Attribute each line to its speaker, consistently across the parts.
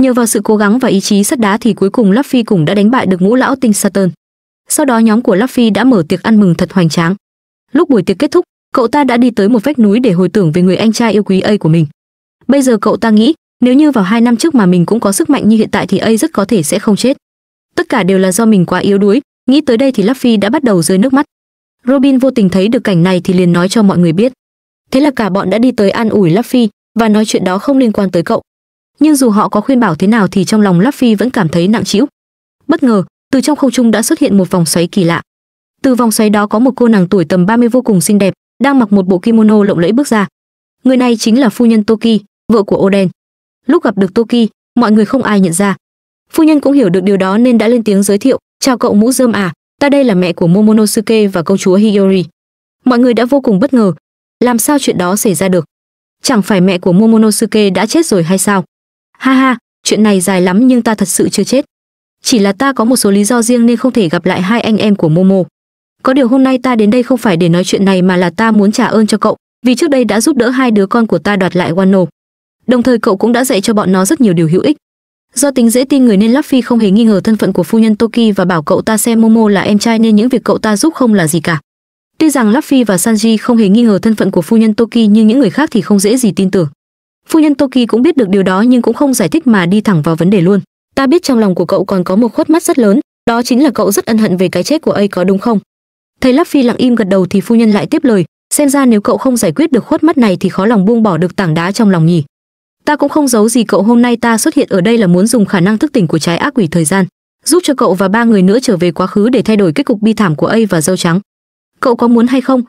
Speaker 1: nhờ vào sự cố gắng và ý chí sắt đá thì cuối cùng Luffy cũng đã đánh bại được ngũ lão tinh Saturn. Sau đó nhóm của Luffy đã mở tiệc ăn mừng thật hoành tráng. Lúc buổi tiệc kết thúc, cậu ta đã đi tới một vách núi để hồi tưởng về người anh trai yêu quý A của mình. Bây giờ cậu ta nghĩ, nếu như vào hai năm trước mà mình cũng có sức mạnh như hiện tại thì A rất có thể sẽ không chết. Tất cả đều là do mình quá yếu đuối, nghĩ tới đây thì Luffy đã bắt đầu rơi nước mắt. Robin vô tình thấy được cảnh này thì liền nói cho mọi người biết. Thế là cả bọn đã đi tới an ủi Luffy và nói chuyện đó không liên quan tới cậu nhưng dù họ có khuyên bảo thế nào thì trong lòng Luffy vẫn cảm thấy nặng trĩu. Bất ngờ, từ trong không trung đã xuất hiện một vòng xoáy kỳ lạ. Từ vòng xoáy đó có một cô nàng tuổi tầm 30 vô cùng xinh đẹp, đang mặc một bộ kimono lộng lẫy bước ra. Người này chính là phu nhân Toki, vợ của Oden. Lúc gặp được Toki, mọi người không ai nhận ra. Phu nhân cũng hiểu được điều đó nên đã lên tiếng giới thiệu, "Chào cậu mũ rơm à, ta đây là mẹ của Momonosuke và công chúa Hiyori." Mọi người đã vô cùng bất ngờ, làm sao chuyện đó xảy ra được? Chẳng phải mẹ của Momonosuke đã chết rồi hay sao? ha ha chuyện này dài lắm nhưng ta thật sự chưa chết chỉ là ta có một số lý do riêng nên không thể gặp lại hai anh em của momo có điều hôm nay ta đến đây không phải để nói chuyện này mà là ta muốn trả ơn cho cậu vì trước đây đã giúp đỡ hai đứa con của ta đoạt lại wano đồng thời cậu cũng đã dạy cho bọn nó rất nhiều điều hữu ích do tính dễ tin người nên luffy không hề nghi ngờ thân phận của phu nhân toki và bảo cậu ta xem momo là em trai nên những việc cậu ta giúp không là gì cả tuy rằng luffy và sanji không hề nghi ngờ thân phận của phu nhân toki nhưng những người khác thì không dễ gì tin tưởng phu nhân toki cũng biết được điều đó nhưng cũng không giải thích mà đi thẳng vào vấn đề luôn ta biết trong lòng của cậu còn có một khuất mắt rất lớn đó chính là cậu rất ân hận về cái chết của ấy có đúng không Thầy lắc phi lặng im gật đầu thì phu nhân lại tiếp lời xem ra nếu cậu không giải quyết được khuất mắt này thì khó lòng buông bỏ được tảng đá trong lòng nhỉ ta cũng không giấu gì cậu hôm nay ta xuất hiện ở đây là muốn dùng khả năng thức tỉnh của trái ác quỷ thời gian giúp cho cậu và ba người nữa trở về quá khứ để thay đổi kết cục bi thảm của ấy và dâu trắng cậu có muốn hay không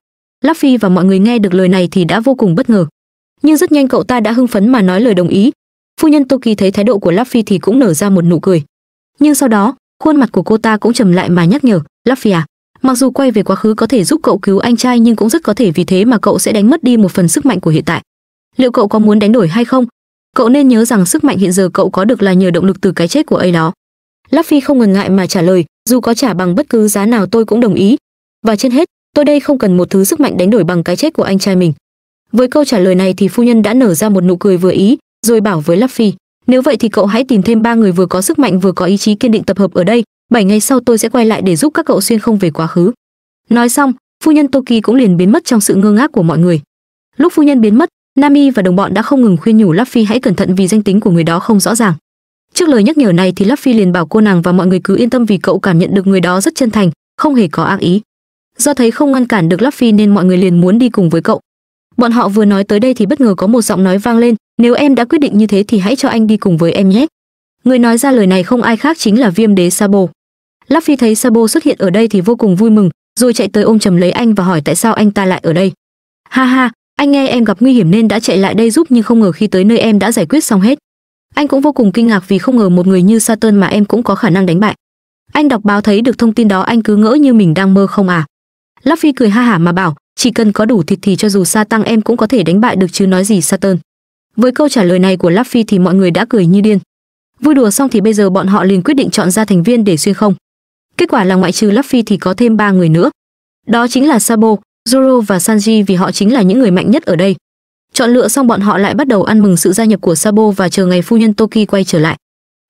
Speaker 1: lắc phi và mọi người nghe được lời này thì đã vô cùng bất ngờ nhưng rất nhanh cậu ta đã hưng phấn mà nói lời đồng ý phu nhân Toki thấy thái độ của Luffy thì cũng nở ra một nụ cười nhưng sau đó khuôn mặt của cô ta cũng trầm lại mà nhắc nhở Luffy. à mặc dù quay về quá khứ có thể giúp cậu cứu anh trai nhưng cũng rất có thể vì thế mà cậu sẽ đánh mất đi một phần sức mạnh của hiện tại liệu cậu có muốn đánh đổi hay không cậu nên nhớ rằng sức mạnh hiện giờ cậu có được là nhờ động lực từ cái chết của ấy đó Luffy không ngần ngại mà trả lời dù có trả bằng bất cứ giá nào tôi cũng đồng ý và trên hết tôi đây không cần một thứ sức mạnh đánh đổi bằng cái chết của anh trai mình với câu trả lời này thì phu nhân đã nở ra một nụ cười vừa ý rồi bảo với lắp phi nếu vậy thì cậu hãy tìm thêm ba người vừa có sức mạnh vừa có ý chí kiên định tập hợp ở đây bảy ngày sau tôi sẽ quay lại để giúp các cậu xuyên không về quá khứ nói xong phu nhân toki cũng liền biến mất trong sự ngơ ngác của mọi người lúc phu nhân biến mất nami và đồng bọn đã không ngừng khuyên nhủ lắp phi hãy cẩn thận vì danh tính của người đó không rõ ràng trước lời nhắc nhở này thì lắp phi liền bảo cô nàng và mọi người cứ yên tâm vì cậu cảm nhận được người đó rất chân thành không hề có ác ý do thấy không ngăn cản được lắp phi nên mọi người liền muốn đi cùng với cậu bọn họ vừa nói tới đây thì bất ngờ có một giọng nói vang lên nếu em đã quyết định như thế thì hãy cho anh đi cùng với em nhé người nói ra lời này không ai khác chính là viêm đế sabo lắc phi thấy sabo xuất hiện ở đây thì vô cùng vui mừng rồi chạy tới ôm chầm lấy anh và hỏi tại sao anh ta lại ở đây ha ha anh nghe em gặp nguy hiểm nên đã chạy lại đây giúp nhưng không ngờ khi tới nơi em đã giải quyết xong hết anh cũng vô cùng kinh ngạc vì không ngờ một người như saturn mà em cũng có khả năng đánh bại anh đọc báo thấy được thông tin đó anh cứ ngỡ như mình đang mơ không à lắc phi cười ha hả mà bảo chỉ cần có đủ thịt thì cho dù sa tăng em cũng có thể đánh bại được chứ nói gì sa tơn với câu trả lời này của lắp phi thì mọi người đã cười như điên vui đùa xong thì bây giờ bọn họ liền quyết định chọn ra thành viên để xuyên không kết quả là ngoại trừ lắp phi thì có thêm ba người nữa đó chính là sabo zoro và sanji vì họ chính là những người mạnh nhất ở đây chọn lựa xong bọn họ lại bắt đầu ăn mừng sự gia nhập của sabo và chờ ngày phu nhân toki quay trở lại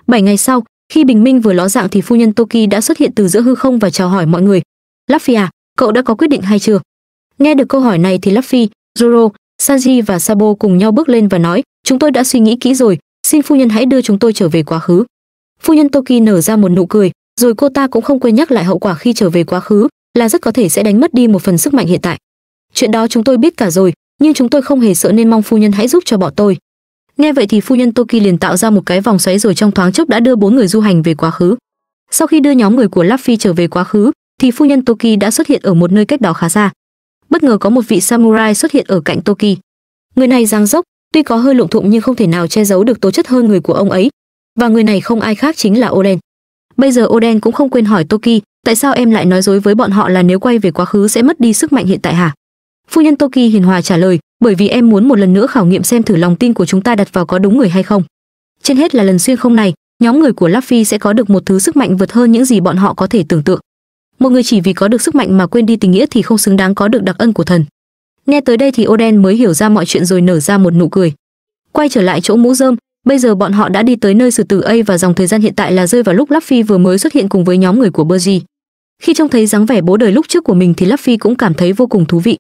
Speaker 1: bảy ngày sau khi bình minh vừa ló dạng thì phu nhân toki đã xuất hiện từ giữa hư không và chào hỏi mọi người lắp phi à cậu đã có quyết định hay chưa Nghe được câu hỏi này thì Luffy, Zoro, Sanji và Sabo cùng nhau bước lên và nói, chúng tôi đã suy nghĩ kỹ rồi, xin phu nhân hãy đưa chúng tôi trở về quá khứ. Phu nhân Toki nở ra một nụ cười, rồi cô ta cũng không quên nhắc lại hậu quả khi trở về quá khứ, là rất có thể sẽ đánh mất đi một phần sức mạnh hiện tại. Chuyện đó chúng tôi biết cả rồi, nhưng chúng tôi không hề sợ nên mong phu nhân hãy giúp cho bọn tôi. Nghe vậy thì phu nhân Toki liền tạo ra một cái vòng xoáy rồi trong thoáng chốc đã đưa bốn người du hành về quá khứ. Sau khi đưa nhóm người của Luffy trở về quá khứ, thì phu nhân Toki đã xuất hiện ở một nơi cách đó khá xa bất ngờ có một vị samurai xuất hiện ở cạnh toki người này giang dốc tuy có hơi lụng thụng nhưng không thể nào che giấu được tố chất hơn người của ông ấy và người này không ai khác chính là oden bây giờ oden cũng không quên hỏi toki tại sao em lại nói dối với bọn họ là nếu quay về quá khứ sẽ mất đi sức mạnh hiện tại hả phu nhân toki hiền hòa trả lời bởi vì em muốn một lần nữa khảo nghiệm xem thử lòng tin của chúng ta đặt vào có đúng người hay không trên hết là lần xuyên không này nhóm người của Luffy sẽ có được một thứ sức mạnh vượt hơn những gì bọn họ có thể tưởng tượng một người chỉ vì có được sức mạnh mà quên đi tình nghĩa thì không xứng đáng có được đặc ân của thần nghe tới đây thì oden mới hiểu ra mọi chuyện rồi nở ra một nụ cười quay trở lại chỗ mũ rơm bây giờ bọn họ đã đi tới nơi sử tử ây và dòng thời gian hiện tại là rơi vào lúc laffy vừa mới xuất hiện cùng với nhóm người của Berji. khi trông thấy dáng vẻ bố đời lúc trước của mình thì laffy cũng cảm thấy vô cùng thú vị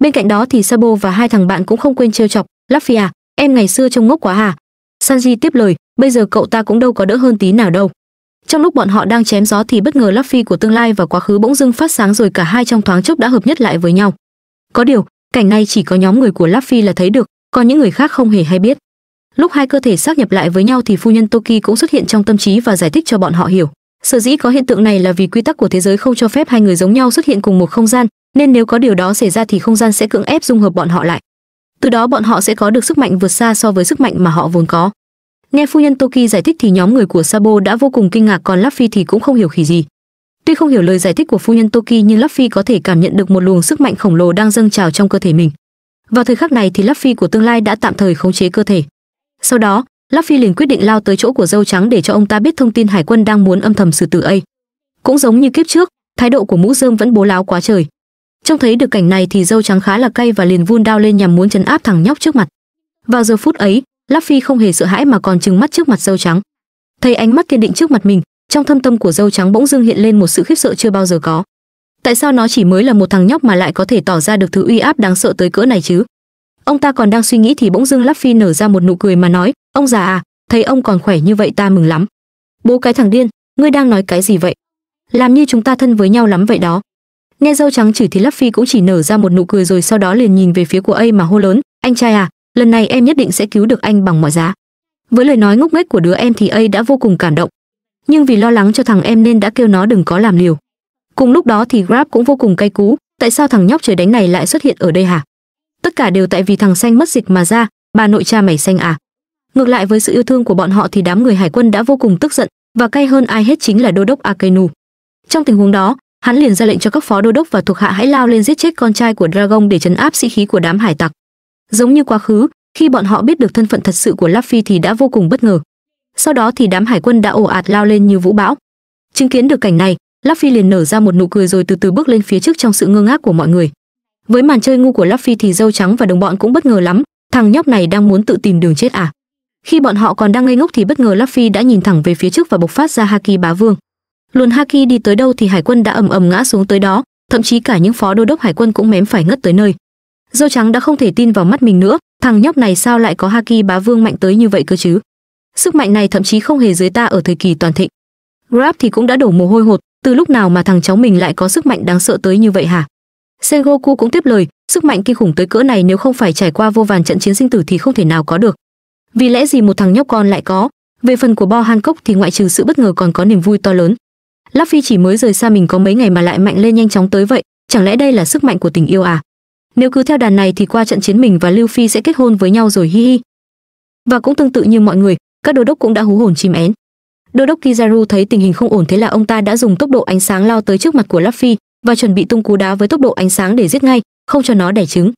Speaker 1: bên cạnh đó thì sabo và hai thằng bạn cũng không quên trêu chọc laffy à em ngày xưa trông ngốc quá hả? À. sanji tiếp lời bây giờ cậu ta cũng đâu có đỡ hơn tí nào đâu trong lúc bọn họ đang chém gió thì bất ngờ lắp phi của tương lai và quá khứ bỗng dưng phát sáng rồi cả hai trong thoáng chốc đã hợp nhất lại với nhau có điều cảnh này chỉ có nhóm người của lắp phi là thấy được còn những người khác không hề hay biết lúc hai cơ thể xác nhập lại với nhau thì phu nhân toki cũng xuất hiện trong tâm trí và giải thích cho bọn họ hiểu sở dĩ có hiện tượng này là vì quy tắc của thế giới không cho phép hai người giống nhau xuất hiện cùng một không gian nên nếu có điều đó xảy ra thì không gian sẽ cưỡng ép dung hợp bọn họ lại từ đó bọn họ sẽ có được sức mạnh vượt xa so với sức mạnh mà họ vốn có nghe phu nhân toki giải thích thì nhóm người của sabo đã vô cùng kinh ngạc còn luffy thì cũng không hiểu khỉ gì tuy không hiểu lời giải thích của phu nhân toki nhưng luffy có thể cảm nhận được một luồng sức mạnh khổng lồ đang dâng trào trong cơ thể mình vào thời khắc này thì luffy của tương lai đã tạm thời khống chế cơ thể sau đó luffy liền quyết định lao tới chỗ của dâu trắng để cho ông ta biết thông tin hải quân đang muốn âm thầm xử tử ấy cũng giống như kiếp trước thái độ của mũ dơm vẫn bố láo quá trời Trong thấy được cảnh này thì dâu trắng khá là cay và liền vun đao lên nhằm muốn chấn áp thằng nhóc trước mặt vào giờ phút ấy lắc không hề sợ hãi mà còn trừng mắt trước mặt dâu trắng thấy ánh mắt kiên định trước mặt mình trong thâm tâm của dâu trắng bỗng dưng hiện lên một sự khiếp sợ chưa bao giờ có tại sao nó chỉ mới là một thằng nhóc mà lại có thể tỏ ra được thứ uy áp đáng sợ tới cỡ này chứ ông ta còn đang suy nghĩ thì bỗng dưng lắc nở ra một nụ cười mà nói ông già à thấy ông còn khỏe như vậy ta mừng lắm bố cái thằng điên ngươi đang nói cái gì vậy làm như chúng ta thân với nhau lắm vậy đó nghe dâu trắng chửi thì lắc cũng chỉ nở ra một nụ cười rồi sau đó liền nhìn về phía của A mà hô lớn anh trai à lần này em nhất định sẽ cứu được anh bằng mọi giá với lời nói ngốc nghếch của đứa em thì a đã vô cùng cảm động nhưng vì lo lắng cho thằng em nên đã kêu nó đừng có làm liều cùng lúc đó thì grab cũng vô cùng cay cú tại sao thằng nhóc trời đánh này lại xuất hiện ở đây hả tất cả đều tại vì thằng xanh mất dịch mà ra bà nội cha mày xanh à ngược lại với sự yêu thương của bọn họ thì đám người hải quân đã vô cùng tức giận và cay hơn ai hết chính là đô đốc akenu trong tình huống đó hắn liền ra lệnh cho các phó đô đốc và thuộc hạ hãy lao lên giết chết con trai của dragon để chấn áp sĩ khí của đám hải tặc giống như quá khứ khi bọn họ biết được thân phận thật sự của lắp phi thì đã vô cùng bất ngờ sau đó thì đám hải quân đã ồ ạt lao lên như vũ bão chứng kiến được cảnh này lắp phi liền nở ra một nụ cười rồi từ từ bước lên phía trước trong sự ngơ ngác của mọi người với màn chơi ngu của lắp phi thì dâu trắng và đồng bọn cũng bất ngờ lắm thằng nhóc này đang muốn tự tìm đường chết à khi bọn họ còn đang ngây ngốc thì bất ngờ lắp phi đã nhìn thẳng về phía trước và bộc phát ra haki bá vương luôn haki đi tới đâu thì hải quân đã ầm ầm ngã xuống tới đó thậm chí cả những phó đô đốc hải quân cũng mém phải ngất tới nơi dâu trắng đã không thể tin vào mắt mình nữa thằng nhóc này sao lại có haki bá vương mạnh tới như vậy cơ chứ sức mạnh này thậm chí không hề dưới ta ở thời kỳ toàn thịnh grab thì cũng đã đổ mồ hôi hột từ lúc nào mà thằng cháu mình lại có sức mạnh đáng sợ tới như vậy hả sengoku cũng tiếp lời sức mạnh kinh khủng tới cỡ này nếu không phải trải qua vô vàn trận chiến sinh tử thì không thể nào có được vì lẽ gì một thằng nhóc con lại có về phần của bo hancock thì ngoại trừ sự bất ngờ còn có niềm vui to lớn Luffy chỉ mới rời xa mình có mấy ngày mà lại mạnh lên nhanh chóng tới vậy, chẳng lẽ đây là sức mạnh của tình yêu à? nếu cứ theo đàn này thì qua trận chiến mình và lưu phi sẽ kết hôn với nhau rồi hi hi và cũng tương tự như mọi người các đô đốc cũng đã hú hồn chim én đô đốc kizaru thấy tình hình không ổn thế là ông ta đã dùng tốc độ ánh sáng lao tới trước mặt của luffy và chuẩn bị tung cú đá với tốc độ ánh sáng để giết ngay không cho nó đẻ trứng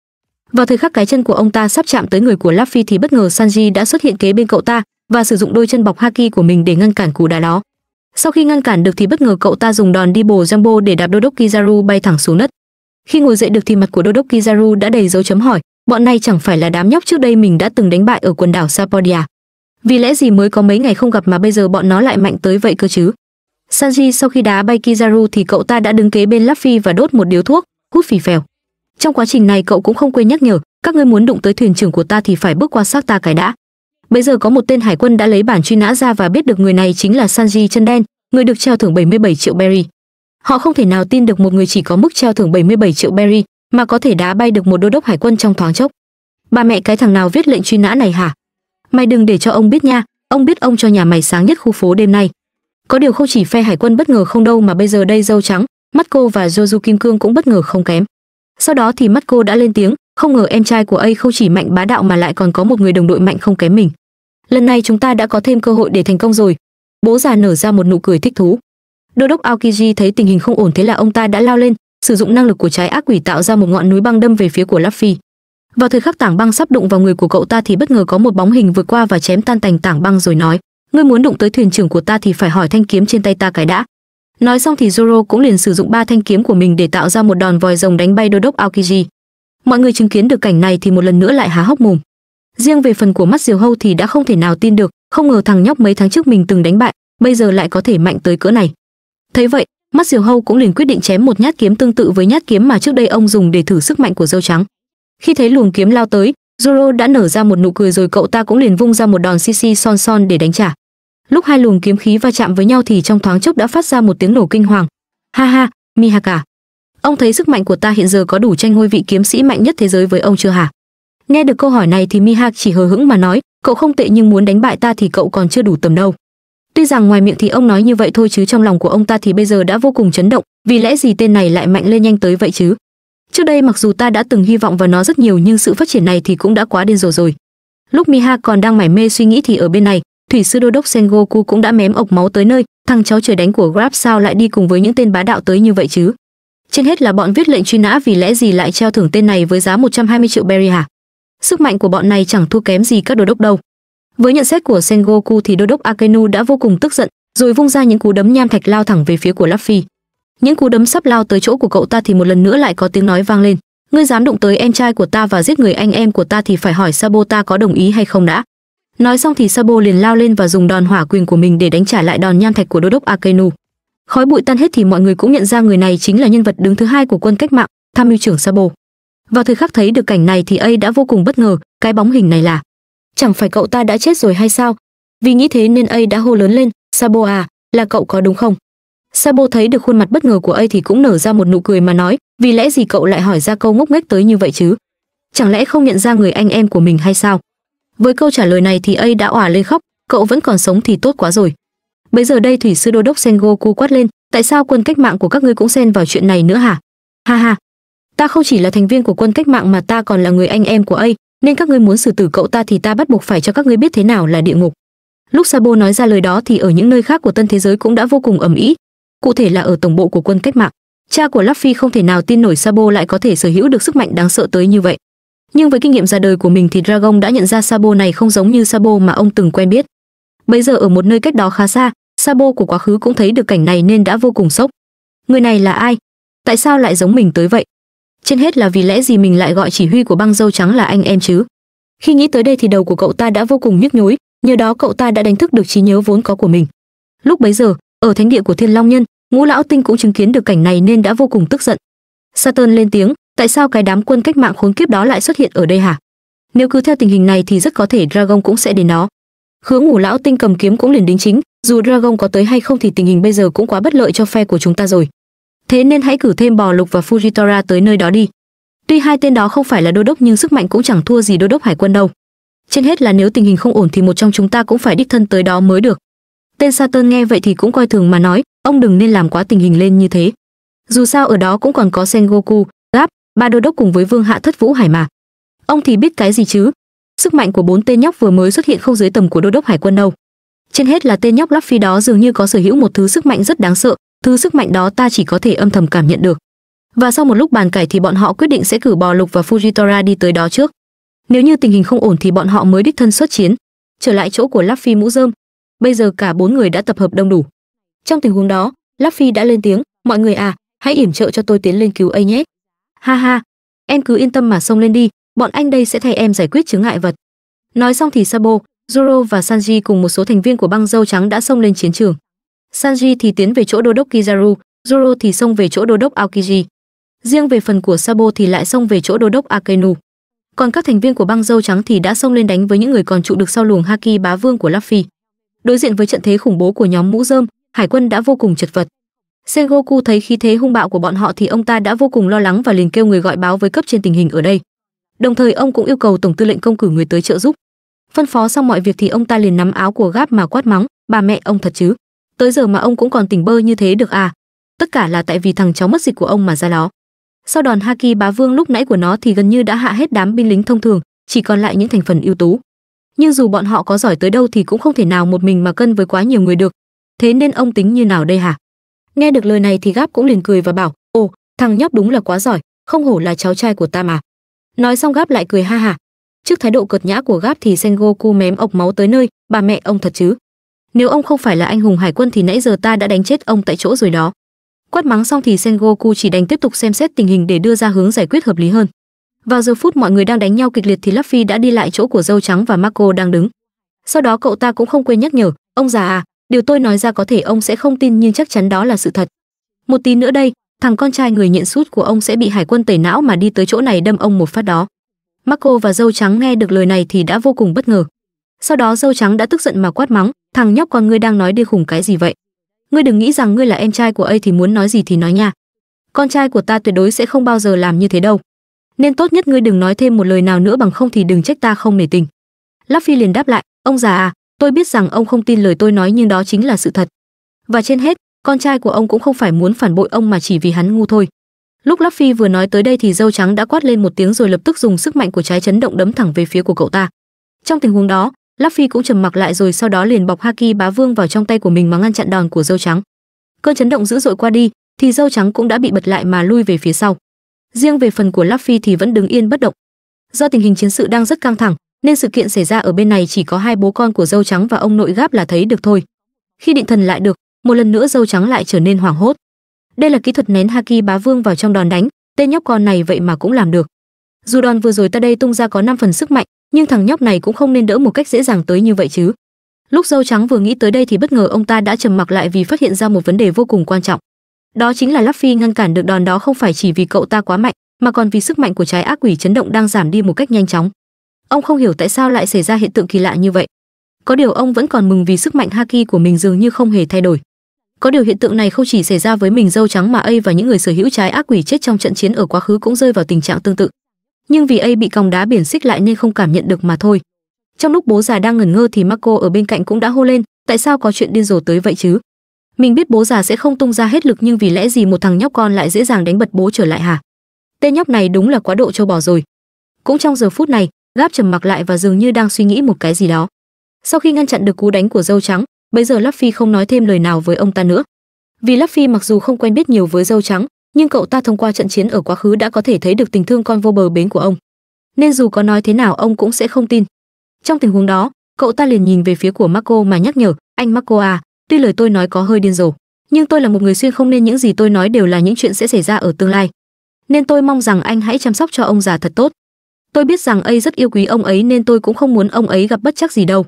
Speaker 1: vào thời khắc cái chân của ông ta sắp chạm tới người của luffy thì bất ngờ sanji đã xuất hiện kế bên cậu ta và sử dụng đôi chân bọc haki của mình để ngăn cản cú đá đó sau khi ngăn cản được thì bất ngờ cậu ta dùng đòn đi bồ jumbo để đạp đô đốc kizaru bay thẳng xuống đất khi ngồi dậy được thì mặt của đô đốc kizaru đã đầy dấu chấm hỏi bọn này chẳng phải là đám nhóc trước đây mình đã từng đánh bại ở quần đảo sapodia vì lẽ gì mới có mấy ngày không gặp mà bây giờ bọn nó lại mạnh tới vậy cơ chứ sanji sau khi đá bay kizaru thì cậu ta đã đứng kế bên Luffy và đốt một điếu thuốc hút phì phèo trong quá trình này cậu cũng không quên nhắc nhở các ngươi muốn đụng tới thuyền trưởng của ta thì phải bước qua xác ta cái đã bây giờ có một tên hải quân đã lấy bản truy nã ra và biết được người này chính là sanji chân đen người được trao thưởng 77 triệu berry Họ không thể nào tin được một người chỉ có mức treo thưởng 77 triệu berry mà có thể đá bay được một đô đốc hải quân trong thoáng chốc. Bà mẹ cái thằng nào viết lệnh truy nã này hả? Mày đừng để cho ông biết nha, ông biết ông cho nhà mày sáng nhất khu phố đêm nay. Có điều không chỉ phe hải quân bất ngờ không đâu mà bây giờ đây dâu trắng, mắt cô và Joju Kim Cương cũng bất ngờ không kém. Sau đó thì mắt cô đã lên tiếng, không ngờ em trai của A không chỉ mạnh bá đạo mà lại còn có một người đồng đội mạnh không kém mình. Lần này chúng ta đã có thêm cơ hội để thành công rồi. Bố già nở ra một nụ cười thích thú đô đốc aokiji thấy tình hình không ổn thế là ông ta đã lao lên sử dụng năng lực của trái ác quỷ tạo ra một ngọn núi băng đâm về phía của laffy vào thời khắc tảng băng sắp đụng vào người của cậu ta thì bất ngờ có một bóng hình vượt qua và chém tan tành tảng băng rồi nói ngươi muốn đụng tới thuyền trưởng của ta thì phải hỏi thanh kiếm trên tay ta cái đã nói xong thì zoro cũng liền sử dụng ba thanh kiếm của mình để tạo ra một đòn vòi rồng đánh bay đô đốc aokiji mọi người chứng kiến được cảnh này thì một lần nữa lại há hốc mồm riêng về phần của mắt diều hâu thì đã không thể nào tin được không ngờ thằng nhóc mấy tháng trước mình từng đánh bại bây giờ lại có thể mạnh tới cỡ này thấy vậy mắt diều hâu cũng liền quyết định chém một nhát kiếm tương tự với nhát kiếm mà trước đây ông dùng để thử sức mạnh của dâu trắng khi thấy luồng kiếm lao tới Zoro đã nở ra một nụ cười rồi cậu ta cũng liền vung ra một đòn xi xi son son để đánh trả lúc hai luồng kiếm khí va chạm với nhau thì trong thoáng chốc đã phát ra một tiếng nổ kinh hoàng ha ha mihaka ông thấy sức mạnh của ta hiện giờ có đủ tranh ngôi vị kiếm sĩ mạnh nhất thế giới với ông chưa hả nghe được câu hỏi này thì mihak chỉ hờ hững mà nói cậu không tệ nhưng muốn đánh bại ta thì cậu còn chưa đủ tầm đâu tuy rằng ngoài miệng thì ông nói như vậy thôi chứ trong lòng của ông ta thì bây giờ đã vô cùng chấn động vì lẽ gì tên này lại mạnh lên nhanh tới vậy chứ trước đây mặc dù ta đã từng hy vọng vào nó rất nhiều nhưng sự phát triển này thì cũng đã quá điên rồ rồi lúc miha còn đang mải mê suy nghĩ thì ở bên này thủy sư đô đốc sengoku cũng đã mém ộc máu tới nơi thằng cháu trời đánh của grab sao lại đi cùng với những tên bá đạo tới như vậy chứ trên hết là bọn viết lệnh truy nã vì lẽ gì lại treo thưởng tên này với giá 120 triệu berry hả sức mạnh của bọn này chẳng thua kém gì các đô đốc đâu với nhận xét của sengoku thì đô đốc akenu đã vô cùng tức giận rồi vung ra những cú đấm nham thạch lao thẳng về phía của luffy những cú đấm sắp lao tới chỗ của cậu ta thì một lần nữa lại có tiếng nói vang lên ngươi dám đụng tới em trai của ta và giết người anh em của ta thì phải hỏi sabo ta có đồng ý hay không đã nói xong thì sabo liền lao lên và dùng đòn hỏa quyền của mình để đánh trả lại đòn nham thạch của đô đốc akenu khói bụi tan hết thì mọi người cũng nhận ra người này chính là nhân vật đứng thứ hai của quân cách mạng tham mưu trưởng sabo vào thời khắc thấy được cảnh này thì a đã vô cùng bất ngờ cái bóng hình này là chẳng phải cậu ta đã chết rồi hay sao? Vì nghĩ thế nên A đã hô lớn lên, Sabo à, là cậu có đúng không? Sabo thấy được khuôn mặt bất ngờ của A thì cũng nở ra một nụ cười mà nói, vì lẽ gì cậu lại hỏi ra câu ngốc nghếch tới như vậy chứ? Chẳng lẽ không nhận ra người anh em của mình hay sao? Với câu trả lời này thì A đã òa lên khóc, cậu vẫn còn sống thì tốt quá rồi. Bây giờ đây thủy sư đô đốc Sengoku quát lên, tại sao quân cách mạng của các ngươi cũng xen vào chuyện này nữa hả? Ha ha, ta không chỉ là thành viên của quân cách mạng mà ta còn là người anh em của A, nên các ngươi muốn xử tử cậu ta thì ta bắt buộc phải cho các ngươi biết thế nào là địa ngục lúc sabo nói ra lời đó thì ở những nơi khác của tân thế giới cũng đã vô cùng ầm ĩ cụ thể là ở tổng bộ của quân cách mạng cha của Luffy không thể nào tin nổi Sabo lại có thể sở hữu được sức mạnh đáng sợ tới như vậy. Nhưng với kinh nghiệm ra đời của mình thì Dragon đã nhận ra Sabo này không giống như Sabo mà ông từng quen biết. Bây giờ ở một nơi cách đó khá xa, Sabo của quá khứ cũng thấy được cảnh này nên đã vô cùng sốc. Người này là ai? Tại sao lại giống mình tới vậy? trên hết là vì lẽ gì mình lại gọi chỉ huy của băng dâu trắng là anh em chứ khi nghĩ tới đây thì đầu của cậu ta đã vô cùng nhức nhối nhờ đó cậu ta đã đánh thức được trí nhớ vốn có của mình lúc bấy giờ ở thánh địa của thiên long nhân ngũ lão tinh cũng chứng kiến được cảnh này nên đã vô cùng tức giận saturn lên tiếng tại sao cái đám quân cách mạng khốn kiếp đó lại xuất hiện ở đây hả nếu cứ theo tình hình này thì rất có thể dragon cũng sẽ đến đó khứa ngũ lão tinh cầm kiếm cũng liền đính chính dù dragon có tới hay không thì tình hình bây giờ cũng quá bất lợi cho phe của chúng ta rồi thế nên hãy cử thêm bò lục và fujitora tới nơi đó đi tuy hai tên đó không phải là đô đốc nhưng sức mạnh cũng chẳng thua gì đô đốc hải quân đâu trên hết là nếu tình hình không ổn thì một trong chúng ta cũng phải đích thân tới đó mới được tên saturn nghe vậy thì cũng coi thường mà nói ông đừng nên làm quá tình hình lên như thế dù sao ở đó cũng còn có sengoku Gap ba đô đốc cùng với vương hạ thất vũ hải mà ông thì biết cái gì chứ sức mạnh của bốn tên nhóc vừa mới xuất hiện không dưới tầm của đô đốc hải quân đâu trên hết là tên nhóc lắp phi đó dường như có sở hữu một thứ sức mạnh rất đáng sợ thứ sức mạnh đó ta chỉ có thể âm thầm cảm nhận được và sau một lúc bàn cải thì bọn họ quyết định sẽ cử bò lục và fujitora đi tới đó trước nếu như tình hình không ổn thì bọn họ mới đích thân xuất chiến trở lại chỗ của Luffy mũ rơm bây giờ cả bốn người đã tập hợp đông đủ trong tình huống đó Luffy đã lên tiếng mọi người à hãy yểm trợ cho tôi tiến lên cứu ấy nhé ha ha em cứ yên tâm mà xông lên đi bọn anh đây sẽ thay em giải quyết chứng ngại vật nói xong thì sabo Zoro và sanji cùng một số thành viên của băng dâu trắng đã xông lên chiến trường Sanji thì tiến về chỗ đô đốc Kizaru, Zoro thì xông về chỗ đô đốc Aokiji. Riêng về phần của Sabo thì lại xông về chỗ đô đốc Akainu. Còn các thành viên của băng dâu trắng thì đã xông lên đánh với những người còn trụ được sau luồng Haki bá vương của Luffy. Đối diện với trận thế khủng bố của nhóm mũ rơm, hải quân đã vô cùng chật vật. Sengoku thấy khí thế hung bạo của bọn họ thì ông ta đã vô cùng lo lắng và liền kêu người gọi báo với cấp trên tình hình ở đây. Đồng thời ông cũng yêu cầu tổng tư lệnh công cử người tới trợ giúp. Phân phó xong mọi việc thì ông ta liền nắm áo của Gáp mà quát mắng, bà mẹ ông thật chứ tới giờ mà ông cũng còn tỉnh bơ như thế được à tất cả là tại vì thằng cháu mất dịch của ông mà ra đó sau đòn haki bá vương lúc nãy của nó thì gần như đã hạ hết đám binh lính thông thường chỉ còn lại những thành phần ưu tú nhưng dù bọn họ có giỏi tới đâu thì cũng không thể nào một mình mà cân với quá nhiều người được thế nên ông tính như nào đây hả nghe được lời này thì gáp cũng liền cười và bảo ồ thằng nhóc đúng là quá giỏi không hổ là cháu trai của ta mà nói xong gáp lại cười ha hả trước thái độ cợt nhã của gáp thì sengoku mém ọc máu tới nơi bà mẹ ông thật chứ nếu ông không phải là anh hùng hải quân thì nãy giờ ta đã đánh chết ông tại chỗ rồi đó quát mắng xong thì sengoku chỉ đành tiếp tục xem xét tình hình để đưa ra hướng giải quyết hợp lý hơn vào giờ phút mọi người đang đánh nhau kịch liệt thì luffy đã đi lại chỗ của dâu trắng và marco đang đứng sau đó cậu ta cũng không quên nhắc nhở ông già à điều tôi nói ra có thể ông sẽ không tin nhưng chắc chắn đó là sự thật một tí nữa đây thằng con trai người nhện sút của ông sẽ bị hải quân tẩy não mà đi tới chỗ này đâm ông một phát đó marco và dâu trắng nghe được lời này thì đã vô cùng bất ngờ sau đó dâu trắng đã tức giận mà quát mắng thằng nhóc con ngươi đang nói đi khủng cái gì vậy ngươi đừng nghĩ rằng ngươi là em trai của ấy thì muốn nói gì thì nói nha con trai của ta tuyệt đối sẽ không bao giờ làm như thế đâu nên tốt nhất ngươi đừng nói thêm một lời nào nữa bằng không thì đừng trách ta không nể tình lắp phi liền đáp lại ông già à tôi biết rằng ông không tin lời tôi nói nhưng đó chính là sự thật và trên hết con trai của ông cũng không phải muốn phản bội ông mà chỉ vì hắn ngu thôi lúc lắp phi vừa nói tới đây thì dâu trắng đã quát lên một tiếng rồi lập tức dùng sức mạnh của trái chấn động đấm thẳng về phía của cậu ta trong tình huống đó Luffy cũng trầm mặc lại rồi sau đó liền bọc Haki Bá Vương vào trong tay của mình mà ngăn chặn đòn của dâu trắng. Cơn chấn động dữ dội qua đi, thì dâu trắng cũng đã bị bật lại mà lui về phía sau. Riêng về phần của Luffy thì vẫn đứng yên bất động. Do tình hình chiến sự đang rất căng thẳng, nên sự kiện xảy ra ở bên này chỉ có hai bố con của dâu trắng và ông nội gáp là thấy được thôi. Khi định thần lại được, một lần nữa dâu trắng lại trở nên hoảng hốt. Đây là kỹ thuật nén Haki Bá Vương vào trong đòn đánh, tên nhóc con này vậy mà cũng làm được. Dù đòn vừa rồi ta đây tung ra có 5 phần sức mạnh, nhưng thằng nhóc này cũng không nên đỡ một cách dễ dàng tới như vậy chứ lúc dâu trắng vừa nghĩ tới đây thì bất ngờ ông ta đã trầm mặc lại vì phát hiện ra một vấn đề vô cùng quan trọng đó chính là lắc phi ngăn cản được đòn đó không phải chỉ vì cậu ta quá mạnh mà còn vì sức mạnh của trái ác quỷ chấn động đang giảm đi một cách nhanh chóng ông không hiểu tại sao lại xảy ra hiện tượng kỳ lạ như vậy có điều ông vẫn còn mừng vì sức mạnh haki của mình dường như không hề thay đổi có điều hiện tượng này không chỉ xảy ra với mình dâu trắng mà ây và những người sở hữu trái ác quỷ chết trong trận chiến ở quá khứ cũng rơi vào tình trạng tương tự nhưng vì A bị còng đá biển xích lại nên không cảm nhận được mà thôi. Trong lúc bố già đang ngẩn ngơ thì Marco ở bên cạnh cũng đã hô lên, tại sao có chuyện điên rồ tới vậy chứ? Mình biết bố già sẽ không tung ra hết lực nhưng vì lẽ gì một thằng nhóc con lại dễ dàng đánh bật bố trở lại hả? Tên nhóc này đúng là quá độ châu bò rồi. Cũng trong giờ phút này, Gáp trầm mặc lại và dường như đang suy nghĩ một cái gì đó. Sau khi ngăn chặn được cú đánh của dâu trắng, bây giờ Luffy không nói thêm lời nào với ông ta nữa. Vì Luffy mặc dù không quen biết nhiều với dâu trắng, nhưng cậu ta thông qua trận chiến ở quá khứ đã có thể thấy được tình thương con vô bờ bến của ông nên dù có nói thế nào ông cũng sẽ không tin trong tình huống đó cậu ta liền nhìn về phía của marco mà nhắc nhở anh marco à tuy lời tôi nói có hơi điên rồ nhưng tôi là một người xuyên không nên những gì tôi nói đều là những chuyện sẽ xảy ra ở tương lai nên tôi mong rằng anh hãy chăm sóc cho ông già thật tốt tôi biết rằng ấy rất yêu quý ông ấy nên tôi cũng không muốn ông ấy gặp bất chắc gì đâu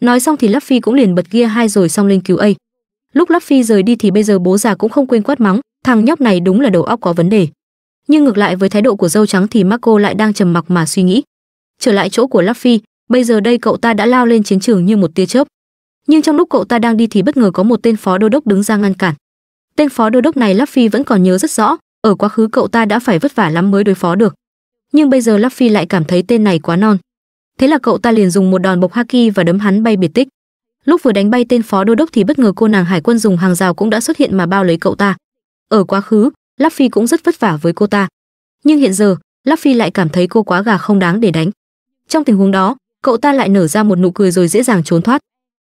Speaker 1: nói xong thì Luffy cũng liền bật ghia hai rồi xong lên cứu ấy lúc Luffy rời đi thì bây giờ bố già cũng không quên quát mắng thằng nhóc này đúng là đầu óc có vấn đề nhưng ngược lại với thái độ của dâu trắng thì marco lại đang trầm mặc mà suy nghĩ trở lại chỗ của Luffy, bây giờ đây cậu ta đã lao lên chiến trường như một tia chớp nhưng trong lúc cậu ta đang đi thì bất ngờ có một tên phó đô đốc đứng ra ngăn cản tên phó đô đốc này Luffy vẫn còn nhớ rất rõ ở quá khứ cậu ta đã phải vất vả lắm mới đối phó được nhưng bây giờ Luffy lại cảm thấy tên này quá non thế là cậu ta liền dùng một đòn bộc haki và đấm hắn bay biệt tích lúc vừa đánh bay tên phó đô đốc thì bất ngờ cô nàng hải quân dùng hàng rào cũng đã xuất hiện mà bao lấy cậu ta ở quá khứ lắc phi cũng rất vất vả với cô ta nhưng hiện giờ lắc phi lại cảm thấy cô quá gà không đáng để đánh trong tình huống đó cậu ta lại nở ra một nụ cười rồi dễ dàng trốn thoát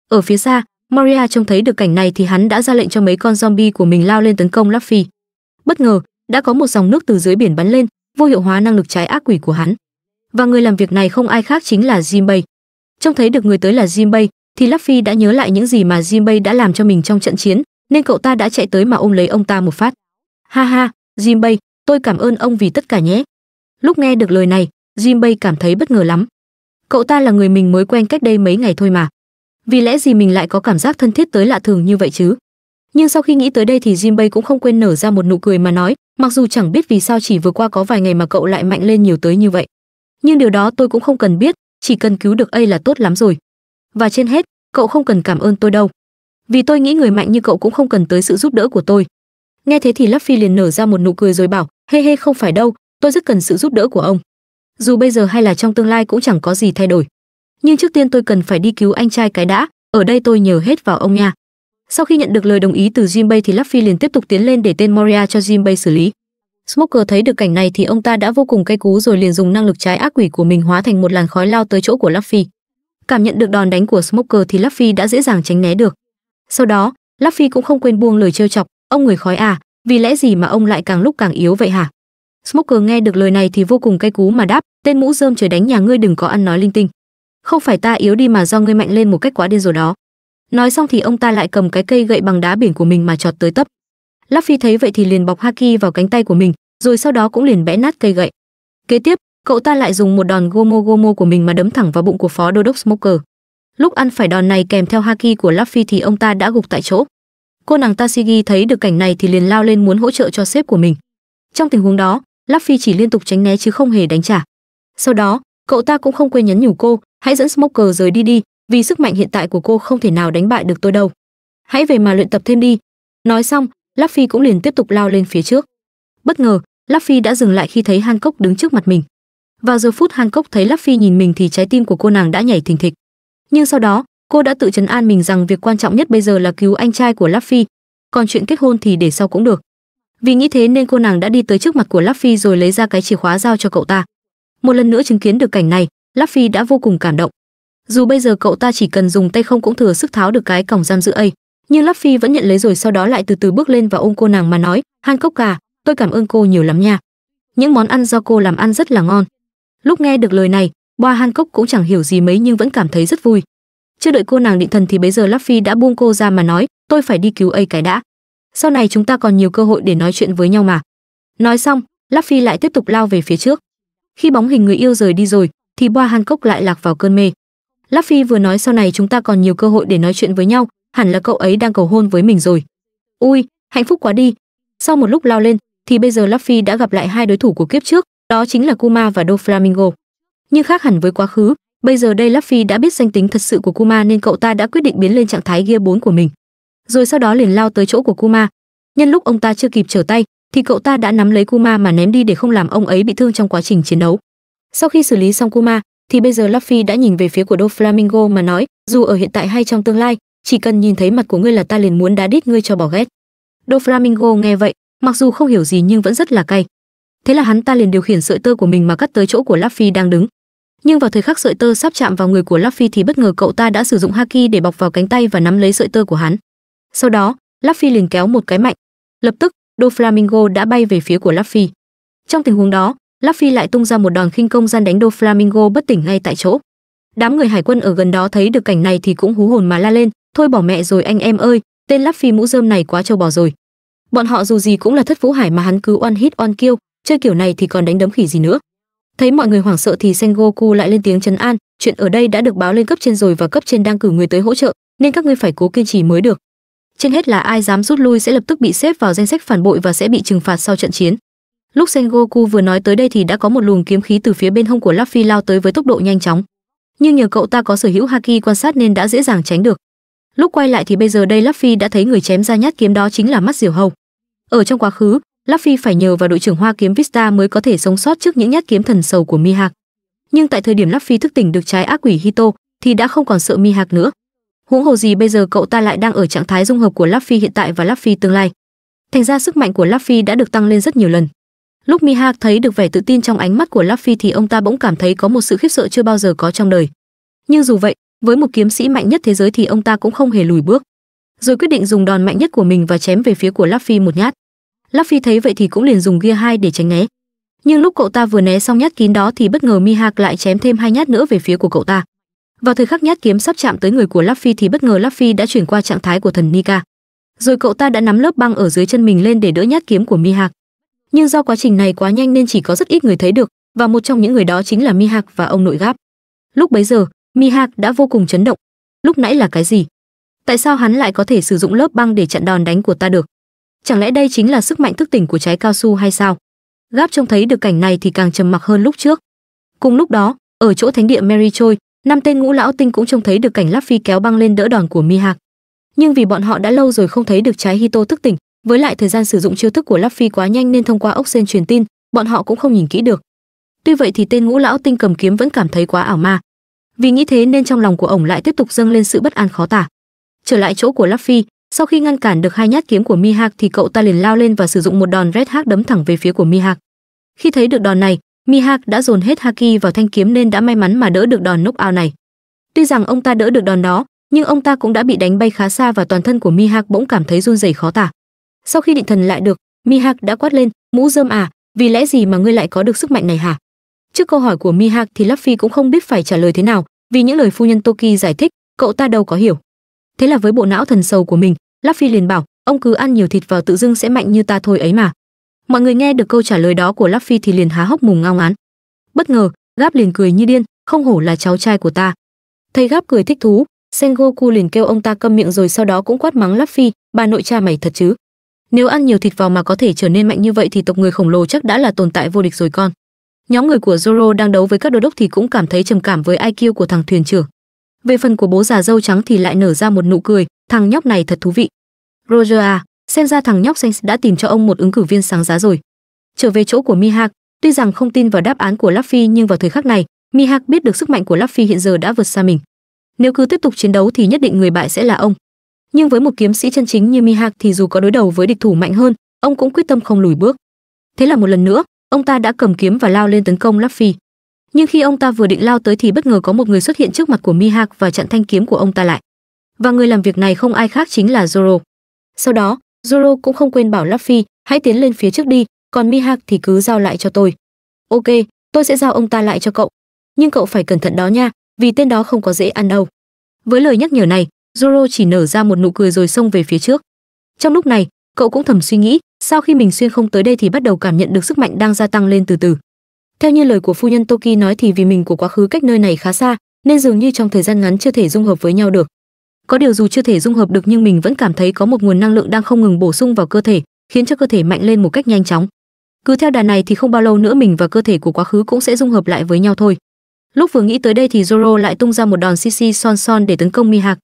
Speaker 1: ở phía xa maria trông thấy được cảnh này thì hắn đã ra lệnh cho mấy con zombie của mình lao lên tấn công lắc phi bất ngờ đã có một dòng nước từ dưới biển bắn lên vô hiệu hóa năng lực trái ác quỷ của hắn và người làm việc này không ai khác chính là Jim Bay. Trông thấy được người tới là Jim Bay, thì Luffy đã nhớ lại những gì mà Jim Bay đã làm cho mình trong trận chiến nên cậu ta đã chạy tới mà ôm lấy ông ta một phát. Ha ha, Jim Bay, tôi cảm ơn ông vì tất cả nhé. Lúc nghe được lời này, Jim Bay cảm thấy bất ngờ lắm. Cậu ta là người mình mới quen cách đây mấy ngày thôi mà. Vì lẽ gì mình lại có cảm giác thân thiết tới lạ thường như vậy chứ? Nhưng sau khi nghĩ tới đây thì Jim Bay cũng không quên nở ra một nụ cười mà nói, mặc dù chẳng biết vì sao chỉ vừa qua có vài ngày mà cậu lại mạnh lên nhiều tới như vậy. Nhưng điều đó tôi cũng không cần biết, chỉ cần cứu được A là tốt lắm rồi. Và trên hết, cậu không cần cảm ơn tôi đâu vì tôi nghĩ người mạnh như cậu cũng không cần tới sự giúp đỡ của tôi nghe thế thì lắp phi liền nở ra một nụ cười rồi bảo hê hey, hê hey, không phải đâu tôi rất cần sự giúp đỡ của ông dù bây giờ hay là trong tương lai cũng chẳng có gì thay đổi nhưng trước tiên tôi cần phải đi cứu anh trai cái đã ở đây tôi nhờ hết vào ông nha sau khi nhận được lời đồng ý từ Jim Bay thì Luffy liền tiếp tục tiến lên để tên Moria cho Jim Bay xử lý. Smoker thấy được cảnh này thì ông ta đã vô cùng cay cú rồi liền dùng năng lực trái ác quỷ của mình hóa thành một làn khói lao tới chỗ của Luffy. Cảm nhận được đòn đánh của Smoker thì Luffy đã dễ dàng tránh né được sau đó lắp phi cũng không quên buông lời trêu chọc ông người khói à vì lẽ gì mà ông lại càng lúc càng yếu vậy hả smoker nghe được lời này thì vô cùng cay cú mà đáp tên mũ rơm trời đánh nhà ngươi đừng có ăn nói linh tinh không phải ta yếu đi mà do ngươi mạnh lên một cách quá điên rồi đó nói xong thì ông ta lại cầm cái cây gậy bằng đá biển của mình mà chọt tới tấp lắp phi thấy vậy thì liền bọc haki vào cánh tay của mình rồi sau đó cũng liền bẽ nát cây gậy kế tiếp cậu ta lại dùng một đòn gomo gomo của mình mà đấm thẳng vào bụng của phó đô đốc smoker Lúc ăn phải đòn này kèm theo haki của Luffy thì ông ta đã gục tại chỗ. Cô nàng Tashigi thấy được cảnh này thì liền lao lên muốn hỗ trợ cho sếp của mình. Trong tình huống đó, Luffy chỉ liên tục tránh né chứ không hề đánh trả. Sau đó, cậu ta cũng không quên nhắn nhủ cô, hãy dẫn Smoker rời đi đi, vì sức mạnh hiện tại của cô không thể nào đánh bại được tôi đâu. Hãy về mà luyện tập thêm đi. Nói xong, Luffy cũng liền tiếp tục lao lên phía trước. Bất ngờ, Luffy đã dừng lại khi thấy Hancock đứng trước mặt mình. Vào giờ phút Hancock thấy Luffy nhìn mình thì trái tim của cô nàng đã nhảy thình thịch nhưng sau đó cô đã tự chấn an mình rằng việc quan trọng nhất bây giờ là cứu anh trai của Luffy, còn chuyện kết hôn thì để sau cũng được. Vì nghĩ thế nên cô nàng đã đi tới trước mặt của Luffy rồi lấy ra cái chìa khóa giao cho cậu ta. Một lần nữa chứng kiến được cảnh này, Luffy đã vô cùng cảm động. Dù bây giờ cậu ta chỉ cần dùng tay không cũng thừa sức tháo được cái còng giam giữ ấy, nhưng Luffy vẫn nhận lấy rồi sau đó lại từ từ bước lên và ôm cô nàng mà nói, "Han cốc gà, tôi cảm ơn cô nhiều lắm nha. Những món ăn do cô làm ăn rất là ngon." Lúc nghe được lời này, Boa Hancock cũng chẳng hiểu gì mấy nhưng vẫn cảm thấy rất vui. Chưa đợi cô nàng định thần thì bấy giờ Luffy đã buông cô ra mà nói, "Tôi phải đi cứu ấy cái đã. Sau này chúng ta còn nhiều cơ hội để nói chuyện với nhau mà." Nói xong, Luffy lại tiếp tục lao về phía trước. Khi bóng hình người yêu rời đi rồi, thì Boa Hancock lại lạc vào cơn mê. Luffy vừa nói sau này chúng ta còn nhiều cơ hội để nói chuyện với nhau, hẳn là cậu ấy đang cầu hôn với mình rồi. Ui, hạnh phúc quá đi. Sau một lúc lao lên, thì bây giờ Luffy đã gặp lại hai đối thủ của kiếp trước, đó chính là Kuma và Doflamingo nhưng khác hẳn với quá khứ bây giờ đây luffy đã biết danh tính thật sự của kuma nên cậu ta đã quyết định biến lên trạng thái gear 4 của mình rồi sau đó liền lao tới chỗ của kuma nhân lúc ông ta chưa kịp trở tay thì cậu ta đã nắm lấy kuma mà ném đi để không làm ông ấy bị thương trong quá trình chiến đấu sau khi xử lý xong kuma thì bây giờ luffy đã nhìn về phía của Do Flamingo mà nói dù ở hiện tại hay trong tương lai chỉ cần nhìn thấy mặt của ngươi là ta liền muốn đá đít ngươi cho bỏ ghét Do Flamingo nghe vậy mặc dù không hiểu gì nhưng vẫn rất là cay thế là hắn ta liền điều khiển sợi tơ của mình mà cắt tới chỗ của Luffy đang đứng nhưng vào thời khắc sợi tơ sắp chạm vào người của Luffy thì bất ngờ cậu ta đã sử dụng haki để bọc vào cánh tay và nắm lấy sợi tơ của hắn. Sau đó, Luffy liền kéo một cái mạnh. Lập tức, Doflamingo đã bay về phía của Luffy. Trong tình huống đó, Luffy lại tung ra một đòn khinh công gian đánh Doflamingo bất tỉnh ngay tại chỗ. Đám người hải quân ở gần đó thấy được cảnh này thì cũng hú hồn mà la lên, "Thôi bỏ mẹ rồi anh em ơi, tên Luffy mũ rơm này quá trâu bò rồi." Bọn họ dù gì cũng là thất vũ hải mà hắn cứ oan hit oan kêu, chơi kiểu này thì còn đánh đấm khỉ gì nữa thấy mọi người hoảng sợ thì sengoku lại lên tiếng chấn an chuyện ở đây đã được báo lên cấp trên rồi và cấp trên đang cử người tới hỗ trợ nên các ngươi phải cố kiên trì mới được trên hết là ai dám rút lui sẽ lập tức bị xếp vào danh sách phản bội và sẽ bị trừng phạt sau trận chiến lúc sengoku vừa nói tới đây thì đã có một luồng kiếm khí từ phía bên hông của luffy lao tới với tốc độ nhanh chóng nhưng nhờ cậu ta có sở hữu haki quan sát nên đã dễ dàng tránh được lúc quay lại thì bây giờ đây luffy đã thấy người chém ra nhát kiếm đó chính là mắt diều hầu ở trong quá khứ Luffy phải nhờ vào đội trưởng Hoa Kiếm Vista mới có thể sống sót trước những nhát kiếm thần sầu của Mihawk. Nhưng tại thời điểm Luffy thức tỉnh được trái ác quỷ Hito thì đã không còn sợ Mihawk nữa. Huống hồ gì bây giờ cậu ta lại đang ở trạng thái dung hợp của Luffy hiện tại và Luffy tương lai. Thành ra sức mạnh của Luffy đã được tăng lên rất nhiều lần. Lúc Mihawk thấy được vẻ tự tin trong ánh mắt của Luffy thì ông ta bỗng cảm thấy có một sự khiếp sợ chưa bao giờ có trong đời. Nhưng dù vậy, với một kiếm sĩ mạnh nhất thế giới thì ông ta cũng không hề lùi bước. Rồi quyết định dùng đòn mạnh nhất của mình và chém về phía của Luffy một nhát lắc thấy vậy thì cũng liền dùng ghia hai để tránh né nhưng lúc cậu ta vừa né xong nhát kín đó thì bất ngờ mi hạc lại chém thêm hai nhát nữa về phía của cậu ta vào thời khắc nhát kiếm sắp chạm tới người của lắc thì bất ngờ lắc đã chuyển qua trạng thái của thần nika rồi cậu ta đã nắm lớp băng ở dưới chân mình lên để đỡ nhát kiếm của mi hạc nhưng do quá trình này quá nhanh nên chỉ có rất ít người thấy được và một trong những người đó chính là mi hạc và ông nội gáp lúc bấy giờ mi hạc đã vô cùng chấn động lúc nãy là cái gì tại sao hắn lại có thể sử dụng lớp băng để chặn đòn đánh của ta được chẳng lẽ đây chính là sức mạnh thức tỉnh của trái cao su hay sao gáp trông thấy được cảnh này thì càng trầm mặc hơn lúc trước cùng lúc đó ở chỗ thánh địa mary trôi năm tên ngũ lão tinh cũng trông thấy được cảnh lắp phi kéo băng lên đỡ đòn của mi hạc nhưng vì bọn họ đã lâu rồi không thấy được trái hito thức tỉnh với lại thời gian sử dụng chiêu thức của lắp phi quá nhanh nên thông qua ốc sen truyền tin bọn họ cũng không nhìn kỹ được tuy vậy thì tên ngũ lão tinh cầm kiếm vẫn cảm thấy quá ảo ma vì nghĩ thế nên trong lòng của ổng lại tiếp tục dâng lên sự bất an khó tả trở lại chỗ của lắp phi sau khi ngăn cản được hai nhát kiếm của Mihak thì cậu ta liền lao lên và sử dụng một đòn Red Hack đấm thẳng về phía của Mihak. Khi thấy được đòn này, Mihak đã dồn hết haki vào thanh kiếm nên đã may mắn mà đỡ được đòn knockout này. Tuy rằng ông ta đỡ được đòn đó, nhưng ông ta cũng đã bị đánh bay khá xa và toàn thân của Mihak bỗng cảm thấy run rẩy khó tả. Sau khi định thần lại được, Mihak đã quát lên, "Mũ dơm à, vì lẽ gì mà ngươi lại có được sức mạnh này hả?" Trước câu hỏi của Mihak thì Luffy cũng không biết phải trả lời thế nào, vì những lời phu nhân Toki giải thích, cậu ta đâu có hiểu thế là với bộ não thần sầu của mình lắc liền bảo ông cứ ăn nhiều thịt vào tự dưng sẽ mạnh như ta thôi ấy mà mọi người nghe được câu trả lời đó của lắc thì liền há hốc mùng ngao ngán bất ngờ gáp liền cười như điên không hổ là cháu trai của ta thấy gáp cười thích thú sengoku liền kêu ông ta câm miệng rồi sau đó cũng quát mắng lắc bà nội cha mày thật chứ nếu ăn nhiều thịt vào mà có thể trở nên mạnh như vậy thì tộc người khổng lồ chắc đã là tồn tại vô địch rồi con nhóm người của Zoro đang đấu với các đô đốc thì cũng cảm thấy trầm cảm với IQ của thằng thuyền trưởng về phần của bố già dâu trắng thì lại nở ra một nụ cười thằng nhóc này thật thú vị roger à xem ra thằng nhóc xanh đã tìm cho ông một ứng cử viên sáng giá rồi trở về chỗ của mihak tuy rằng không tin vào đáp án của laffy nhưng vào thời khắc này mihak biết được sức mạnh của laffy hiện giờ đã vượt xa mình nếu cứ tiếp tục chiến đấu thì nhất định người bại sẽ là ông nhưng với một kiếm sĩ chân chính như mihak thì dù có đối đầu với địch thủ mạnh hơn ông cũng quyết tâm không lùi bước thế là một lần nữa ông ta đã cầm kiếm và lao lên tấn công laffy nhưng khi ông ta vừa định lao tới thì bất ngờ có một người xuất hiện trước mặt của Mihak và chặn thanh kiếm của ông ta lại. Và người làm việc này không ai khác chính là Zoro. Sau đó, Zoro cũng không quên bảo Luffy, hãy tiến lên phía trước đi, còn Mihak thì cứ giao lại cho tôi. Ok, tôi sẽ giao ông ta lại cho cậu, nhưng cậu phải cẩn thận đó nha, vì tên đó không có dễ ăn đâu. Với lời nhắc nhở này, Zoro chỉ nở ra một nụ cười rồi xông về phía trước. Trong lúc này, cậu cũng thầm suy nghĩ, sau khi mình xuyên không tới đây thì bắt đầu cảm nhận được sức mạnh đang gia tăng lên từ từ. Theo như lời của phu nhân Toki nói thì vì mình của quá khứ cách nơi này khá xa, nên dường như trong thời gian ngắn chưa thể dung hợp với nhau được. Có điều dù chưa thể dung hợp được nhưng mình vẫn cảm thấy có một nguồn năng lượng đang không ngừng bổ sung vào cơ thể, khiến cho cơ thể mạnh lên một cách nhanh chóng. Cứ theo đà này thì không bao lâu nữa mình và cơ thể của quá khứ cũng sẽ dung hợp lại với nhau thôi. Lúc vừa nghĩ tới đây thì Zoro lại tung ra một đòn CC son son để tấn công Mihawk.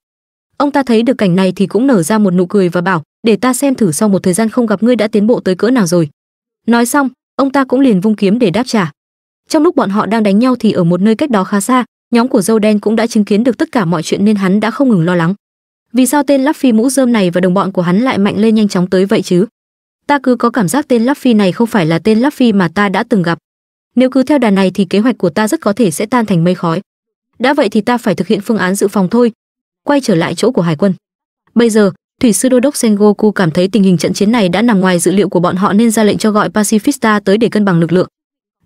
Speaker 1: Ông ta thấy được cảnh này thì cũng nở ra một nụ cười và bảo, "Để ta xem thử sau một thời gian không gặp ngươi đã tiến bộ tới cỡ nào rồi." Nói xong, ông ta cũng liền vung kiếm để đáp trả trong lúc bọn họ đang đánh nhau thì ở một nơi cách đó khá xa nhóm của dâu đen cũng đã chứng kiến được tất cả mọi chuyện nên hắn đã không ngừng lo lắng vì sao tên lắp phi mũ rơm này và đồng bọn của hắn lại mạnh lên nhanh chóng tới vậy chứ ta cứ có cảm giác tên lắp phi này không phải là tên lắp phi mà ta đã từng gặp nếu cứ theo đà này thì kế hoạch của ta rất có thể sẽ tan thành mây khói đã vậy thì ta phải thực hiện phương án dự phòng thôi quay trở lại chỗ của hải quân bây giờ thủy sư đô đốc sengoku cảm thấy tình hình trận chiến này đã nằm ngoài dự liệu của bọn họ nên ra lệnh cho gọi pacifista tới để cân bằng lực lượng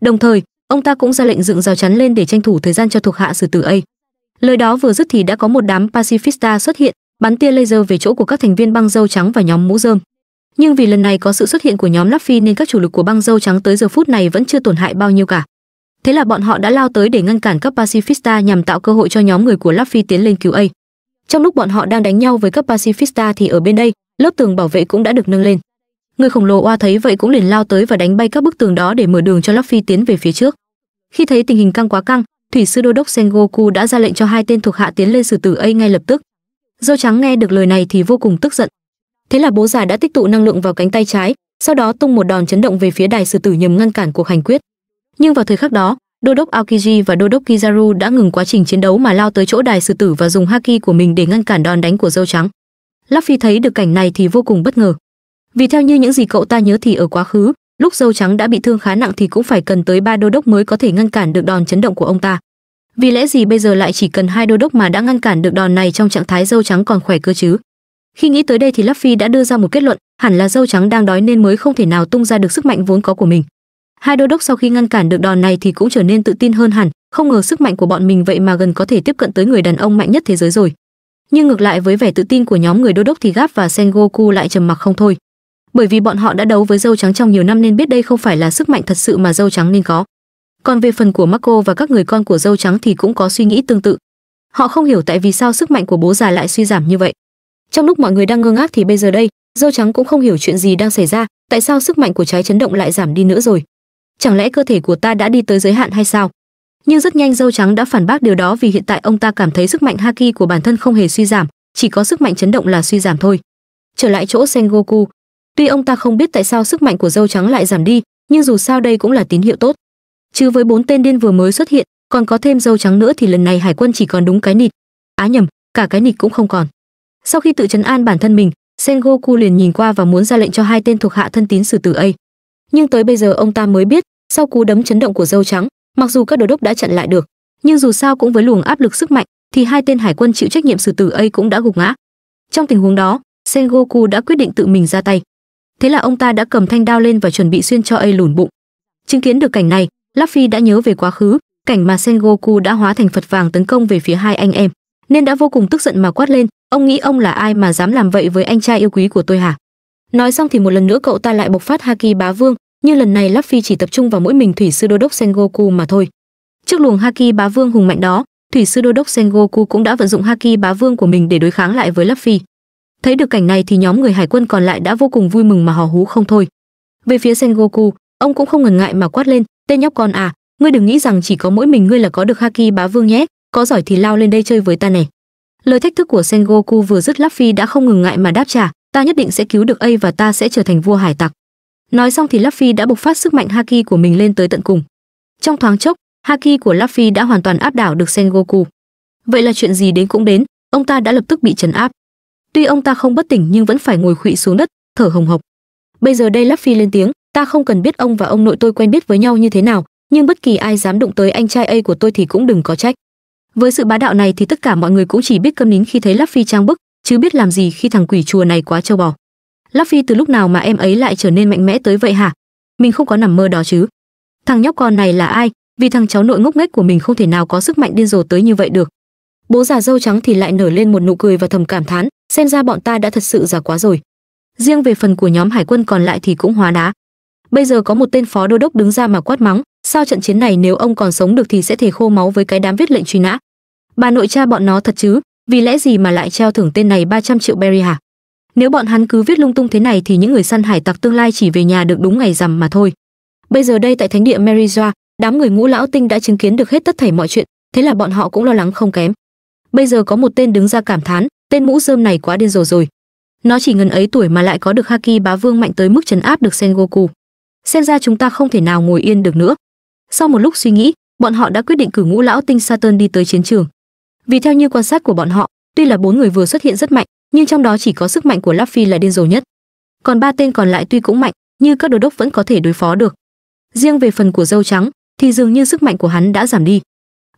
Speaker 1: đồng thời ông ta cũng ra lệnh dựng rào chắn lên để tranh thủ thời gian cho thuộc hạ xử tử ấy lời đó vừa dứt thì đã có một đám pacifista xuất hiện bắn tia laser về chỗ của các thành viên băng dâu trắng và nhóm mũ rơm nhưng vì lần này có sự xuất hiện của nhóm lắp phi nên các chủ lực của băng dâu trắng tới giờ phút này vẫn chưa tổn hại bao nhiêu cả thế là bọn họ đã lao tới để ngăn cản các pacifista nhằm tạo cơ hội cho nhóm người của lắp phi tiến lên cứu a trong lúc bọn họ đang đánh nhau với các pacifista thì ở bên đây lớp tường bảo vệ cũng đã được nâng lên người khổng lồ oa thấy vậy cũng liền lao tới và đánh bay các bức tường đó để mở đường cho luffy tiến về phía trước khi thấy tình hình căng quá căng thủy sư đô đốc sengoku đã ra lệnh cho hai tên thuộc hạ tiến lên xử tử ấy ngay lập tức dâu trắng nghe được lời này thì vô cùng tức giận thế là bố già đã tích tụ năng lượng vào cánh tay trái sau đó tung một đòn chấn động về phía đài xử tử nhằm ngăn cản cuộc hành quyết nhưng vào thời khắc đó đô đốc aokiji và đô đốc kizaru đã ngừng quá trình chiến đấu mà lao tới chỗ đài xử tử và dùng haki của mình để ngăn cản đòn đánh của dâu trắng luffy thấy được cảnh này thì vô cùng bất ngờ vì theo như những gì cậu ta nhớ thì ở quá khứ lúc dâu trắng đã bị thương khá nặng thì cũng phải cần tới ba đô đốc mới có thể ngăn cản được đòn chấn động của ông ta vì lẽ gì bây giờ lại chỉ cần hai đô đốc mà đã ngăn cản được đòn này trong trạng thái dâu trắng còn khỏe cơ chứ khi nghĩ tới đây thì Luffy đã đưa ra một kết luận hẳn là dâu trắng đang đói nên mới không thể nào tung ra được sức mạnh vốn có của mình hai đô đốc sau khi ngăn cản được đòn này thì cũng trở nên tự tin hơn hẳn không ngờ sức mạnh của bọn mình vậy mà gần có thể tiếp cận tới người đàn ông mạnh nhất thế giới rồi nhưng ngược lại với vẻ tự tin của nhóm người đô đốc thì gáp và sengoku lại trầm mặc không thôi bởi vì bọn họ đã đấu với dâu trắng trong nhiều năm nên biết đây không phải là sức mạnh thật sự mà dâu trắng nên có còn về phần của marco và các người con của dâu trắng thì cũng có suy nghĩ tương tự họ không hiểu tại vì sao sức mạnh của bố già lại suy giảm như vậy trong lúc mọi người đang ngơ ngác thì bây giờ đây dâu trắng cũng không hiểu chuyện gì đang xảy ra tại sao sức mạnh của trái chấn động lại giảm đi nữa rồi chẳng lẽ cơ thể của ta đã đi tới giới hạn hay sao nhưng rất nhanh dâu trắng đã phản bác điều đó vì hiện tại ông ta cảm thấy sức mạnh haki của bản thân không hề suy giảm chỉ có sức mạnh chấn động là suy giảm thôi trở lại chỗ sengoku Tuy ông ta không biết tại sao sức mạnh của dâu trắng lại giảm đi, nhưng dù sao đây cũng là tín hiệu tốt. Chứ với bốn tên điên vừa mới xuất hiện, còn có thêm dâu trắng nữa thì lần này hải quân chỉ còn đúng cái nịt. Á nhầm, cả cái nịt cũng không còn. Sau khi tự chấn an bản thân mình, Sengoku liền nhìn qua và muốn ra lệnh cho hai tên thuộc hạ thân tín xử tử ấy. Nhưng tới bây giờ ông ta mới biết, sau cú đấm chấn động của dâu trắng, mặc dù các đồ đốc đã chặn lại được, nhưng dù sao cũng với luồng áp lực sức mạnh, thì hai tên hải quân chịu trách nhiệm xử tử ấy cũng đã gục ngã. Trong tình huống đó, Sengoku đã quyết định tự mình ra tay thế là ông ta đã cầm thanh đao lên và chuẩn bị xuyên cho ấy lùn bụng chứng kiến được cảnh này luffy đã nhớ về quá khứ cảnh mà sengoku đã hóa thành phật vàng tấn công về phía hai anh em nên đã vô cùng tức giận mà quát lên ông nghĩ ông là ai mà dám làm vậy với anh trai yêu quý của tôi hả nói xong thì một lần nữa cậu ta lại bộc phát haki bá vương nhưng lần này luffy chỉ tập trung vào mỗi mình thủy sư đô đốc sengoku mà thôi trước luồng haki bá vương hùng mạnh đó thủy sư đô đốc sengoku cũng đã vận dụng haki bá vương của mình để đối kháng lại với luffy Thấy được cảnh này thì nhóm người hải quân còn lại đã vô cùng vui mừng mà hò hú không thôi. Về phía Sengoku, ông cũng không ngần ngại mà quát lên, "Tên nhóc con à, ngươi đừng nghĩ rằng chỉ có mỗi mình ngươi là có được Haki bá vương nhé, có giỏi thì lao lên đây chơi với ta này." Lời thách thức của Sengoku vừa dứt Luffy đã không ngừng ngại mà đáp trả, "Ta nhất định sẽ cứu được A và ta sẽ trở thành vua hải tặc." Nói xong thì Luffy đã bộc phát sức mạnh Haki của mình lên tới tận cùng. Trong thoáng chốc, Haki của Luffy đã hoàn toàn áp đảo được Sengoku. Vậy là chuyện gì đến cũng đến, ông ta đã lập tức bị trấn áp tuy ông ta không bất tỉnh nhưng vẫn phải ngồi khuỵu xuống đất thở hồng hộc bây giờ đây lắp phi lên tiếng ta không cần biết ông và ông nội tôi quen biết với nhau như thế nào nhưng bất kỳ ai dám đụng tới anh trai ấy của tôi thì cũng đừng có trách với sự bá đạo này thì tất cả mọi người cũng chỉ biết câm nín khi thấy lắp phi trang bức chứ biết làm gì khi thằng quỷ chùa này quá trâu bò lắp phi từ lúc nào mà em ấy lại trở nên mạnh mẽ tới vậy hả mình không có nằm mơ đó chứ thằng nhóc con này là ai vì thằng cháu nội ngốc nghếch của mình không thể nào có sức mạnh điên rồ tới như vậy được bố già dâu trắng thì lại nở lên một nụ cười và thầm cảm thán xem ra bọn ta đã thật sự già quá rồi riêng về phần của nhóm hải quân còn lại thì cũng hóa đá bây giờ có một tên phó đô đốc đứng ra mà quát mắng sau trận chiến này nếu ông còn sống được thì sẽ thể khô máu với cái đám viết lệnh truy nã bà nội cha bọn nó thật chứ vì lẽ gì mà lại treo thưởng tên này 300 triệu berry hả nếu bọn hắn cứ viết lung tung thế này thì những người săn hải tặc tương lai chỉ về nhà được đúng ngày rằm mà thôi bây giờ đây tại thánh địa Merizoa, đám người ngũ lão tinh đã chứng kiến được hết tất thảy mọi chuyện thế là bọn họ cũng lo lắng không kém bây giờ có một tên đứng ra cảm thán tên mũ rơm này quá điên rồ rồi nó chỉ ngần ấy tuổi mà lại có được haki bá vương mạnh tới mức chấn áp được sengoku xem ra chúng ta không thể nào ngồi yên được nữa sau một lúc suy nghĩ bọn họ đã quyết định cử ngũ lão tinh saturn đi tới chiến trường vì theo như quan sát của bọn họ tuy là bốn người vừa xuất hiện rất mạnh nhưng trong đó chỉ có sức mạnh của Luffy là điên rồ nhất còn ba tên còn lại tuy cũng mạnh nhưng các đồ đốc vẫn có thể đối phó được riêng về phần của dâu trắng thì dường như sức mạnh của hắn đã giảm đi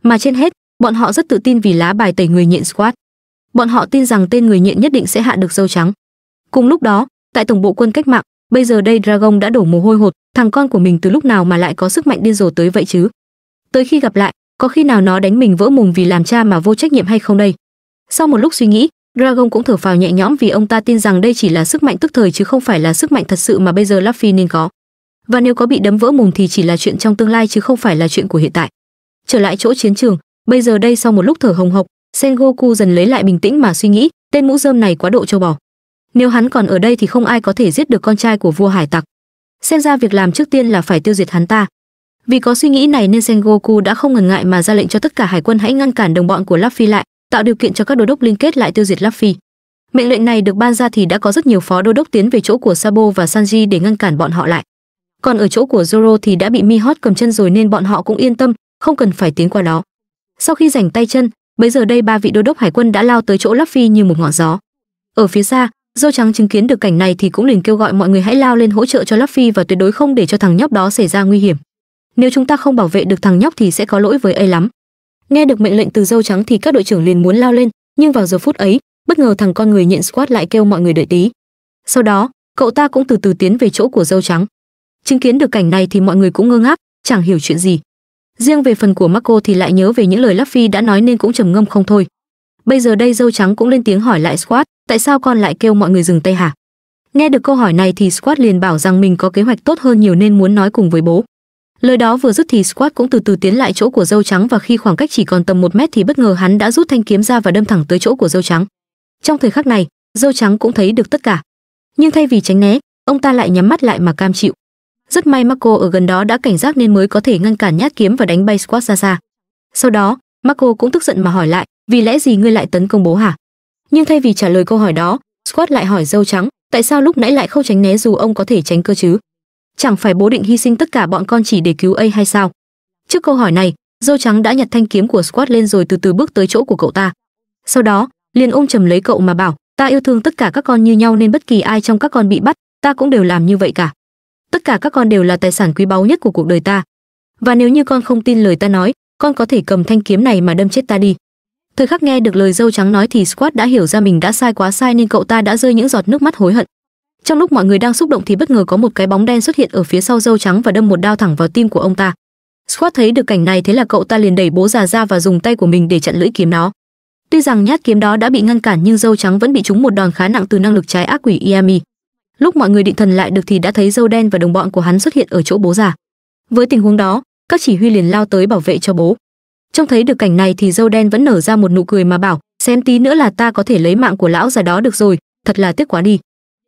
Speaker 1: mà trên hết bọn họ rất tự tin vì lá bài tẩy người nhện squat bọn họ tin rằng tên người nhện nhất định sẽ hạ được dâu trắng cùng lúc đó tại tổng bộ quân cách mạng bây giờ đây dragon đã đổ mồ hôi hột thằng con của mình từ lúc nào mà lại có sức mạnh điên rồ tới vậy chứ tới khi gặp lại có khi nào nó đánh mình vỡ mùng vì làm cha mà vô trách nhiệm hay không đây sau một lúc suy nghĩ dragon cũng thở phào nhẹ nhõm vì ông ta tin rằng đây chỉ là sức mạnh tức thời chứ không phải là sức mạnh thật sự mà bây giờ luffy nên có và nếu có bị đấm vỡ mùng thì chỉ là chuyện trong tương lai chứ không phải là chuyện của hiện tại trở lại chỗ chiến trường bây giờ đây sau một lúc thở hồng hộc sengoku dần lấy lại bình tĩnh mà suy nghĩ tên mũ rơm này quá độ châu bò nếu hắn còn ở đây thì không ai có thể giết được con trai của vua hải tặc xem ra việc làm trước tiên là phải tiêu diệt hắn ta vì có suy nghĩ này nên sengoku đã không ngần ngại mà ra lệnh cho tất cả hải quân hãy ngăn cản đồng bọn của Luffy lại tạo điều kiện cho các đô đốc liên kết lại tiêu diệt Luffy. mệnh lệnh này được ban ra thì đã có rất nhiều phó đô đốc tiến về chỗ của sabo và sanji để ngăn cản bọn họ lại còn ở chỗ của zoro thì đã bị mihot cầm chân rồi nên bọn họ cũng yên tâm không cần phải tiến qua đó sau khi rảnh tay chân Bây giờ đây ba vị đô đốc hải quân đã lao tới chỗ lắp phi như một ngọn gió. Ở phía xa, Dâu trắng chứng kiến được cảnh này thì cũng liền kêu gọi mọi người hãy lao lên hỗ trợ cho lắp phi và tuyệt đối không để cho thằng nhóc đó xảy ra nguy hiểm. Nếu chúng ta không bảo vệ được thằng nhóc thì sẽ có lỗi với ấy lắm. Nghe được mệnh lệnh từ dâu trắng thì các đội trưởng liền muốn lao lên, nhưng vào giờ phút ấy, bất ngờ thằng con người nhện squat lại kêu mọi người đợi tí. Sau đó, cậu ta cũng từ từ tiến về chỗ của dâu trắng. Chứng kiến được cảnh này thì mọi người cũng ngơ ngác, chẳng hiểu chuyện gì riêng về phần của marco thì lại nhớ về những lời luffy đã nói nên cũng trầm ngâm không thôi bây giờ đây dâu trắng cũng lên tiếng hỏi lại Squat tại sao con lại kêu mọi người dừng tay hả nghe được câu hỏi này thì Squat liền bảo rằng mình có kế hoạch tốt hơn nhiều nên muốn nói cùng với bố lời đó vừa dứt thì Squat cũng từ từ tiến lại chỗ của dâu trắng và khi khoảng cách chỉ còn tầm một mét thì bất ngờ hắn đã rút thanh kiếm ra và đâm thẳng tới chỗ của dâu trắng trong thời khắc này dâu trắng cũng thấy được tất cả nhưng thay vì tránh né ông ta lại nhắm mắt lại mà cam chịu rất may Marco ở gần đó đã cảnh giác nên mới có thể ngăn cản nhát kiếm và đánh bay Squat ra xa. Sau đó, Marco cũng tức giận mà hỏi lại, vì lẽ gì ngươi lại tấn công bố hả? Nhưng thay vì trả lời câu hỏi đó, Squat lại hỏi dâu trắng, tại sao lúc nãy lại không tránh né dù ông có thể tránh cơ chứ? Chẳng phải bố định hy sinh tất cả bọn con chỉ để cứu A hay sao? Trước câu hỏi này, dâu trắng đã nhặt thanh kiếm của Squat lên rồi từ từ bước tới chỗ của cậu ta. Sau đó, liền ôm chầm lấy cậu mà bảo, ta yêu thương tất cả các con như nhau nên bất kỳ ai trong các con bị bắt, ta cũng đều làm như vậy cả tất cả các con đều là tài sản quý báu nhất của cuộc đời ta và nếu như con không tin lời ta nói con có thể cầm thanh kiếm này mà đâm chết ta đi thời khắc nghe được lời dâu trắng nói thì squat đã hiểu ra mình đã sai quá sai nên cậu ta đã rơi những giọt nước mắt hối hận trong lúc mọi người đang xúc động thì bất ngờ có một cái bóng đen xuất hiện ở phía sau dâu trắng và đâm một đao thẳng vào tim của ông ta squat thấy được cảnh này thế là cậu ta liền đẩy bố già ra và dùng tay của mình để chặn lưỡi kiếm nó tuy rằng nhát kiếm đó đã bị ngăn cản nhưng dâu trắng vẫn bị trúng một đòn khá nặng từ năng lực trái ác quỷ iami lúc mọi người định thần lại được thì đã thấy dâu đen và đồng bọn của hắn xuất hiện ở chỗ bố già với tình huống đó các chỉ huy liền lao tới bảo vệ cho bố trông thấy được cảnh này thì dâu đen vẫn nở ra một nụ cười mà bảo xem tí nữa là ta có thể lấy mạng của lão già đó được rồi thật là tiếc quá đi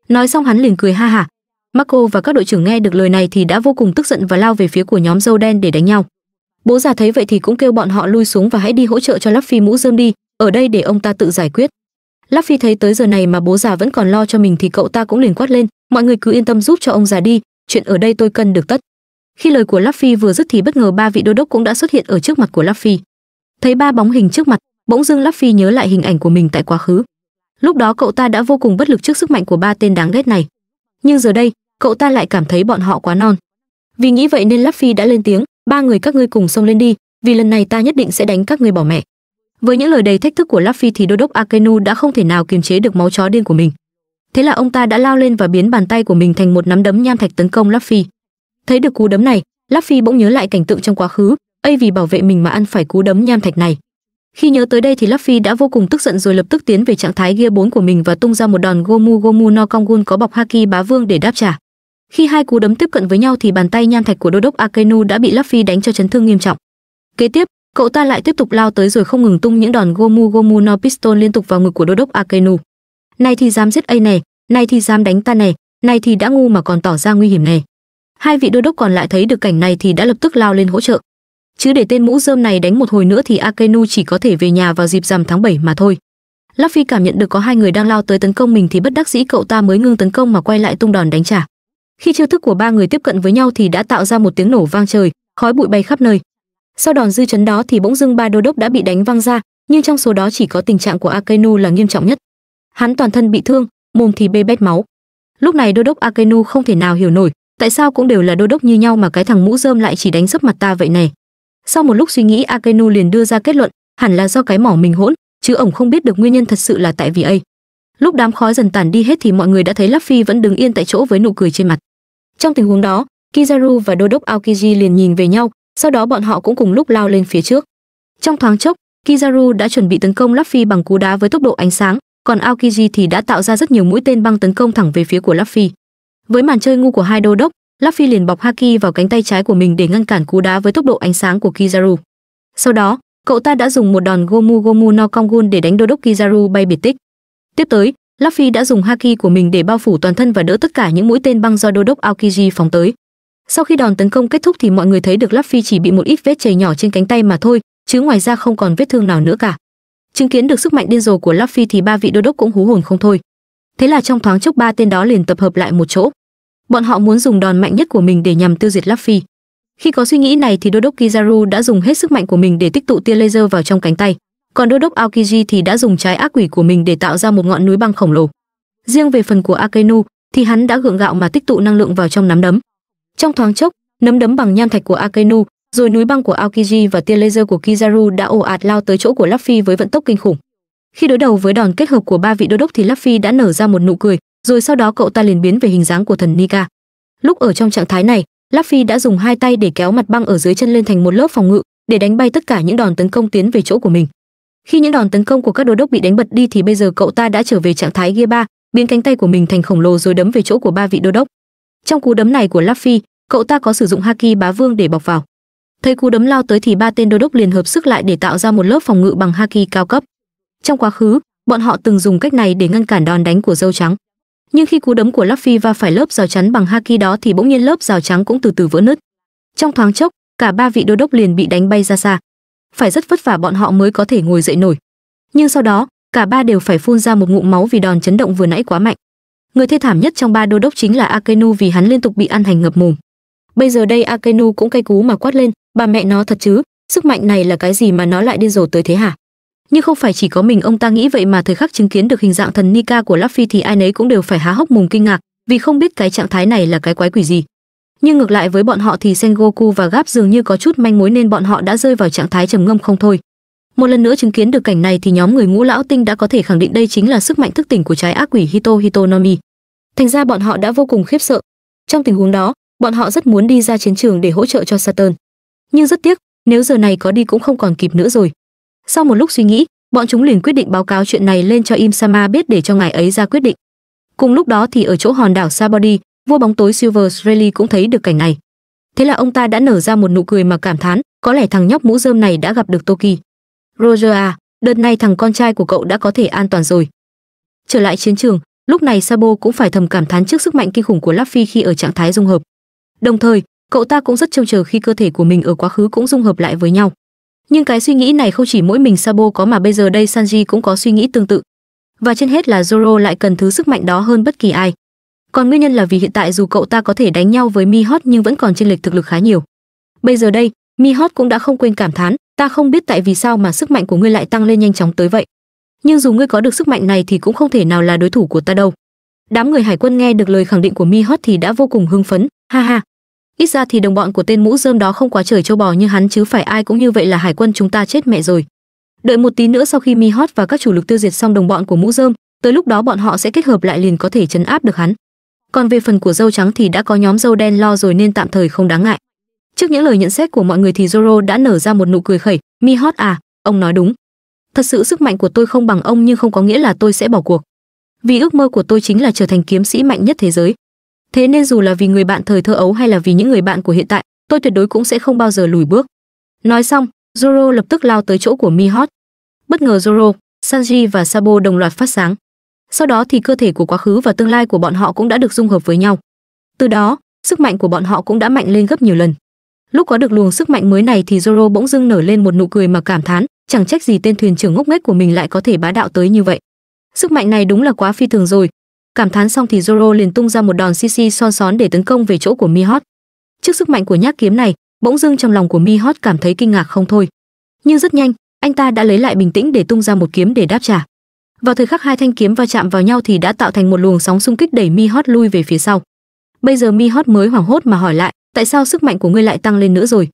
Speaker 1: nói xong hắn liền cười ha hả marco và các đội trưởng nghe được lời này thì đã vô cùng tức giận và lao về phía của nhóm dâu đen để đánh nhau bố già thấy vậy thì cũng kêu bọn họ lui xuống và hãy đi hỗ trợ cho lắp phi mũ dương đi ở đây để ông ta tự giải quyết lắc thấy tới giờ này mà bố già vẫn còn lo cho mình thì cậu ta cũng liền quát lên mọi người cứ yên tâm giúp cho ông già đi chuyện ở đây tôi cần được tất khi lời của lắc vừa dứt thì bất ngờ ba vị đô đốc cũng đã xuất hiện ở trước mặt của lắc thấy ba bóng hình trước mặt bỗng dưng lắc nhớ lại hình ảnh của mình tại quá khứ lúc đó cậu ta đã vô cùng bất lực trước sức mạnh của ba tên đáng ghét này nhưng giờ đây cậu ta lại cảm thấy bọn họ quá non vì nghĩ vậy nên lắc đã lên tiếng ba người các ngươi cùng xông lên đi vì lần này ta nhất định sẽ đánh các ngươi bỏ mẹ với những lời đầy thách thức của Luffy thì đô đốc Akenu đã không thể nào kiềm chế được máu chó điên của mình. Thế là ông ta đã lao lên và biến bàn tay của mình thành một nắm đấm nham thạch tấn công Luffy. Thấy được cú đấm này, Luffy bỗng nhớ lại cảnh tượng trong quá khứ, ấy vì bảo vệ mình mà ăn phải cú đấm nham thạch này. Khi nhớ tới đây thì Luffy đã vô cùng tức giận rồi lập tức tiến về trạng thái gear 4 của mình và tung ra một đòn Gomu Gomu no Kongun có bọc Haki bá vương để đáp trả. Khi hai cú đấm tiếp cận với nhau thì bàn tay nham thạch của đô đốc Akenu đã bị Luffy đánh cho chấn thương nghiêm trọng. Kế tiếp, cậu ta lại tiếp tục lao tới rồi không ngừng tung những đòn gomu gomu no piston liên tục vào ngực của đô đốc akenu nay thì dám giết a này nay thì dám đánh ta này nay thì đã ngu mà còn tỏ ra nguy hiểm này hai vị đô đốc còn lại thấy được cảnh này thì đã lập tức lao lên hỗ trợ chứ để tên mũ rơm này đánh một hồi nữa thì akenu chỉ có thể về nhà vào dịp rằm tháng 7 mà thôi Luffy cảm nhận được có hai người đang lao tới tấn công mình thì bất đắc dĩ cậu ta mới ngưng tấn công mà quay lại tung đòn đánh trả. Khi chiêu thức của ba người tiếp cận với nhau thì đã tạo ra một tiếng nổ vang trời, khói bụi bay khắp nơi sau đòn dư chấn đó thì bỗng dưng ba đô đốc đã bị đánh văng ra nhưng trong số đó chỉ có tình trạng của akenu là nghiêm trọng nhất hắn toàn thân bị thương mồm thì bê bét máu lúc này đô đốc akenu không thể nào hiểu nổi tại sao cũng đều là đô đốc như nhau mà cái thằng mũ rơm lại chỉ đánh sấp mặt ta vậy này sau một lúc suy nghĩ akenu liền đưa ra kết luận hẳn là do cái mỏ mình hỗn chứ ổng không biết được nguyên nhân thật sự là tại vì ấy lúc đám khói dần tản đi hết thì mọi người đã thấy lắp vẫn đứng yên tại chỗ với nụ cười trên mặt trong tình huống đó kizaru và đô đốc aokiji liền nhìn về nhau sau đó bọn họ cũng cùng lúc lao lên phía trước trong thoáng chốc kizaru đã chuẩn bị tấn công luffy bằng cú đá với tốc độ ánh sáng còn aokiji thì đã tạo ra rất nhiều mũi tên băng tấn công thẳng về phía của luffy với màn chơi ngu của hai đô đốc luffy liền bọc haki vào cánh tay trái của mình để ngăn cản cú đá với tốc độ ánh sáng của kizaru sau đó cậu ta đã dùng một đòn gomu gomu no kongun để đánh đô đốc kizaru bay biệt tích tiếp tới Luffy đã dùng haki của mình để bao phủ toàn thân và đỡ tất cả những mũi tên băng do đô đốc Aokiji phóng tới sau khi đòn tấn công kết thúc thì mọi người thấy được lắp phi chỉ bị một ít vết chảy nhỏ trên cánh tay mà thôi chứ ngoài ra không còn vết thương nào nữa cả chứng kiến được sức mạnh điên rồ của lắp phi thì ba vị đô đốc cũng hú hồn không thôi thế là trong thoáng chốc ba tên đó liền tập hợp lại một chỗ bọn họ muốn dùng đòn mạnh nhất của mình để nhằm tiêu diệt lắp phi khi có suy nghĩ này thì đô đốc kizaru đã dùng hết sức mạnh của mình để tích tụ tia laser vào trong cánh tay còn đô đốc aokiji thì đã dùng trái ác quỷ của mình để tạo ra một ngọn núi băng khổng lồ riêng về phần của akainu thì hắn đã gượng gạo mà tích tụ năng lượng vào trong nắm đấm trong thoáng chốc, nấm đấm bằng nham thạch của Akenu, rồi núi băng của Aokiji và tia laser của Kizaru đã ồ ạt lao tới chỗ của Luffy với vận tốc kinh khủng. Khi đối đầu với đòn kết hợp của ba vị đô đốc thì Luffy đã nở ra một nụ cười, rồi sau đó cậu ta liền biến về hình dáng của thần Nika. Lúc ở trong trạng thái này, Luffy đã dùng hai tay để kéo mặt băng ở dưới chân lên thành một lớp phòng ngự, để đánh bay tất cả những đòn tấn công tiến về chỗ của mình. Khi những đòn tấn công của các đô đốc bị đánh bật đi thì bây giờ cậu ta đã trở về trạng thái Gear 3, biến cánh tay của mình thành khổng lồ rồi đấm về chỗ của ba vị đô đốc trong cú đấm này của Luffy, cậu ta có sử dụng haki bá vương để bọc vào. Thấy cú đấm lao tới thì ba tên đô đốc liền hợp sức lại để tạo ra một lớp phòng ngự bằng haki cao cấp. Trong quá khứ, bọn họ từng dùng cách này để ngăn cản đòn đánh của dâu trắng. Nhưng khi cú đấm của Luffy va phải lớp rào chắn bằng haki đó thì bỗng nhiên lớp rào trắng cũng từ từ vỡ nứt. Trong thoáng chốc, cả ba vị đô đốc liền bị đánh bay ra xa. Phải rất vất vả bọn họ mới có thể ngồi dậy nổi. Nhưng sau đó, cả ba đều phải phun ra một ngụm máu vì đòn chấn động vừa nãy quá mạnh người thê thảm nhất trong ba đô đốc chính là akenu vì hắn liên tục bị ăn hành ngập mồm bây giờ đây akenu cũng cay cú mà quát lên bà mẹ nó thật chứ sức mạnh này là cái gì mà nó lại điên rồ tới thế hả nhưng không phải chỉ có mình ông ta nghĩ vậy mà thời khắc chứng kiến được hình dạng thần nika của Luffy thì ai nấy cũng đều phải há hốc mồm kinh ngạc vì không biết cái trạng thái này là cái quái quỷ gì nhưng ngược lại với bọn họ thì sengoku và gáp dường như có chút manh mối nên bọn họ đã rơi vào trạng thái trầm ngâm không thôi một lần nữa chứng kiến được cảnh này thì nhóm người ngũ lão tinh đã có thể khẳng định đây chính là sức mạnh thức tỉnh của trái ác quỷ hito hito nomi thành ra bọn họ đã vô cùng khiếp sợ trong tình huống đó bọn họ rất muốn đi ra chiến trường để hỗ trợ cho saturn nhưng rất tiếc nếu giờ này có đi cũng không còn kịp nữa rồi sau một lúc suy nghĩ bọn chúng liền quyết định báo cáo chuyện này lên cho im sama biết để cho ngài ấy ra quyết định cùng lúc đó thì ở chỗ hòn đảo sabody vua bóng tối silver Strelly cũng thấy được cảnh này thế là ông ta đã nở ra một nụ cười mà cảm thán có lẽ thằng nhóc mũ rơm này đã gặp được toki Roger à, đợt này thằng con trai của cậu đã có thể an toàn rồi. Trở lại chiến trường, lúc này Sabo cũng phải thầm cảm thán trước sức mạnh kinh khủng của Luffy khi ở trạng thái dung hợp. Đồng thời, cậu ta cũng rất trông chờ khi cơ thể của mình ở quá khứ cũng dung hợp lại với nhau. Nhưng cái suy nghĩ này không chỉ mỗi mình Sabo có mà bây giờ đây Sanji cũng có suy nghĩ tương tự. Và trên hết là Zoro lại cần thứ sức mạnh đó hơn bất kỳ ai. Còn nguyên nhân là vì hiện tại dù cậu ta có thể đánh nhau với Mihawk nhưng vẫn còn chênh lệch thực lực khá nhiều. Bây giờ đây, Mihawk cũng đã không quên cảm thán, ta không biết tại vì sao mà sức mạnh của ngươi lại tăng lên nhanh chóng tới vậy nhưng dù ngươi có được sức mạnh này thì cũng không thể nào là đối thủ của ta đâu đám người hải quân nghe được lời khẳng định của mi Hot thì đã vô cùng hưng phấn ha ha ít ra thì đồng bọn của tên mũ rơm đó không quá trời châu bò như hắn chứ phải ai cũng như vậy là hải quân chúng ta chết mẹ rồi đợi một tí nữa sau khi mi Hot và các chủ lực tiêu diệt xong đồng bọn của mũ rơm tới lúc đó bọn họ sẽ kết hợp lại liền có thể chấn áp được hắn còn về phần của dâu trắng thì đã có nhóm dâu đen lo rồi nên tạm thời không đáng ngại Trước những lời nhận xét của mọi người thì Zoro đã nở ra một nụ cười khẩy, "Mi hot à, ông nói đúng. Thật sự sức mạnh của tôi không bằng ông nhưng không có nghĩa là tôi sẽ bỏ cuộc. Vì ước mơ của tôi chính là trở thành kiếm sĩ mạnh nhất thế giới. Thế nên dù là vì người bạn thời thơ ấu hay là vì những người bạn của hiện tại, tôi tuyệt đối cũng sẽ không bao giờ lùi bước." Nói xong, Zoro lập tức lao tới chỗ của Mi hot. Bất ngờ Zoro, Sanji và Sabo đồng loạt phát sáng. Sau đó thì cơ thể của quá khứ và tương lai của bọn họ cũng đã được dung hợp với nhau. Từ đó, sức mạnh của bọn họ cũng đã mạnh lên gấp nhiều lần lúc có được luồng sức mạnh mới này thì Zoro bỗng dưng nở lên một nụ cười mà cảm thán, chẳng trách gì tên thuyền trưởng ngốc nghếch của mình lại có thể bá đạo tới như vậy. Sức mạnh này đúng là quá phi thường rồi. Cảm thán xong thì Zoro liền tung ra một đòn CC son són để tấn công về chỗ của Mihawk. Trước sức mạnh của nhát kiếm này, bỗng dưng trong lòng của Mihawk cảm thấy kinh ngạc không thôi. Nhưng rất nhanh, anh ta đã lấy lại bình tĩnh để tung ra một kiếm để đáp trả. Vào thời khắc hai thanh kiếm va chạm vào nhau thì đã tạo thành một luồng sóng xung kích đẩy Mihawk lui về phía sau. Bây giờ Mihawk mới hoảng hốt mà hỏi lại, tại sao sức mạnh của ngươi lại tăng lên nữa rồi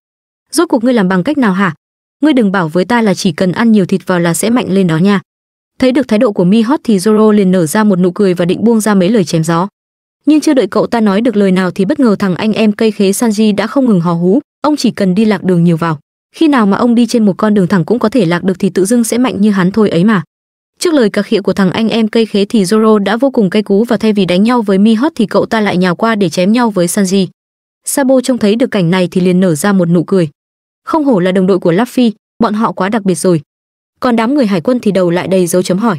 Speaker 1: rốt cuộc ngươi làm bằng cách nào hả ngươi đừng bảo với ta là chỉ cần ăn nhiều thịt vào là sẽ mạnh lên đó nha thấy được thái độ của mi hot thì zoro liền nở ra một nụ cười và định buông ra mấy lời chém gió nhưng chưa đợi cậu ta nói được lời nào thì bất ngờ thằng anh em cây khế sanji đã không ngừng hò hú ông chỉ cần đi lạc đường nhiều vào khi nào mà ông đi trên một con đường thẳng cũng có thể lạc được thì tự dưng sẽ mạnh như hắn thôi ấy mà trước lời cà khịa của thằng anh em cây khế thì zoro đã vô cùng cay cú và thay vì đánh nhau với mi hot thì cậu ta lại nhào qua để chém nhau với sanji Sabo trông thấy được cảnh này thì liền nở ra một nụ cười. Không hổ là đồng đội của Luffy, bọn họ quá đặc biệt rồi. Còn đám người hải quân thì đầu lại đầy dấu chấm hỏi.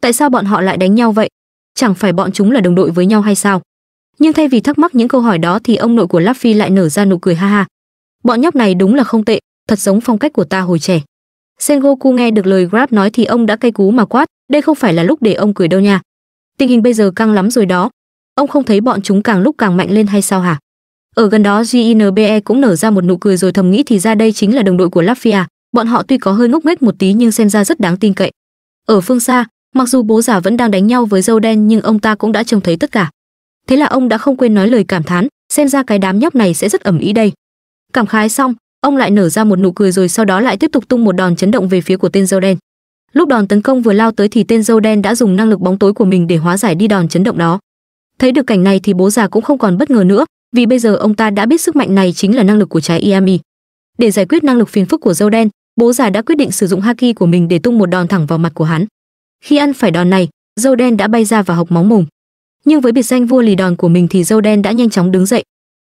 Speaker 1: Tại sao bọn họ lại đánh nhau vậy? Chẳng phải bọn chúng là đồng đội với nhau hay sao? Nhưng thay vì thắc mắc những câu hỏi đó thì ông nội của Luffy lại nở ra nụ cười ha ha. Bọn nhóc này đúng là không tệ, thật giống phong cách của ta hồi trẻ. Sengoku nghe được lời Grab nói thì ông đã cay cú mà quát, đây không phải là lúc để ông cười đâu nha. Tình hình bây giờ căng lắm rồi đó. Ông không thấy bọn chúng càng lúc càng mạnh lên hay sao hả? ở gần đó ginbe cũng nở ra một nụ cười rồi thầm nghĩ thì ra đây chính là đồng đội của lafia bọn họ tuy có hơi ngốc nghếch một tí nhưng xem ra rất đáng tin cậy ở phương xa mặc dù bố già vẫn đang đánh nhau với dâu đen nhưng ông ta cũng đã trông thấy tất cả thế là ông đã không quên nói lời cảm thán xem ra cái đám nhóc này sẽ rất ẩm ý đây cảm khái xong ông lại nở ra một nụ cười rồi sau đó lại tiếp tục tung một đòn chấn động về phía của tên dâu đen lúc đòn tấn công vừa lao tới thì tên dâu đen đã dùng năng lực bóng tối của mình để hóa giải đi đòn chấn động đó thấy được cảnh này thì bố già cũng không còn bất ngờ nữa vì bây giờ ông ta đã biết sức mạnh này chính là năng lực của trái Yami. Để giải quyết năng lực phiền phức của dâu đen, bố già đã quyết định sử dụng haki của mình để tung một đòn thẳng vào mặt của hắn. Khi ăn phải đòn này, dâu đen đã bay ra và học máu mồm. Nhưng với biệt danh vua lì đòn của mình thì dâu đen đã nhanh chóng đứng dậy.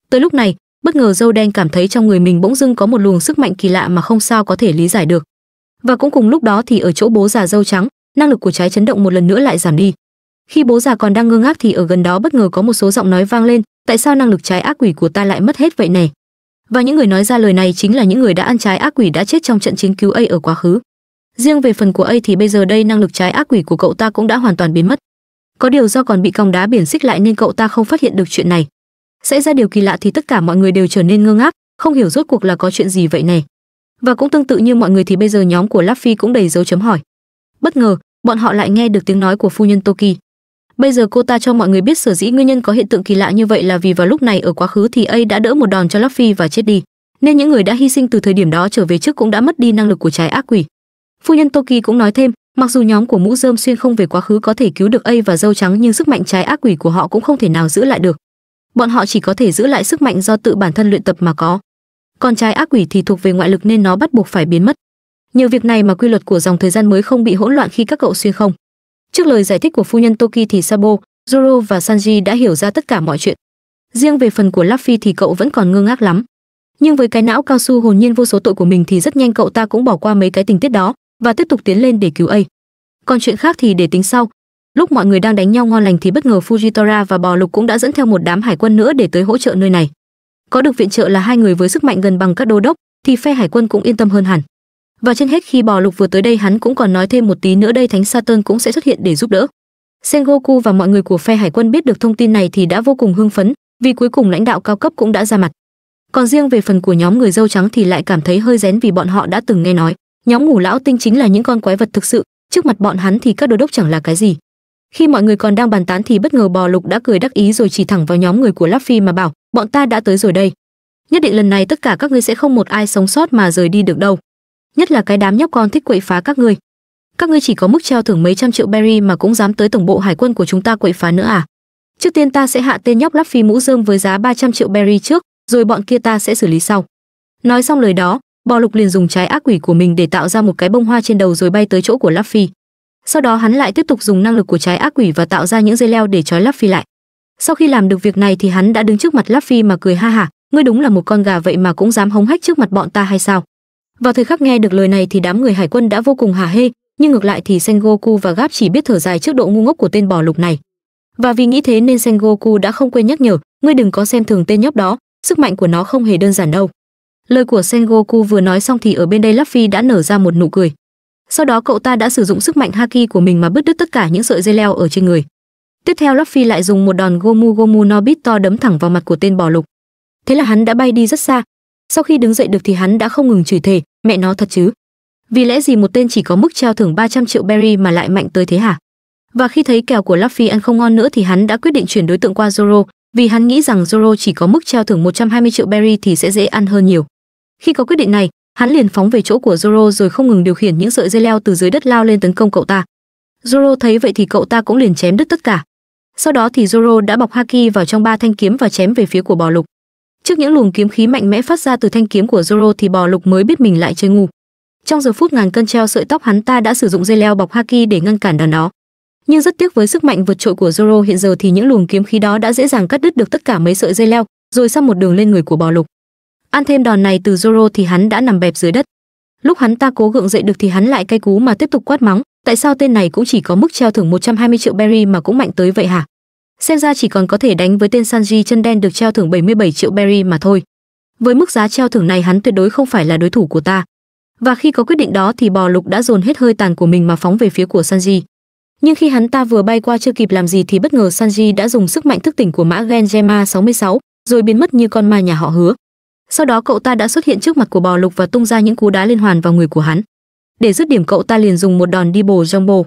Speaker 1: Tới lúc này, bất ngờ dâu đen cảm thấy trong người mình bỗng dưng có một luồng sức mạnh kỳ lạ mà không sao có thể lý giải được. Và cũng cùng lúc đó thì ở chỗ bố già dâu trắng, năng lực của trái chấn động một lần nữa lại giảm đi. Khi bố già còn đang ngơ ngác thì ở gần đó bất ngờ có một số giọng nói vang lên, tại sao năng lực trái ác quỷ của ta lại mất hết vậy này và những người nói ra lời này chính là những người đã ăn trái ác quỷ đã chết trong trận chiến cứu A ở quá khứ riêng về phần của A thì bây giờ đây năng lực trái ác quỷ của cậu ta cũng đã hoàn toàn biến mất có điều do còn bị còng đá biển xích lại nên cậu ta không phát hiện được chuyện này xảy ra điều kỳ lạ thì tất cả mọi người đều trở nên ngơ ngác không hiểu rốt cuộc là có chuyện gì vậy này và cũng tương tự như mọi người thì bây giờ nhóm của Luffy cũng đầy dấu chấm hỏi bất ngờ bọn họ lại nghe được tiếng nói của phu nhân Toki Bây giờ cô ta cho mọi người biết sở dĩ nguyên nhân có hiện tượng kỳ lạ như vậy là vì vào lúc này ở quá khứ thì A đã đỡ một đòn cho Luffy và chết đi, nên những người đã hy sinh từ thời điểm đó trở về trước cũng đã mất đi năng lực của trái ác quỷ. Phu nhân Toki cũng nói thêm, mặc dù nhóm của mũ rơm xuyên không về quá khứ có thể cứu được A và dâu trắng nhưng sức mạnh trái ác quỷ của họ cũng không thể nào giữ lại được. Bọn họ chỉ có thể giữ lại sức mạnh do tự bản thân luyện tập mà có. Còn trái ác quỷ thì thuộc về ngoại lực nên nó bắt buộc phải biến mất. Nhờ việc này mà quy luật của dòng thời gian mới không bị hỗn loạn khi các cậu xuyên không. Trước lời giải thích của phu nhân Toki thì Sabo, Zoro và Sanji đã hiểu ra tất cả mọi chuyện. Riêng về phần của Luffy thì cậu vẫn còn ngơ ngác lắm. Nhưng với cái não cao su hồn nhiên vô số tội của mình thì rất nhanh cậu ta cũng bỏ qua mấy cái tình tiết đó và tiếp tục tiến lên để cứu A. Còn chuyện khác thì để tính sau. Lúc mọi người đang đánh nhau ngon lành thì bất ngờ Fujitora và Bò Lục cũng đã dẫn theo một đám hải quân nữa để tới hỗ trợ nơi này. Có được viện trợ là hai người với sức mạnh gần bằng các đô đốc thì phe hải quân cũng yên tâm hơn hẳn và trên hết khi bò lục vừa tới đây hắn cũng còn nói thêm một tí nữa đây thánh sa cũng sẽ xuất hiện để giúp đỡ sengoku và mọi người của phe hải quân biết được thông tin này thì đã vô cùng hưng phấn vì cuối cùng lãnh đạo cao cấp cũng đã ra mặt còn riêng về phần của nhóm người dâu trắng thì lại cảm thấy hơi rén vì bọn họ đã từng nghe nói nhóm ngủ lão tinh chính là những con quái vật thực sự trước mặt bọn hắn thì các đô đốc chẳng là cái gì khi mọi người còn đang bàn tán thì bất ngờ bò lục đã cười đắc ý rồi chỉ thẳng vào nhóm người của Luffy mà bảo bọn ta đã tới rồi đây nhất định lần này tất cả các ngươi sẽ không một ai sống sót mà rời đi được đâu nhất là cái đám nhóc con thích quậy phá các ngươi các ngươi chỉ có mức treo thưởng mấy trăm triệu berry mà cũng dám tới tổng bộ hải quân của chúng ta quậy phá nữa à trước tiên ta sẽ hạ tên nhóc lắp phi mũ rơm với giá 300 triệu berry trước rồi bọn kia ta sẽ xử lý sau nói xong lời đó bò lục liền dùng trái ác quỷ của mình để tạo ra một cái bông hoa trên đầu rồi bay tới chỗ của lắp phi sau đó hắn lại tiếp tục dùng năng lực của trái ác quỷ và tạo ra những dây leo để trói lắp phi lại sau khi làm được việc này thì hắn đã đứng trước mặt lắp phi mà cười ha ha, ngươi đúng là một con gà vậy mà cũng dám hống hách trước mặt bọn ta hay sao vào thời khắc nghe được lời này thì đám người hải quân đã vô cùng hả hê nhưng ngược lại thì sengoku và gáp chỉ biết thở dài trước độ ngu ngốc của tên bò lục này và vì nghĩ thế nên sengoku đã không quên nhắc nhở ngươi đừng có xem thường tên nhóc đó sức mạnh của nó không hề đơn giản đâu lời của sengoku vừa nói xong thì ở bên đây Luffy đã nở ra một nụ cười sau đó cậu ta đã sử dụng sức mạnh haki của mình mà bứt đứt tất cả những sợi dây leo ở trên người tiếp theo Luffy lại dùng một đòn gomu gomu no bit to đấm thẳng vào mặt của tên bò lục thế là hắn đã bay đi rất xa sau khi đứng dậy được thì hắn đã không ngừng chửi thề mẹ nó thật chứ vì lẽ gì một tên chỉ có mức trao thưởng 300 triệu berry mà lại mạnh tới thế hả và khi thấy kèo của Luffy ăn không ngon nữa thì hắn đã quyết định chuyển đối tượng qua Zoro vì hắn nghĩ rằng Zoro chỉ có mức trao thưởng 120 triệu berry thì sẽ dễ ăn hơn nhiều khi có quyết định này hắn liền phóng về chỗ của Zoro rồi không ngừng điều khiển những sợi dây leo từ dưới đất lao lên tấn công cậu ta Zoro thấy vậy thì cậu ta cũng liền chém đứt tất cả sau đó thì Zoro đã bọc Haki vào trong ba thanh kiếm và chém về phía của bò lục Trước những luồng kiếm khí mạnh mẽ phát ra từ thanh kiếm của Zoro thì Bò Lục mới biết mình lại chơi ngu. Trong giờ phút ngàn cân treo sợi tóc hắn ta đã sử dụng dây leo bọc haki để ngăn cản đòn đó. Nhưng rất tiếc với sức mạnh vượt trội của Zoro hiện giờ thì những luồng kiếm khí đó đã dễ dàng cắt đứt được tất cả mấy sợi dây leo, rồi sang một đường lên người của Bò Lục. Ăn thêm đòn này từ Zoro thì hắn đã nằm bẹp dưới đất. Lúc hắn ta cố gượng dậy được thì hắn lại cay cú mà tiếp tục quát mắng, tại sao tên này cũng chỉ có mức treo thưởng 120 triệu berry mà cũng mạnh tới vậy hả? xem ra chỉ còn có thể đánh với tên Sanji chân đen được treo thưởng 77 triệu berry mà thôi. Với mức giá treo thưởng này hắn tuyệt đối không phải là đối thủ của ta. Và khi có quyết định đó thì bò lục đã dồn hết hơi tàn của mình mà phóng về phía của Sanji. Nhưng khi hắn ta vừa bay qua chưa kịp làm gì thì bất ngờ Sanji đã dùng sức mạnh thức tỉnh của mã gen Gemma 66, rồi biến mất như con ma nhà họ hứa. Sau đó cậu ta đã xuất hiện trước mặt của bò lục và tung ra những cú đá liên hoàn vào người của hắn. Để dứt điểm cậu ta liền dùng một đòn đi bổ jumbo.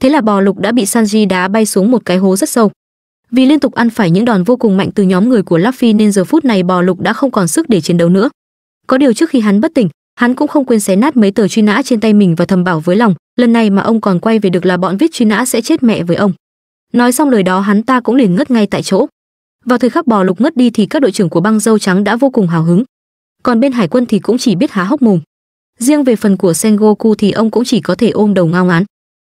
Speaker 1: Thế là bò lục đã bị Sanji đá bay xuống một cái hố rất sâu vì liên tục ăn phải những đòn vô cùng mạnh từ nhóm người của Luffy nên giờ phút này bò lục đã không còn sức để chiến đấu nữa. Có điều trước khi hắn bất tỉnh, hắn cũng không quên xé nát mấy tờ truy nã trên tay mình và thầm bảo với lòng, lần này mà ông còn quay về được là bọn viết truy nã sẽ chết mẹ với ông. Nói xong lời đó hắn ta cũng liền ngất ngay tại chỗ. Vào thời khắc bò lục ngất đi thì các đội trưởng của băng dâu trắng đã vô cùng hào hứng. Còn bên hải quân thì cũng chỉ biết há hốc mồm. Riêng về phần của Sengoku thì ông cũng chỉ có thể ôm đầu ngao ngán.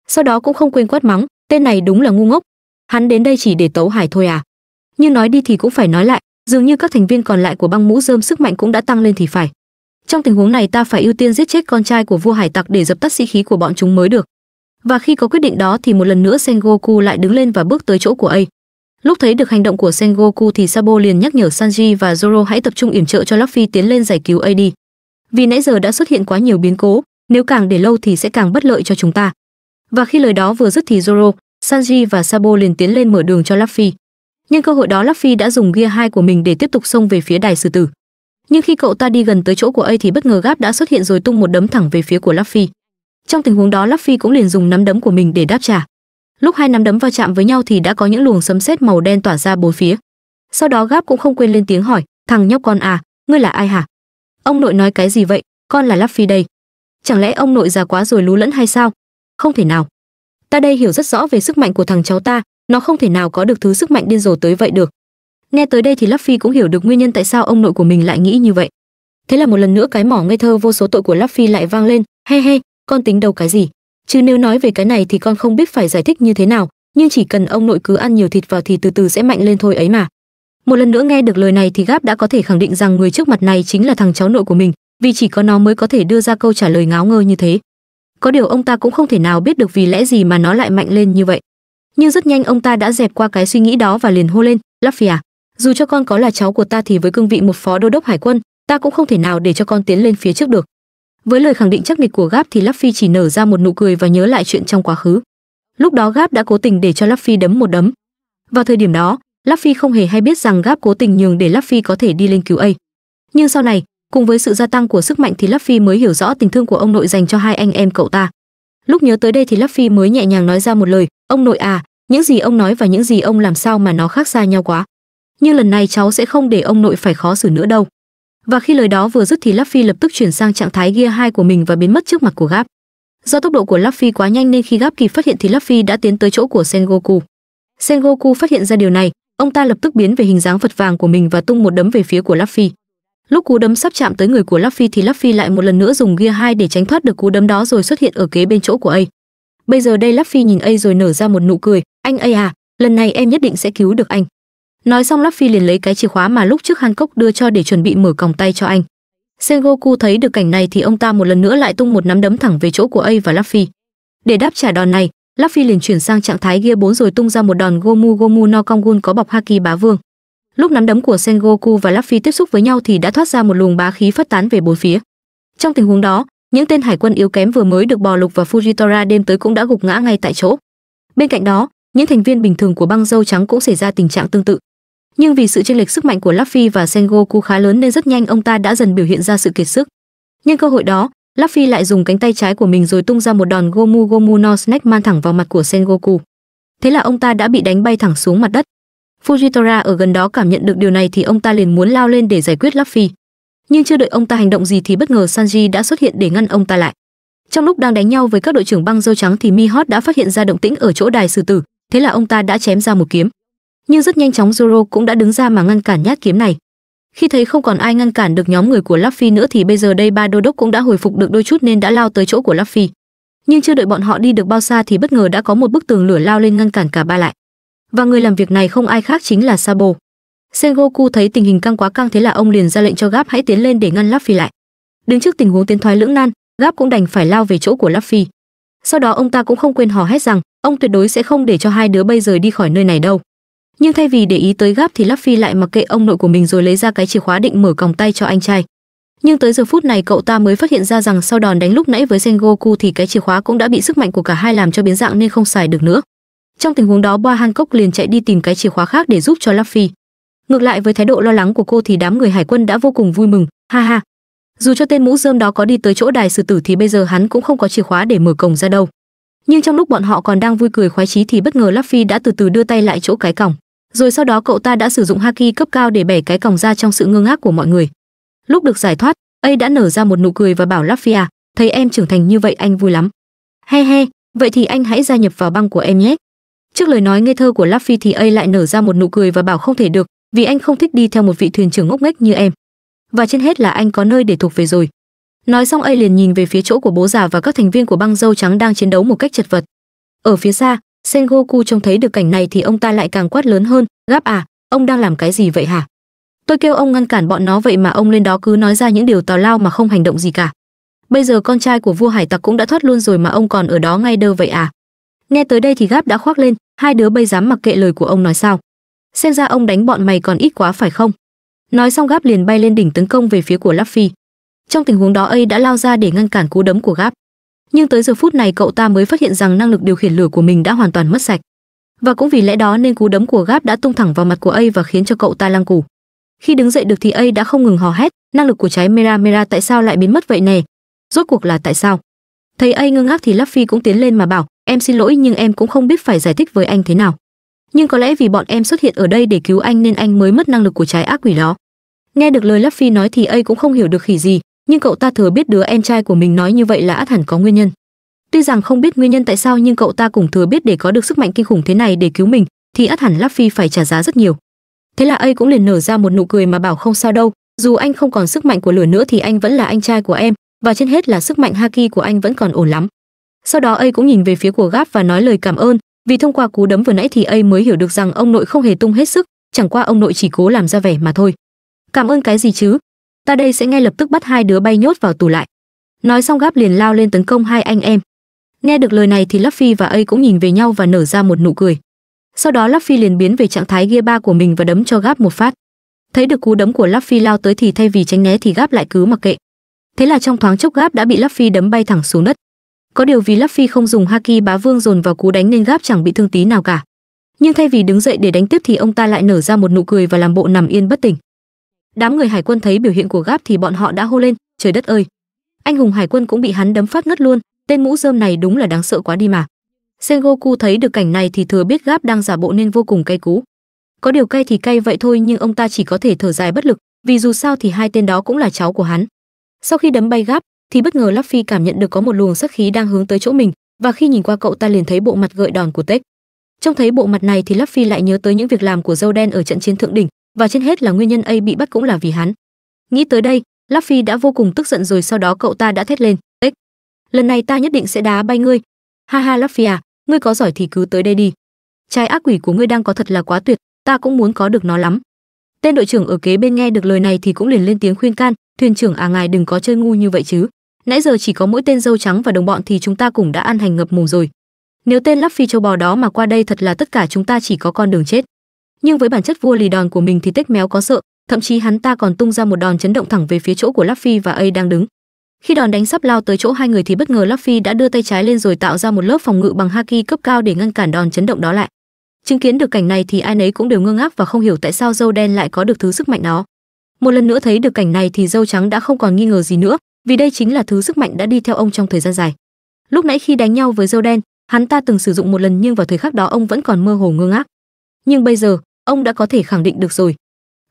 Speaker 1: Sau đó cũng không quên quát mắng, tên này đúng là ngu ngốc, hắn đến đây chỉ để tấu hải thôi à Như nói đi thì cũng phải nói lại dường như các thành viên còn lại của băng mũ dơm sức mạnh cũng đã tăng lên thì phải trong tình huống này ta phải ưu tiên giết chết con trai của vua hải tặc để dập tắt sĩ khí của bọn chúng mới được và khi có quyết định đó thì một lần nữa sengoku lại đứng lên và bước tới chỗ của ấy lúc thấy được hành động của sengoku thì sabo liền nhắc nhở sanji và zoro hãy tập trung yểm trợ cho luffy tiến lên giải cứu ấy đi vì nãy giờ đã xuất hiện quá nhiều biến cố nếu càng để lâu thì sẽ càng bất lợi cho chúng ta và khi lời đó vừa dứt thì zoro Sanji và Sabo liền tiến lên mở đường cho Luffy. Nhưng cơ hội đó Luffy đã dùng gear hai của mình để tiếp tục xông về phía đài sư tử. Nhưng khi cậu ta đi gần tới chỗ của A thì bất ngờ Gáp đã xuất hiện rồi tung một đấm thẳng về phía của Luffy. Trong tình huống đó Luffy cũng liền dùng nắm đấm của mình để đáp trả. Lúc hai nắm đấm va chạm với nhau thì đã có những luồng sấm sét màu đen tỏa ra bốn phía. Sau đó Gáp cũng không quên lên tiếng hỏi, "Thằng nhóc con à, ngươi là ai hả?" Ông nội nói cái gì vậy, con là Luffy đây. Chẳng lẽ ông nội già quá rồi lú lẫn hay sao? Không thể nào ta đây hiểu rất rõ về sức mạnh của thằng cháu ta nó không thể nào có được thứ sức mạnh điên rồ tới vậy được nghe tới đây thì lắc phi cũng hiểu được nguyên nhân tại sao ông nội của mình lại nghĩ như vậy thế là một lần nữa cái mỏ ngây thơ vô số tội của lắc phi lại vang lên he he con tính đâu cái gì chứ nếu nói về cái này thì con không biết phải giải thích như thế nào nhưng chỉ cần ông nội cứ ăn nhiều thịt vào thì từ từ sẽ mạnh lên thôi ấy mà một lần nữa nghe được lời này thì gáp đã có thể khẳng định rằng người trước mặt này chính là thằng cháu nội của mình vì chỉ có nó mới có thể đưa ra câu trả lời ngáo ngơ như thế có điều ông ta cũng không thể nào biết được vì lẽ gì mà nó lại mạnh lên như vậy nhưng rất nhanh ông ta đã dẹp qua cái suy nghĩ đó và liền hô lên luffy à, dù cho con có là cháu của ta thì với cương vị một phó đô đốc hải quân ta cũng không thể nào để cho con tiến lên phía trước được với lời khẳng định chắc nịch của gáp thì luffy chỉ nở ra một nụ cười và nhớ lại chuyện trong quá khứ lúc đó gáp đã cố tình để cho luffy đấm một đấm vào thời điểm đó luffy không hề hay biết rằng gáp cố tình nhường để luffy có thể đi lên cứu a nhưng sau này cùng với sự gia tăng của sức mạnh thì lắp phi mới hiểu rõ tình thương của ông nội dành cho hai anh em cậu ta lúc nhớ tới đây thì lắp phi mới nhẹ nhàng nói ra một lời ông nội à những gì ông nói và những gì ông làm sao mà nó khác xa nhau quá nhưng lần này cháu sẽ không để ông nội phải khó xử nữa đâu và khi lời đó vừa dứt thì lắp phi lập tức chuyển sang trạng thái gear hai của mình và biến mất trước mặt của gáp do tốc độ của lắp phi quá nhanh nên khi gáp kịp phát hiện thì lắp phi đã tiến tới chỗ của sengoku sengoku phát hiện ra điều này ông ta lập tức biến về hình dáng vật vàng của mình và tung một đấm về phía của lắp phi Lúc cú đấm sắp chạm tới người của Luffy thì Luffy lại một lần nữa dùng Gear 2 để tránh thoát được cú đấm đó rồi xuất hiện ở kế bên chỗ của A. Bây giờ đây Luffy nhìn A rồi nở ra một nụ cười, "Anh A à, lần này em nhất định sẽ cứu được anh." Nói xong Luffy liền lấy cái chìa khóa mà lúc trước Hancock đưa cho để chuẩn bị mở còng tay cho anh. Sengoku thấy được cảnh này thì ông ta một lần nữa lại tung một nắm đấm thẳng về chỗ của A và Luffy. Để đáp trả đòn này, Luffy liền chuyển sang trạng thái Gear 4 rồi tung ra một đòn Gomu Gomu no Kongun có bọc Haki bá vương lúc nắm đấm của sengoku và luffy tiếp xúc với nhau thì đã thoát ra một luồng bá khí phát tán về bốn phía trong tình huống đó những tên hải quân yếu kém vừa mới được bò lục và fujitora đêm tới cũng đã gục ngã ngay tại chỗ bên cạnh đó những thành viên bình thường của băng dâu trắng cũng xảy ra tình trạng tương tự nhưng vì sự chênh lệch sức mạnh của luffy và sengoku khá lớn nên rất nhanh ông ta đã dần biểu hiện ra sự kiệt sức nhân cơ hội đó Luffy lại dùng cánh tay trái của mình rồi tung ra một đòn Gomu Gomu no Snake man thẳng vào mặt của Sengoku. Thế là ông ta đã bị đánh bay thẳng xuống mặt đất. Fujitora ở gần đó cảm nhận được điều này thì ông ta liền muốn lao lên để giải quyết Luffy. Nhưng chưa đợi ông ta hành động gì thì bất ngờ Sanji đã xuất hiện để ngăn ông ta lại. Trong lúc đang đánh nhau với các đội trưởng băng râu trắng thì Mi Hot đã phát hiện ra động tĩnh ở chỗ đài xử tử, thế là ông ta đã chém ra một kiếm. Nhưng rất nhanh chóng Zoro cũng đã đứng ra mà ngăn cản nhát kiếm này. Khi thấy không còn ai ngăn cản được nhóm người của Luffy nữa thì bây giờ đây ba đô đốc cũng đã hồi phục được đôi chút nên đã lao tới chỗ của Luffy. Nhưng chưa đợi bọn họ đi được bao xa thì bất ngờ đã có một bức tường lửa lao lên ngăn cản cả ba lại và người làm việc này không ai khác chính là Sabo. Sengoku thấy tình hình căng quá căng thế là ông liền ra lệnh cho Gáp hãy tiến lên để ngăn Luffy lại. Đứng trước tình huống tiến thoái lưỡng nan, Gáp cũng đành phải lao về chỗ của Luffy. Sau đó ông ta cũng không quên hò hét rằng ông tuyệt đối sẽ không để cho hai đứa bây giờ đi khỏi nơi này đâu. Nhưng thay vì để ý tới Gáp thì Luffy lại mặc kệ ông nội của mình rồi lấy ra cái chìa khóa định mở còng tay cho anh trai. Nhưng tới giờ phút này cậu ta mới phát hiện ra rằng sau đòn đánh lúc nãy với Sengoku thì cái chìa khóa cũng đã bị sức mạnh của cả hai làm cho biến dạng nên không xài được nữa. Trong tình huống đó, Boa Hancock liền chạy đi tìm cái chìa khóa khác để giúp cho Luffy. Ngược lại với thái độ lo lắng của cô thì đám người hải quân đã vô cùng vui mừng, ha ha. Dù cho tên mũ rơm đó có đi tới chỗ đài xử tử thì bây giờ hắn cũng không có chìa khóa để mở cổng ra đâu. Nhưng trong lúc bọn họ còn đang vui cười khoái chí thì bất ngờ Luffy đã từ từ đưa tay lại chỗ cái cổng, rồi sau đó cậu ta đã sử dụng haki cấp cao để bẻ cái cổng ra trong sự ngơ ngác của mọi người. Lúc được giải thoát, A đã nở ra một nụ cười và bảo Luffy à, thấy em trưởng thành như vậy anh vui lắm. He he, vậy thì anh hãy gia nhập vào băng của em nhé. Trước lời nói ngây thơ của Luffy thì A lại nở ra một nụ cười và bảo không thể được, vì anh không thích đi theo một vị thuyền trưởng ngốc nghếch như em. Và trên hết là anh có nơi để thuộc về rồi. Nói xong A liền nhìn về phía chỗ của bố già và các thành viên của băng dâu trắng đang chiến đấu một cách chật vật. Ở phía xa, Sengoku trông thấy được cảnh này thì ông ta lại càng quát lớn hơn, gáp à, ông đang làm cái gì vậy hả? Tôi kêu ông ngăn cản bọn nó vậy mà ông lên đó cứ nói ra những điều tào lao mà không hành động gì cả. Bây giờ con trai của vua hải tặc cũng đã thoát luôn rồi mà ông còn ở đó ngay đơ vậy à? Nghe tới đây thì gáp đã khoác lên, hai đứa bây dám mặc kệ lời của ông nói sao xem ra ông đánh bọn mày còn ít quá phải không nói xong gáp liền bay lên đỉnh tấn công về phía của lắp phi trong tình huống đó ấy đã lao ra để ngăn cản cú đấm của gáp nhưng tới giờ phút này cậu ta mới phát hiện rằng năng lực điều khiển lửa của mình đã hoàn toàn mất sạch và cũng vì lẽ đó nên cú đấm của gáp đã tung thẳng vào mặt của A và khiến cho cậu ta lăng cù. Khi đứng dậy được thì A đã không ngừng hò hét, năng lực của trái Mera Mera tại sao lại biến mất vậy nè? Rốt cuộc là tại sao? Thấy A ngưng ngác thì Luffy cũng tiến lên mà bảo, em xin lỗi nhưng em cũng không biết phải giải thích với anh thế nào nhưng có lẽ vì bọn em xuất hiện ở đây để cứu anh nên anh mới mất năng lực của trái ác quỷ đó nghe được lời lắp phi nói thì ấy cũng không hiểu được khỉ gì nhưng cậu ta thừa biết đứa em trai của mình nói như vậy là át hẳn có nguyên nhân tuy rằng không biết nguyên nhân tại sao nhưng cậu ta cũng thừa biết để có được sức mạnh kinh khủng thế này để cứu mình thì át hẳn lắp phi phải trả giá rất nhiều thế là ấy cũng liền nở ra một nụ cười mà bảo không sao đâu dù anh không còn sức mạnh của lửa nữa thì anh vẫn là anh trai của em và trên hết là sức mạnh haki của anh vẫn còn ổn lắm sau đó ấy cũng nhìn về phía của gáp và nói lời cảm ơn vì thông qua cú đấm vừa nãy thì ấy mới hiểu được rằng ông nội không hề tung hết sức chẳng qua ông nội chỉ cố làm ra vẻ mà thôi cảm ơn cái gì chứ ta đây sẽ ngay lập tức bắt hai đứa bay nhốt vào tù lại nói xong gáp liền lao lên tấn công hai anh em nghe được lời này thì luffy và ấy cũng nhìn về nhau và nở ra một nụ cười sau đó luffy liền biến về trạng thái gear ba của mình và đấm cho gáp một phát thấy được cú đấm của luffy lao tới thì thay vì tránh né thì gáp lại cứ mặc kệ thế là trong thoáng chốc gáp đã bị luffy đấm bay thẳng xuống đất có điều vì Luffy không dùng haki bá vương dồn vào cú đánh nên gáp chẳng bị thương tí nào cả. Nhưng thay vì đứng dậy để đánh tiếp thì ông ta lại nở ra một nụ cười và làm bộ nằm yên bất tỉnh. Đám người hải quân thấy biểu hiện của gáp thì bọn họ đã hô lên, trời đất ơi. Anh hùng hải quân cũng bị hắn đấm phát ngất luôn, tên mũ rơm này đúng là đáng sợ quá đi mà. Sengoku thấy được cảnh này thì thừa biết gáp đang giả bộ nên vô cùng cay cú. Có điều cay thì cay vậy thôi nhưng ông ta chỉ có thể thở dài bất lực, vì dù sao thì hai tên đó cũng là cháu của hắn. Sau khi đấm bay gáp, thì bất ngờ Luffy cảm nhận được có một luồng sắc khí đang hướng tới chỗ mình, và khi nhìn qua cậu ta liền thấy bộ mặt gợi đòn của Tech. trong thấy bộ mặt này thì Luffy lại nhớ tới những việc làm của Dâu Đen ở trận chiến thượng đỉnh, và trên hết là nguyên nhân A bị bắt cũng là vì hắn. Nghĩ tới đây, Luffy đã vô cùng tức giận rồi sau đó cậu ta đã thét lên, "Tech, lần này ta nhất định sẽ đá bay ngươi. Ha ha Luffy à, ngươi có giỏi thì cứ tới đây đi. Trái ác quỷ của ngươi đang có thật là quá tuyệt, ta cũng muốn có được nó lắm." Tên đội trưởng ở kế bên nghe được lời này thì cũng liền lên tiếng khuyên can, "Thuyền trưởng à ngài đừng có chơi ngu như vậy chứ." nãy giờ chỉ có mỗi tên dâu trắng và đồng bọn thì chúng ta cũng đã ăn hành ngập mồm rồi nếu tên lắp phi châu bò đó mà qua đây thật là tất cả chúng ta chỉ có con đường chết nhưng với bản chất vua lì đòn của mình thì tếch méo có sợ thậm chí hắn ta còn tung ra một đòn chấn động thẳng về phía chỗ của lắp phi và ây đang đứng khi đòn đánh sắp lao tới chỗ hai người thì bất ngờ lắp phi đã đưa tay trái lên rồi tạo ra một lớp phòng ngự bằng haki cấp cao để ngăn cản đòn chấn động đó lại chứng kiến được cảnh này thì ai nấy cũng đều ngơ ngác và không hiểu tại sao dâu đen lại có được thứ sức mạnh đó một lần nữa thấy được cảnh này thì dâu trắng đã không còn nghi ngờ gì nữa vì đây chính là thứ sức mạnh đã đi theo ông trong thời gian dài lúc nãy khi đánh nhau với dâu đen hắn ta từng sử dụng một lần nhưng vào thời khắc đó ông vẫn còn mơ hồ ngơ ngác nhưng bây giờ ông đã có thể khẳng định được rồi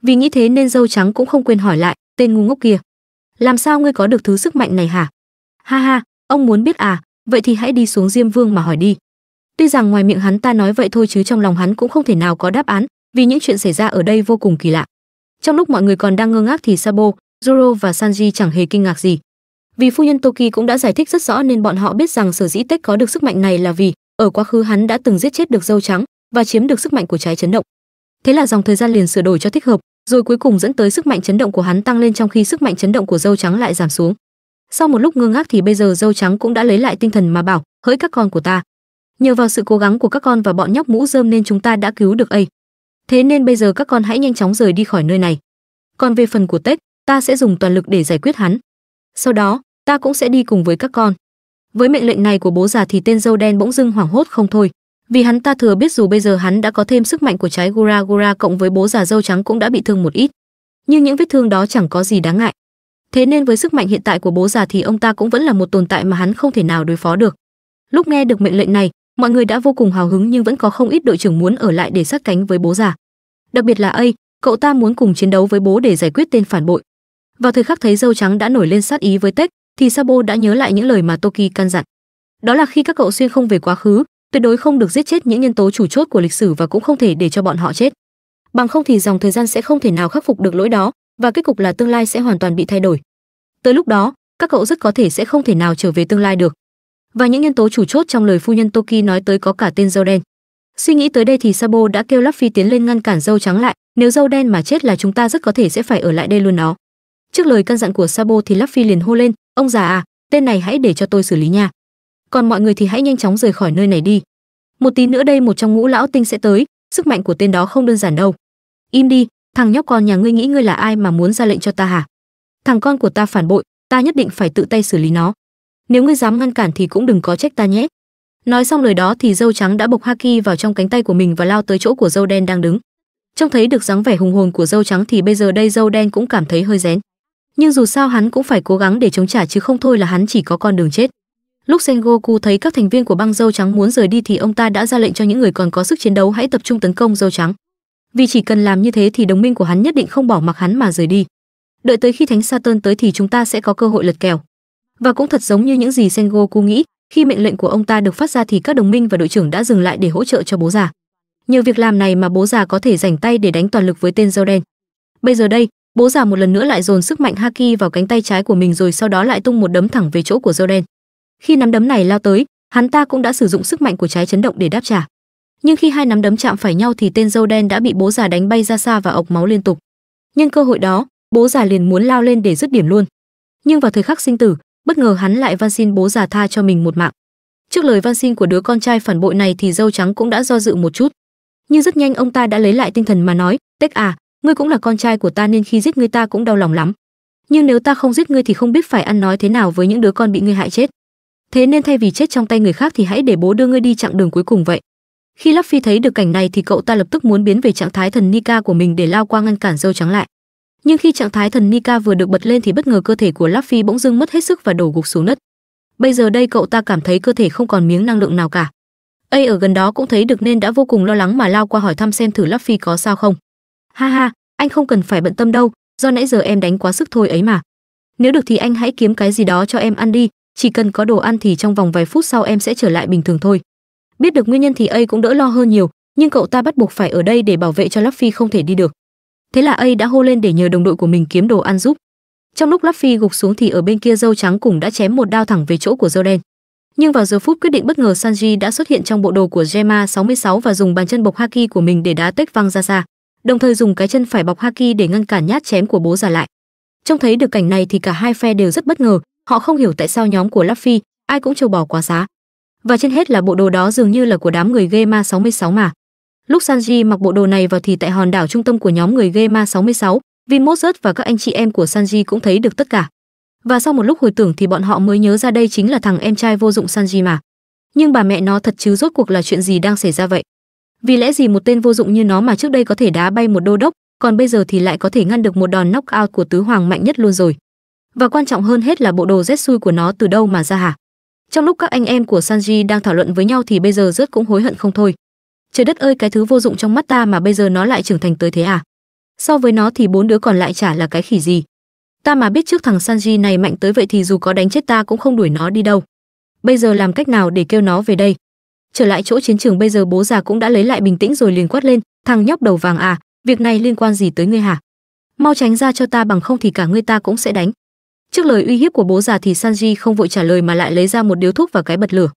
Speaker 1: vì nghĩ thế nên dâu trắng cũng không quên hỏi lại tên ngu ngốc kia làm sao ngươi có được thứ sức mạnh này hả ha ha ông muốn biết à vậy thì hãy đi xuống diêm vương mà hỏi đi tuy rằng ngoài miệng hắn ta nói vậy thôi chứ trong lòng hắn cũng không thể nào có đáp án vì những chuyện xảy ra ở đây vô cùng kỳ lạ trong lúc mọi người còn đang ngơ ngác thì sabo Zoro và sanji chẳng hề kinh ngạc gì vì phu nhân toki cũng đã giải thích rất rõ nên bọn họ biết rằng sở dĩ tech có được sức mạnh này là vì ở quá khứ hắn đã từng giết chết được dâu trắng và chiếm được sức mạnh của trái chấn động thế là dòng thời gian liền sửa đổi cho thích hợp rồi cuối cùng dẫn tới sức mạnh chấn động của hắn tăng lên trong khi sức mạnh chấn động của dâu trắng lại giảm xuống sau một lúc ngơ ngác thì bây giờ dâu trắng cũng đã lấy lại tinh thần mà bảo hỡi các con của ta nhờ vào sự cố gắng của các con và bọn nhóc mũ rơm nên chúng ta đã cứu được ấy thế nên bây giờ các con hãy nhanh chóng rời đi khỏi nơi này còn về phần của tết ta sẽ dùng toàn lực để giải quyết hắn sau đó ta cũng sẽ đi cùng với các con với mệnh lệnh này của bố già thì tên dâu đen bỗng dưng hoảng hốt không thôi vì hắn ta thừa biết dù bây giờ hắn đã có thêm sức mạnh của trái gura gura cộng với bố già dâu trắng cũng đã bị thương một ít nhưng những vết thương đó chẳng có gì đáng ngại thế nên với sức mạnh hiện tại của bố già thì ông ta cũng vẫn là một tồn tại mà hắn không thể nào đối phó được lúc nghe được mệnh lệnh này mọi người đã vô cùng hào hứng nhưng vẫn có không ít đội trưởng muốn ở lại để sát cánh với bố già đặc biệt là ây cậu ta muốn cùng chiến đấu với bố để giải quyết tên phản bội vào thời khắc thấy dâu trắng đã nổi lên sát ý với tech thì Sabo đã nhớ lại những lời mà Toki căn dặn. Đó là khi các cậu xuyên không về quá khứ, tuyệt đối không được giết chết những nhân tố chủ chốt của lịch sử và cũng không thể để cho bọn họ chết. Bằng không thì dòng thời gian sẽ không thể nào khắc phục được lỗi đó và kết cục là tương lai sẽ hoàn toàn bị thay đổi. Tới lúc đó, các cậu rất có thể sẽ không thể nào trở về tương lai được. Và những nhân tố chủ chốt trong lời phu nhân Toki nói tới có cả tên dâu đen. Suy nghĩ tới đây thì Sabo đã kêu Luffy tiến lên ngăn cản dâu trắng lại, nếu dâu đen mà chết là chúng ta rất có thể sẽ phải ở lại đây luôn đó. Trước lời căn dặn của Sabo thì Luffy liền hô lên, ông già à tên này hãy để cho tôi xử lý nha còn mọi người thì hãy nhanh chóng rời khỏi nơi này đi một tí nữa đây một trong ngũ lão tinh sẽ tới sức mạnh của tên đó không đơn giản đâu im đi thằng nhóc con nhà ngươi nghĩ ngươi là ai mà muốn ra lệnh cho ta hả thằng con của ta phản bội ta nhất định phải tự tay xử lý nó nếu ngươi dám ngăn cản thì cũng đừng có trách ta nhé nói xong lời đó thì dâu trắng đã bộc haki vào trong cánh tay của mình và lao tới chỗ của dâu đen đang đứng trông thấy được dáng vẻ hùng hồn của dâu trắng thì bây giờ đây dâu đen cũng cảm thấy hơi rén nhưng dù sao hắn cũng phải cố gắng để chống trả chứ không thôi là hắn chỉ có con đường chết lúc sengoku thấy các thành viên của băng dâu trắng muốn rời đi thì ông ta đã ra lệnh cho những người còn có sức chiến đấu hãy tập trung tấn công dâu trắng vì chỉ cần làm như thế thì đồng minh của hắn nhất định không bỏ mặc hắn mà rời đi đợi tới khi thánh sa tới thì chúng ta sẽ có cơ hội lật kèo và cũng thật giống như những gì sengoku nghĩ khi mệnh lệnh của ông ta được phát ra thì các đồng minh và đội trưởng đã dừng lại để hỗ trợ cho bố già nhờ việc làm này mà bố già có thể rảnh tay để đánh toàn lực với tên dâu đen bây giờ đây Bố già một lần nữa lại dồn sức mạnh haki vào cánh tay trái của mình rồi sau đó lại tung một đấm thẳng về chỗ của Joden. Khi nắm đấm này lao tới, hắn ta cũng đã sử dụng sức mạnh của trái chấn động để đáp trả. Nhưng khi hai nắm đấm chạm phải nhau thì tên Joden đã bị bố già đánh bay ra xa và ọc máu liên tục. Nhân cơ hội đó, bố già liền muốn lao lên để dứt điểm luôn. Nhưng vào thời khắc sinh tử, bất ngờ hắn lại van xin bố già tha cho mình một mạng. Trước lời van xin của đứa con trai phản bội này thì dâu trắng cũng đã do dự một chút. Nhưng rất nhanh ông ta đã lấy lại tinh thần mà nói, "Tech à, ngươi cũng là con trai của ta nên khi giết ngươi ta cũng đau lòng lắm nhưng nếu ta không giết ngươi thì không biết phải ăn nói thế nào với những đứa con bị ngươi hại chết thế nên thay vì chết trong tay người khác thì hãy để bố đưa ngươi đi chặng đường cuối cùng vậy khi lắp phi thấy được cảnh này thì cậu ta lập tức muốn biến về trạng thái thần nika của mình để lao qua ngăn cản dâu trắng lại nhưng khi trạng thái thần nika vừa được bật lên thì bất ngờ cơ thể của lắp phi bỗng dưng mất hết sức và đổ gục xuống đất bây giờ đây cậu ta cảm thấy cơ thể không còn miếng năng lượng nào cả Ây ở gần đó cũng thấy được nên đã vô cùng lo lắng mà lao qua hỏi thăm xem thử phi có sao không ha ha anh không cần phải bận tâm đâu do nãy giờ em đánh quá sức thôi ấy mà nếu được thì anh hãy kiếm cái gì đó cho em ăn đi chỉ cần có đồ ăn thì trong vòng vài phút sau em sẽ trở lại bình thường thôi biết được nguyên nhân thì ấy cũng đỡ lo hơn nhiều nhưng cậu ta bắt buộc phải ở đây để bảo vệ cho Luffy không thể đi được thế là ấy đã hô lên để nhờ đồng đội của mình kiếm đồ ăn giúp trong lúc Luffy gục xuống thì ở bên kia dâu trắng cũng đã chém một đao thẳng về chỗ của dâu đen nhưng vào giờ phút quyết định bất ngờ Sanji đã xuất hiện trong bộ đồ của Gemma 66 và dùng bàn chân bộc haki của mình để đá tếch văng ra xa đồng thời dùng cái chân phải bọc haki để ngăn cản nhát chém của bố già lại Trong thấy được cảnh này thì cả hai phe đều rất bất ngờ họ không hiểu tại sao nhóm của Luffy ai cũng trâu bò quá giá và trên hết là bộ đồ đó dường như là của đám người Gema 66 mà lúc Sanji mặc bộ đồ này vào thì tại hòn đảo trung tâm của nhóm người Gema 66 Vinmozert và các anh chị em của Sanji cũng thấy được tất cả và sau một lúc hồi tưởng thì bọn họ mới nhớ ra đây chính là thằng em trai vô dụng Sanji mà nhưng bà mẹ nó thật chứ rốt cuộc là chuyện gì đang xảy ra vậy vì lẽ gì một tên vô dụng như nó mà trước đây có thể đá bay một đô đốc còn bây giờ thì lại có thể ngăn được một đòn knockout của tứ hoàng mạnh nhất luôn rồi và quan trọng hơn hết là bộ đồ rét xui của nó từ đâu mà ra hả trong lúc các anh em của sanji đang thảo luận với nhau thì bây giờ rớt cũng hối hận không thôi trời đất ơi cái thứ vô dụng trong mắt ta mà bây giờ nó lại trưởng thành tới thế à so với nó thì bốn đứa còn lại chả là cái khỉ gì ta mà biết trước thằng sanji này mạnh tới vậy thì dù có đánh chết ta cũng không đuổi nó đi đâu bây giờ làm cách nào để kêu nó về đây trở lại chỗ chiến trường bây giờ bố già cũng đã lấy lại bình tĩnh rồi liền quát lên thằng nhóc đầu vàng à việc này liên quan gì tới ngươi hả mau tránh ra cho ta bằng không thì cả ngươi ta cũng sẽ đánh trước lời uy hiếp của bố già thì sanji không vội trả lời mà lại lấy ra một điếu thuốc và cái bật lửa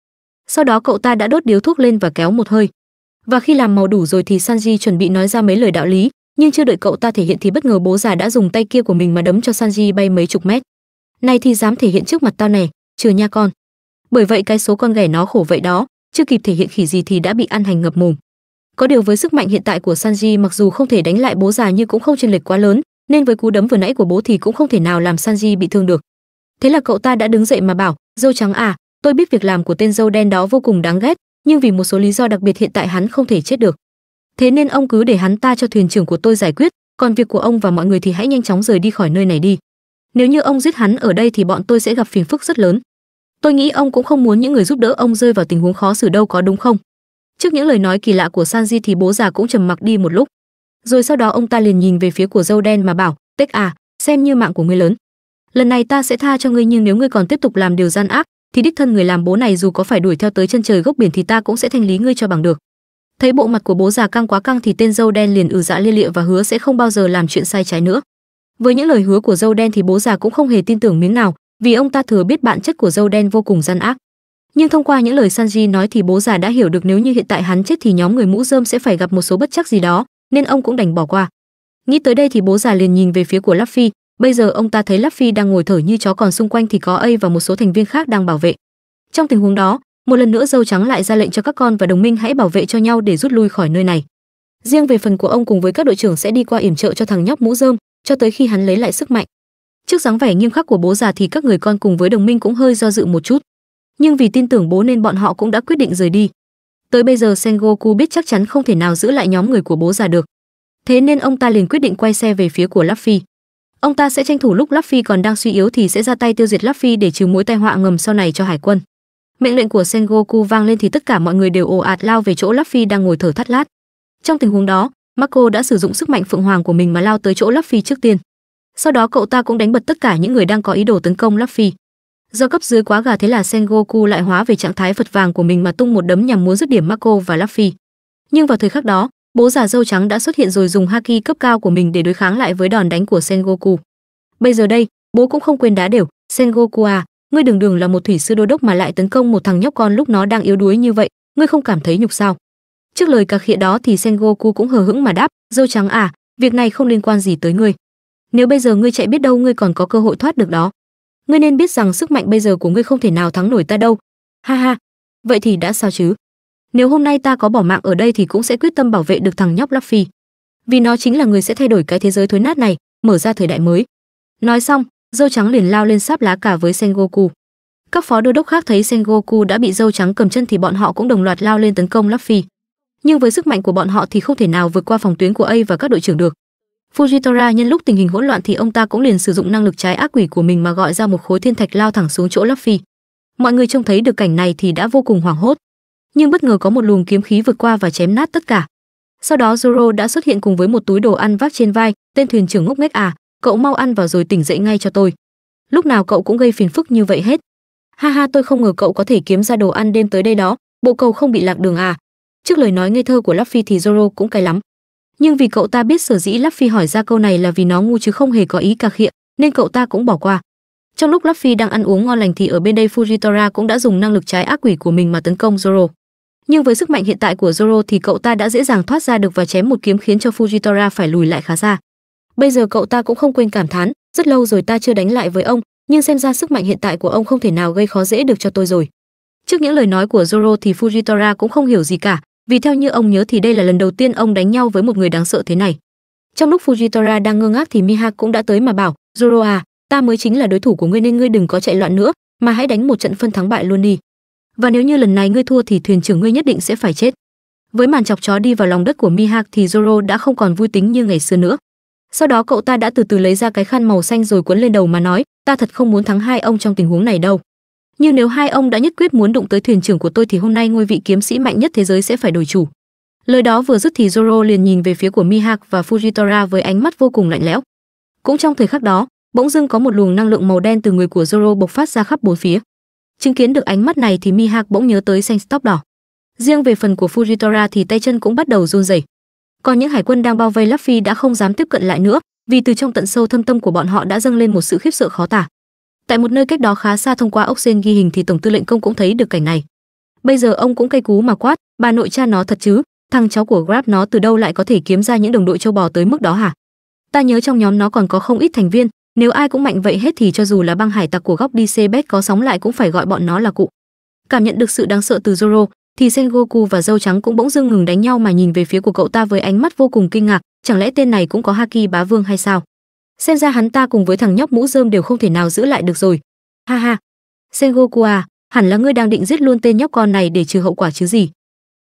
Speaker 1: sau đó cậu ta đã đốt điếu thuốc lên và kéo một hơi và khi làm màu đủ rồi thì sanji chuẩn bị nói ra mấy lời đạo lý nhưng chưa đợi cậu ta thể hiện thì bất ngờ bố già đã dùng tay kia của mình mà đấm cho sanji bay mấy chục mét này thì dám thể hiện trước mặt tao này trừ nha con bởi vậy cái số con ghẻ nó khổ vậy đó chưa kịp thể hiện khỉ gì thì đã bị ăn hành ngập mồm có điều với sức mạnh hiện tại của sanji mặc dù không thể đánh lại bố già nhưng cũng không chênh lệch quá lớn nên với cú đấm vừa nãy của bố thì cũng không thể nào làm sanji bị thương được thế là cậu ta đã đứng dậy mà bảo dâu trắng à tôi biết việc làm của tên dâu đen đó vô cùng đáng ghét nhưng vì một số lý do đặc biệt hiện tại hắn không thể chết được thế nên ông cứ để hắn ta cho thuyền trưởng của tôi giải quyết còn việc của ông và mọi người thì hãy nhanh chóng rời đi khỏi nơi này đi nếu như ông giết hắn ở đây thì bọn tôi sẽ gặp phiền phức rất lớn tôi nghĩ ông cũng không muốn những người giúp đỡ ông rơi vào tình huống khó xử đâu có đúng không trước những lời nói kỳ lạ của sanji thì bố già cũng trầm mặc đi một lúc rồi sau đó ông ta liền nhìn về phía của dâu đen mà bảo tech à xem như mạng của ngươi lớn lần này ta sẽ tha cho ngươi nhưng nếu ngươi còn tiếp tục làm điều gian ác thì đích thân người làm bố này dù có phải đuổi theo tới chân trời gốc biển thì ta cũng sẽ thanh lý ngươi cho bằng được thấy bộ mặt của bố già căng quá căng thì tên dâu đen liền ừ dạ lia lịa và hứa sẽ không bao giờ làm chuyện sai trái nữa với những lời hứa của dâu đen thì bố già cũng không hề tin tưởng miếng nào vì ông ta thừa biết bản chất của dâu đen vô cùng gian ác nhưng thông qua những lời sanji nói thì bố già đã hiểu được nếu như hiện tại hắn chết thì nhóm người mũ rơm sẽ phải gặp một số bất chắc gì đó nên ông cũng đành bỏ qua nghĩ tới đây thì bố già liền nhìn về phía của Luffy bây giờ ông ta thấy Luffy đang ngồi thở như chó còn xung quanh thì có A và một số thành viên khác đang bảo vệ trong tình huống đó một lần nữa dâu trắng lại ra lệnh cho các con và đồng minh hãy bảo vệ cho nhau để rút lui khỏi nơi này riêng về phần của ông cùng với các đội trưởng sẽ đi qua yểm trợ cho thằng nhóc mũ rơm cho tới khi hắn lấy lại sức mạnh trước dáng vẻ nghiêm khắc của bố già thì các người con cùng với đồng minh cũng hơi do dự một chút nhưng vì tin tưởng bố nên bọn họ cũng đã quyết định rời đi tới bây giờ sengoku biết chắc chắn không thể nào giữ lại nhóm người của bố già được thế nên ông ta liền quyết định quay xe về phía của laffy ông ta sẽ tranh thủ lúc laffy còn đang suy yếu thì sẽ ra tay tiêu diệt laffy để trừ mối tai họa ngầm sau này cho hải quân mệnh lệnh của sengoku vang lên thì tất cả mọi người đều ồ ạt lao về chỗ laffy đang ngồi thở thắt lát trong tình huống đó marco đã sử dụng sức mạnh phượng hoàng của mình mà lao tới chỗ laffy trước tiên sau đó cậu ta cũng đánh bật tất cả những người đang có ý đồ tấn công Luffy. Do cấp dưới quá gà thế là Sengoku lại hóa về trạng thái Phật vàng của mình mà tung một đấm nhằm muốn dứt điểm Marco và Luffy. Nhưng vào thời khắc đó, bố già dâu trắng đã xuất hiện rồi dùng haki cấp cao của mình để đối kháng lại với đòn đánh của Sengoku. Bây giờ đây, bố cũng không quên đá đều, Sengoku à, ngươi đường đường là một thủy sư đô đốc mà lại tấn công một thằng nhóc con lúc nó đang yếu đuối như vậy, ngươi không cảm thấy nhục sao? Trước lời cà khịa đó thì Sengoku cũng hờ hững mà đáp, dâu trắng à, việc này không liên quan gì tới ngươi nếu bây giờ ngươi chạy biết đâu ngươi còn có cơ hội thoát được đó ngươi nên biết rằng sức mạnh bây giờ của ngươi không thể nào thắng nổi ta đâu ha ha vậy thì đã sao chứ nếu hôm nay ta có bỏ mạng ở đây thì cũng sẽ quyết tâm bảo vệ được thằng nhóc Luffy. Vì nó chính là người sẽ thay đổi cái thế giới thối nát này, mở ra thời đại mới. Nói xong, dâu trắng liền lao lên sáp lá cả với Sengoku. Các phó đô đốc khác thấy Sengoku đã bị dâu trắng cầm chân thì bọn họ cũng đồng loạt lao lên tấn công Luffy. Nhưng với sức mạnh của bọn họ thì không thể nào vượt qua phòng tuyến của A và các đội trưởng được. Fujitora nhân lúc tình hình hỗn loạn thì ông ta cũng liền sử dụng năng lực trái ác quỷ của mình mà gọi ra một khối thiên thạch lao thẳng xuống chỗ Luffy. Mọi người trông thấy được cảnh này thì đã vô cùng hoảng hốt, nhưng bất ngờ có một luồng kiếm khí vượt qua và chém nát tất cả. Sau đó Zoro đã xuất hiện cùng với một túi đồ ăn vác trên vai, tên thuyền trưởng ngốc nghếch à, cậu mau ăn vào rồi tỉnh dậy ngay cho tôi. Lúc nào cậu cũng gây phiền phức như vậy hết. Ha ha, tôi không ngờ cậu có thể kiếm ra đồ ăn đêm tới đây đó, bộ cầu không bị lạc đường à. Trước lời nói ngây thơ của Luffy thì Zoro cũng cay lắm, nhưng vì cậu ta biết sở dĩ lắp phi hỏi ra câu này là vì nó ngu chứ không hề có ý cạc khịa nên cậu ta cũng bỏ qua trong lúc lắp phi đang ăn uống ngon lành thì ở bên đây fujitora cũng đã dùng năng lực trái ác quỷ của mình mà tấn công zoro nhưng với sức mạnh hiện tại của zoro thì cậu ta đã dễ dàng thoát ra được và chém một kiếm khiến cho fujitora phải lùi lại khá xa bây giờ cậu ta cũng không quên cảm thán rất lâu rồi ta chưa đánh lại với ông nhưng xem ra sức mạnh hiện tại của ông không thể nào gây khó dễ được cho tôi rồi trước những lời nói của zoro thì fujitora cũng không hiểu gì cả vì theo như ông nhớ thì đây là lần đầu tiên ông đánh nhau với một người đáng sợ thế này trong lúc fujitora đang ngơ ngác thì miha cũng đã tới mà bảo zoro à ta mới chính là đối thủ của ngươi nên ngươi đừng có chạy loạn nữa mà hãy đánh một trận phân thắng bại luôn đi và nếu như lần này ngươi thua thì thuyền trưởng ngươi nhất định sẽ phải chết với màn chọc chó đi vào lòng đất của Miha thì zoro đã không còn vui tính như ngày xưa nữa sau đó cậu ta đã từ từ lấy ra cái khăn màu xanh rồi quấn lên đầu mà nói ta thật không muốn thắng hai ông trong tình huống này đâu như nếu hai ông đã nhất quyết muốn đụng tới thuyền trưởng của tôi thì hôm nay ngôi vị kiếm sĩ mạnh nhất thế giới sẽ phải đổi chủ lời đó vừa dứt thì zoro liền nhìn về phía của mihak và fujitora với ánh mắt vô cùng lạnh lẽo cũng trong thời khắc đó bỗng dưng có một luồng năng lượng màu đen từ người của zoro bộc phát ra khắp bốn phía chứng kiến được ánh mắt này thì mihak bỗng nhớ tới xanh tóc đỏ riêng về phần của fujitora thì tay chân cũng bắt đầu run rẩy còn những hải quân đang bao vây Luffy đã không dám tiếp cận lại nữa, vì từ trong tận sâu thâm tâm của bọn họ đã dâng lên một sự khiếp sợ khó tả tại một nơi cách đó khá xa thông qua ốc sen ghi hình thì tổng tư lệnh công cũng thấy được cảnh này bây giờ ông cũng cay cú mà quát bà nội cha nó thật chứ thằng cháu của grab nó từ đâu lại có thể kiếm ra những đồng đội châu bò tới mức đó hả ta nhớ trong nhóm nó còn có không ít thành viên nếu ai cũng mạnh vậy hết thì cho dù là băng hải tặc của góc dc bet có sóng lại cũng phải gọi bọn nó là cụ cảm nhận được sự đáng sợ từ zoro thì sengoku và dâu trắng cũng bỗng dưng ngừng đánh nhau mà nhìn về phía của cậu ta với ánh mắt vô cùng kinh ngạc chẳng lẽ tên này cũng có haki bá vương hay sao xem ra hắn ta cùng với thằng nhóc mũ rơm đều không thể nào giữ lại được rồi ha ha sengoku à hẳn là ngươi đang định giết luôn tên nhóc con này để trừ hậu quả chứ gì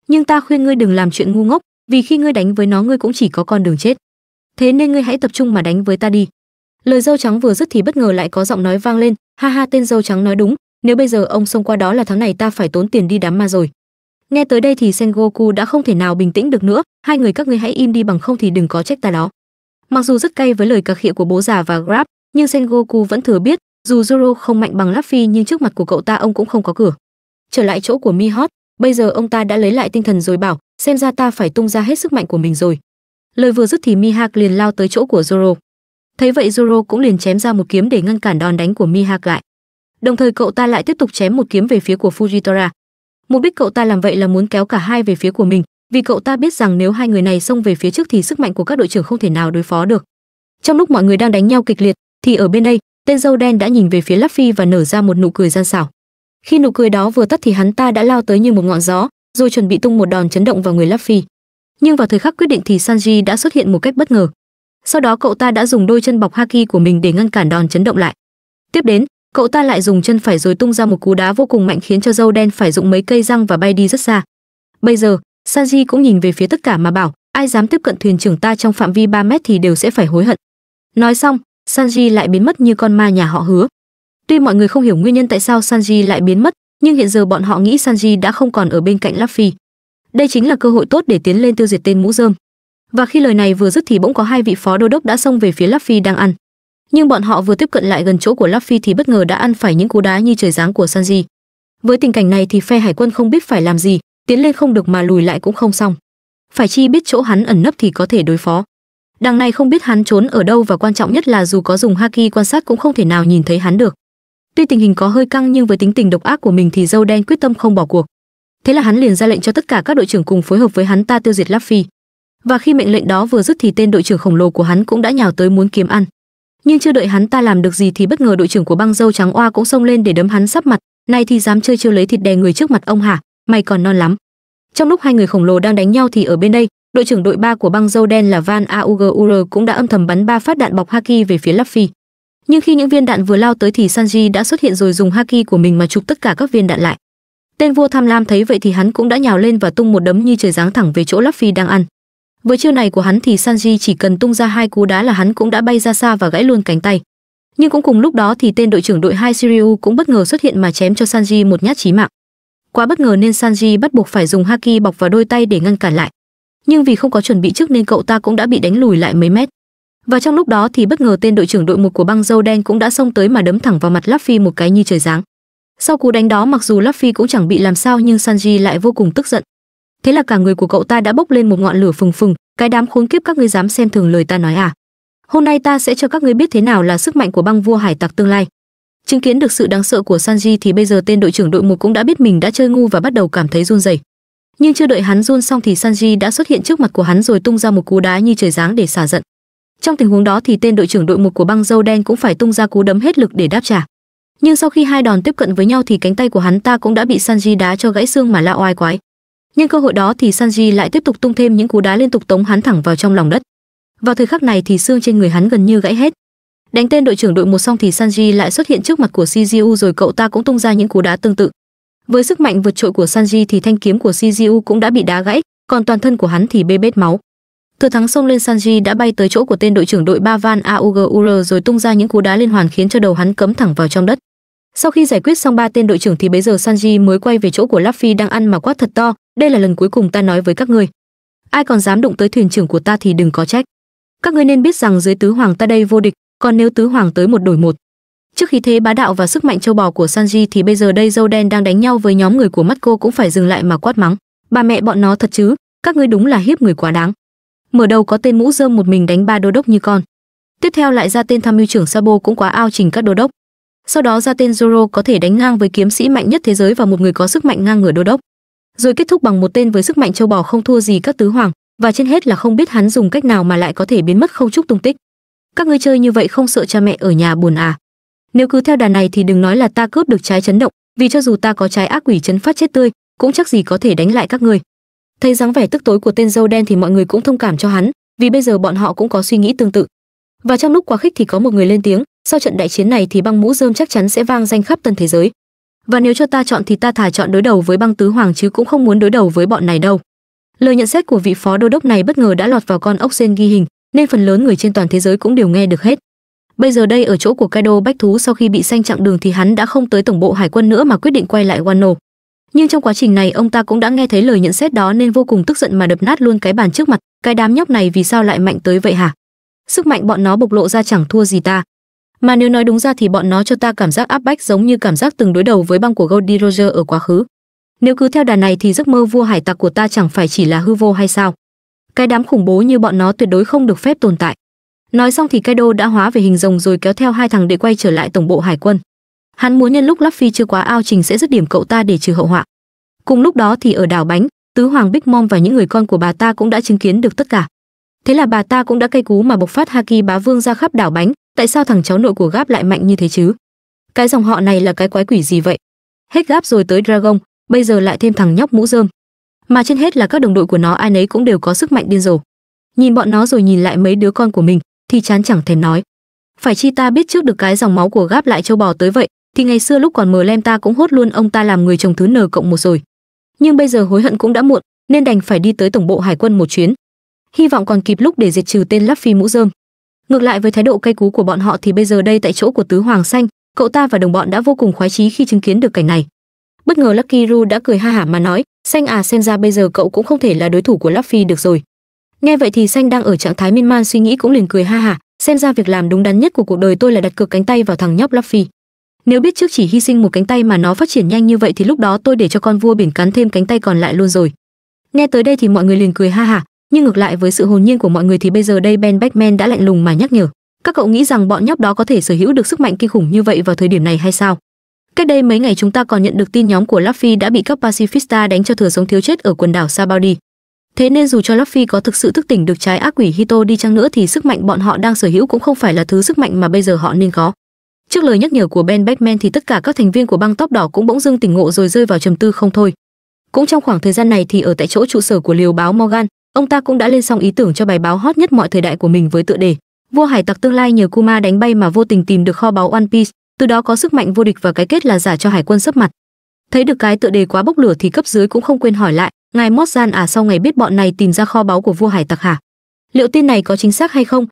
Speaker 1: nhưng ta khuyên ngươi đừng làm chuyện ngu ngốc vì khi ngươi đánh với nó ngươi cũng chỉ có con đường chết thế nên ngươi hãy tập trung mà đánh với ta đi lời dâu trắng vừa dứt thì bất ngờ lại có giọng nói vang lên ha ha tên dâu trắng nói đúng nếu bây giờ ông xông qua đó là tháng này ta phải tốn tiền đi đám ma rồi nghe tới đây thì sengoku đã không thể nào bình tĩnh được nữa hai người các ngươi hãy im đi bằng không thì đừng có trách ta đó Mặc dù rất cay với lời cà khịa của bố già và Grab, nhưng Sengoku vẫn thừa biết, dù Zoro không mạnh bằng Luffy nhưng trước mặt của cậu ta ông cũng không có cửa. Trở lại chỗ của Mihawk, bây giờ ông ta đã lấy lại tinh thần rồi bảo, xem ra ta phải tung ra hết sức mạnh của mình rồi. Lời vừa dứt thì Mihawk liền lao tới chỗ của Zoro. Thấy vậy Zoro cũng liền chém ra một kiếm để ngăn cản đòn đánh của Mihawk lại. Đồng thời cậu ta lại tiếp tục chém một kiếm về phía của Fujitora. Mục đích cậu ta làm vậy là muốn kéo cả hai về phía của mình, vì cậu ta biết rằng nếu hai người này xông về phía trước thì sức mạnh của các đội trưởng không thể nào đối phó được. Trong lúc mọi người đang đánh nhau kịch liệt, thì ở bên đây, tên dâu đen đã nhìn về phía Lắp Phi và nở ra một nụ cười gian xảo. Khi nụ cười đó vừa tắt thì hắn ta đã lao tới như một ngọn gió, rồi chuẩn bị tung một đòn chấn động vào người Lắp Phi. Nhưng vào thời khắc quyết định thì Sanji đã xuất hiện một cách bất ngờ. Sau đó cậu ta đã dùng đôi chân bọc haki của mình để ngăn cản đòn chấn động lại. Tiếp đến, cậu ta lại dùng chân phải rồi tung ra một cú đá vô cùng mạnh khiến cho dâu đen phải dụng mấy cây răng và bay đi rất xa. Bây giờ, Sanji cũng nhìn về phía tất cả mà bảo ai dám tiếp cận thuyền trưởng ta trong phạm vi 3 mét thì đều sẽ phải hối hận nói xong sanji lại biến mất như con ma nhà họ hứa tuy mọi người không hiểu nguyên nhân tại sao sanji lại biến mất nhưng hiện giờ bọn họ nghĩ sanji đã không còn ở bên cạnh Luffy. đây chính là cơ hội tốt để tiến lên tiêu diệt tên mũ rơm và khi lời này vừa dứt thì bỗng có hai vị phó đô đốc đã xông về phía Luffy đang ăn nhưng bọn họ vừa tiếp cận lại gần chỗ của Luffy thì bất ngờ đã ăn phải những cú đá như trời giáng của sanji với tình cảnh này thì phe hải quân không biết phải làm gì tiến lên không được mà lùi lại cũng không xong phải chi biết chỗ hắn ẩn nấp thì có thể đối phó đằng này không biết hắn trốn ở đâu và quan trọng nhất là dù có dùng haki quan sát cũng không thể nào nhìn thấy hắn được tuy tình hình có hơi căng nhưng với tính tình độc ác của mình thì dâu đen quyết tâm không bỏ cuộc thế là hắn liền ra lệnh cho tất cả các đội trưởng cùng phối hợp với hắn ta tiêu diệt lắp phi và khi mệnh lệnh đó vừa dứt thì tên đội trưởng khổng lồ của hắn cũng đã nhào tới muốn kiếm ăn nhưng chưa đợi hắn ta làm được gì thì bất ngờ đội trưởng của băng dâu trắng oa cũng xông lên để đấm hắn sắp mặt này thì dám chơi chiêu lấy thịt đè người trước mặt ông hả mày còn non lắm trong lúc hai người khổng lồ đang đánh nhau thì ở bên đây đội trưởng đội ba của băng dâu đen là van augur cũng đã âm thầm bắn ba phát đạn bọc haki về phía Luffy. nhưng khi những viên đạn vừa lao tới thì sanji đã xuất hiện rồi dùng haki của mình mà chụp tất cả các viên đạn lại tên vua tham lam thấy vậy thì hắn cũng đã nhào lên và tung một đấm như trời giáng thẳng về chỗ Luffy đang ăn với chiêu này của hắn thì sanji chỉ cần tung ra hai cú đá là hắn cũng đã bay ra xa và gãy luôn cánh tay nhưng cũng cùng lúc đó thì tên đội trưởng đội hai siriu cũng bất ngờ xuất hiện mà chém cho sanji một nhát chí mạng Quá bất ngờ nên Sanji bắt buộc phải dùng haki bọc vào đôi tay để ngăn cản lại. Nhưng vì không có chuẩn bị trước nên cậu ta cũng đã bị đánh lùi lại mấy mét. Và trong lúc đó thì bất ngờ tên đội trưởng đội một của băng dâu đen cũng đã xông tới mà đấm thẳng vào mặt Luffy một cái như trời giáng. Sau cú đánh đó mặc dù Luffy cũng chẳng bị làm sao nhưng Sanji lại vô cùng tức giận. Thế là cả người của cậu ta đã bốc lên một ngọn lửa phừng phừng, cái đám khốn kiếp các ngươi dám xem thường lời ta nói à? Hôm nay ta sẽ cho các ngươi biết thế nào là sức mạnh của băng vua hải tặc tương lai. Chứng kiến được sự đáng sợ của Sanji thì bây giờ tên đội trưởng đội một cũng đã biết mình đã chơi ngu và bắt đầu cảm thấy run rẩy. Nhưng chưa đợi hắn run xong thì Sanji đã xuất hiện trước mặt của hắn rồi tung ra một cú đá như trời giáng để xả giận. Trong tình huống đó thì tên đội trưởng đội một của băng dâu đen cũng phải tung ra cú đấm hết lực để đáp trả. Nhưng sau khi hai đòn tiếp cận với nhau thì cánh tay của hắn ta cũng đã bị Sanji đá cho gãy xương mà la oai quái. Nhưng cơ hội đó thì Sanji lại tiếp tục tung thêm những cú đá liên tục tống hắn thẳng vào trong lòng đất. Vào thời khắc này thì xương trên người hắn gần như gãy hết, đánh tên đội trưởng đội một xong thì sanji lại xuất hiện trước mặt của shizu rồi cậu ta cũng tung ra những cú đá tương tự với sức mạnh vượt trội của sanji thì thanh kiếm của shizu cũng đã bị đá gãy còn toàn thân của hắn thì bê bết máu thừa thắng xông lên sanji đã bay tới chỗ của tên đội trưởng đội ba van augur rồi tung ra những cú đá liên hoàn khiến cho đầu hắn cấm thẳng vào trong đất sau khi giải quyết xong ba tên đội trưởng thì bây giờ sanji mới quay về chỗ của Luffy đang ăn mà quát thật to đây là lần cuối cùng ta nói với các ngươi ai còn dám đụng tới thuyền trưởng của ta thì đừng có trách các ngươi nên biết rằng dưới tứ hoàng ta đây vô địch còn nếu tứ hoàng tới một đổi một trước khi thế bá đạo và sức mạnh châu bò của sanji thì bây giờ đây dâu đen đang đánh nhau với nhóm người của mắt cô cũng phải dừng lại mà quát mắng bà mẹ bọn nó thật chứ các ngươi đúng là hiếp người quá đáng mở đầu có tên mũ rơm một mình đánh ba đô đốc như con tiếp theo lại ra tên tham mưu trưởng sabo cũng quá ao trình các đô đốc sau đó ra tên zoro có thể đánh ngang với kiếm sĩ mạnh nhất thế giới và một người có sức mạnh ngang ngửa đô đốc rồi kết thúc bằng một tên với sức mạnh châu bò không thua gì các tứ hoàng và trên hết là không biết hắn dùng cách nào mà lại có thể biến mất không chút tung tích các ngươi chơi như vậy không sợ cha mẹ ở nhà buồn à nếu cứ theo đà này thì đừng nói là ta cướp được trái chấn động vì cho dù ta có trái ác quỷ chấn phát chết tươi cũng chắc gì có thể đánh lại các ngươi thấy dáng vẻ tức tối của tên dâu đen thì mọi người cũng thông cảm cho hắn vì bây giờ bọn họ cũng có suy nghĩ tương tự và trong lúc quá khích thì có một người lên tiếng sau trận đại chiến này thì băng mũ dơm chắc chắn sẽ vang danh khắp tân thế giới và nếu cho ta chọn thì ta thả chọn đối đầu với băng tứ hoàng chứ cũng không muốn đối đầu với bọn này đâu lời nhận xét của vị phó đô đốc này bất ngờ đã lọt vào con ốc sen ghi hình nên phần lớn người trên toàn thế giới cũng đều nghe được hết. Bây giờ đây ở chỗ của Kaido Bách Thú sau khi bị xanh chặng đường thì hắn đã không tới tổng bộ hải quân nữa mà quyết định quay lại Wano. Nhưng trong quá trình này ông ta cũng đã nghe thấy lời nhận xét đó nên vô cùng tức giận mà đập nát luôn cái bàn trước mặt, cái đám nhóc này vì sao lại mạnh tới vậy hả? Sức mạnh bọn nó bộc lộ ra chẳng thua gì ta. Mà nếu nói đúng ra thì bọn nó cho ta cảm giác áp bách giống như cảm giác từng đối đầu với băng của Goldie Roger ở quá khứ. Nếu cứ theo đà này thì giấc mơ vua hải tặc của ta chẳng phải chỉ là hư vô hay sao? cái đám khủng bố như bọn nó tuyệt đối không được phép tồn tại nói xong thì kaido đã hóa về hình rồng rồi kéo theo hai thằng để quay trở lại tổng bộ hải quân hắn muốn nhân lúc lắp phi chưa quá ao trình sẽ dứt điểm cậu ta để trừ hậu họa cùng lúc đó thì ở đảo bánh tứ hoàng bích mom và những người con của bà ta cũng đã chứng kiến được tất cả thế là bà ta cũng đã cây cú mà bộc phát haki bá vương ra khắp đảo bánh tại sao thằng cháu nội của gáp lại mạnh như thế chứ cái dòng họ này là cái quái quỷ gì vậy hết gáp rồi tới dragon bây giờ lại thêm thằng nhóc mũ rơm mà trên hết là các đồng đội của nó ai nấy cũng đều có sức mạnh điên rồ nhìn bọn nó rồi nhìn lại mấy đứa con của mình thì chán chẳng thèm nói phải chi ta biết trước được cái dòng máu của gáp lại châu bò tới vậy thì ngày xưa lúc còn mờ lem ta cũng hốt luôn ông ta làm người chồng thứ n cộng một rồi nhưng bây giờ hối hận cũng đã muộn nên đành phải đi tới tổng bộ hải quân một chuyến hy vọng còn kịp lúc để diệt trừ tên lắp phi mũ dơm ngược lại với thái độ cay cú của bọn họ thì bây giờ đây tại chỗ của tứ hoàng xanh cậu ta và đồng bọn đã vô cùng khoái chí khi chứng kiến được cảnh này bất ngờ lucky ru đã cười ha hả mà nói xanh à xem ra bây giờ cậu cũng không thể là đối thủ của luffy được rồi nghe vậy thì xanh đang ở trạng thái miên man suy nghĩ cũng liền cười ha ha xem ra việc làm đúng đắn nhất của cuộc đời tôi là đặt cược cánh tay vào thằng nhóc luffy nếu biết trước chỉ hy sinh một cánh tay mà nó phát triển nhanh như vậy thì lúc đó tôi để cho con vua biển cắn thêm cánh tay còn lại luôn rồi nghe tới đây thì mọi người liền cười ha ha nhưng ngược lại với sự hồn nhiên của mọi người thì bây giờ đây ben beckman đã lạnh lùng mà nhắc nhở các cậu nghĩ rằng bọn nhóc đó có thể sở hữu được sức mạnh kinh khủng như vậy vào thời điểm này hay sao Cách đây mấy ngày chúng ta còn nhận được tin nhóm của Luffy đã bị các pacifista đánh cho thừa sống thiếu chết ở quần đảo Sabaody. Thế nên dù cho Luffy có thực sự thức tỉnh được trái ác quỷ Hito đi chăng nữa thì sức mạnh bọn họ đang sở hữu cũng không phải là thứ sức mạnh mà bây giờ họ nên có. Trước lời nhắc nhở của Ben Batman thì tất cả các thành viên của băng tóc đỏ cũng bỗng dưng tỉnh ngộ rồi rơi vào trầm tư không thôi. Cũng trong khoảng thời gian này thì ở tại chỗ trụ sở của liều báo Morgan, ông ta cũng đã lên xong ý tưởng cho bài báo hot nhất mọi thời đại của mình với tựa đề Vua hải tặc tương lai nhờ Kuma đánh bay mà vô tình tìm được kho báo One Piece từ đó có sức mạnh vô địch và cái kết là giả cho hải quân sấp mặt thấy được cái tựa đề quá bốc lửa thì cấp dưới cũng không quên hỏi lại ngài mót gian à sau ngày biết bọn này tìm ra kho báu của vua hải tặc hả liệu tin này có chính xác hay không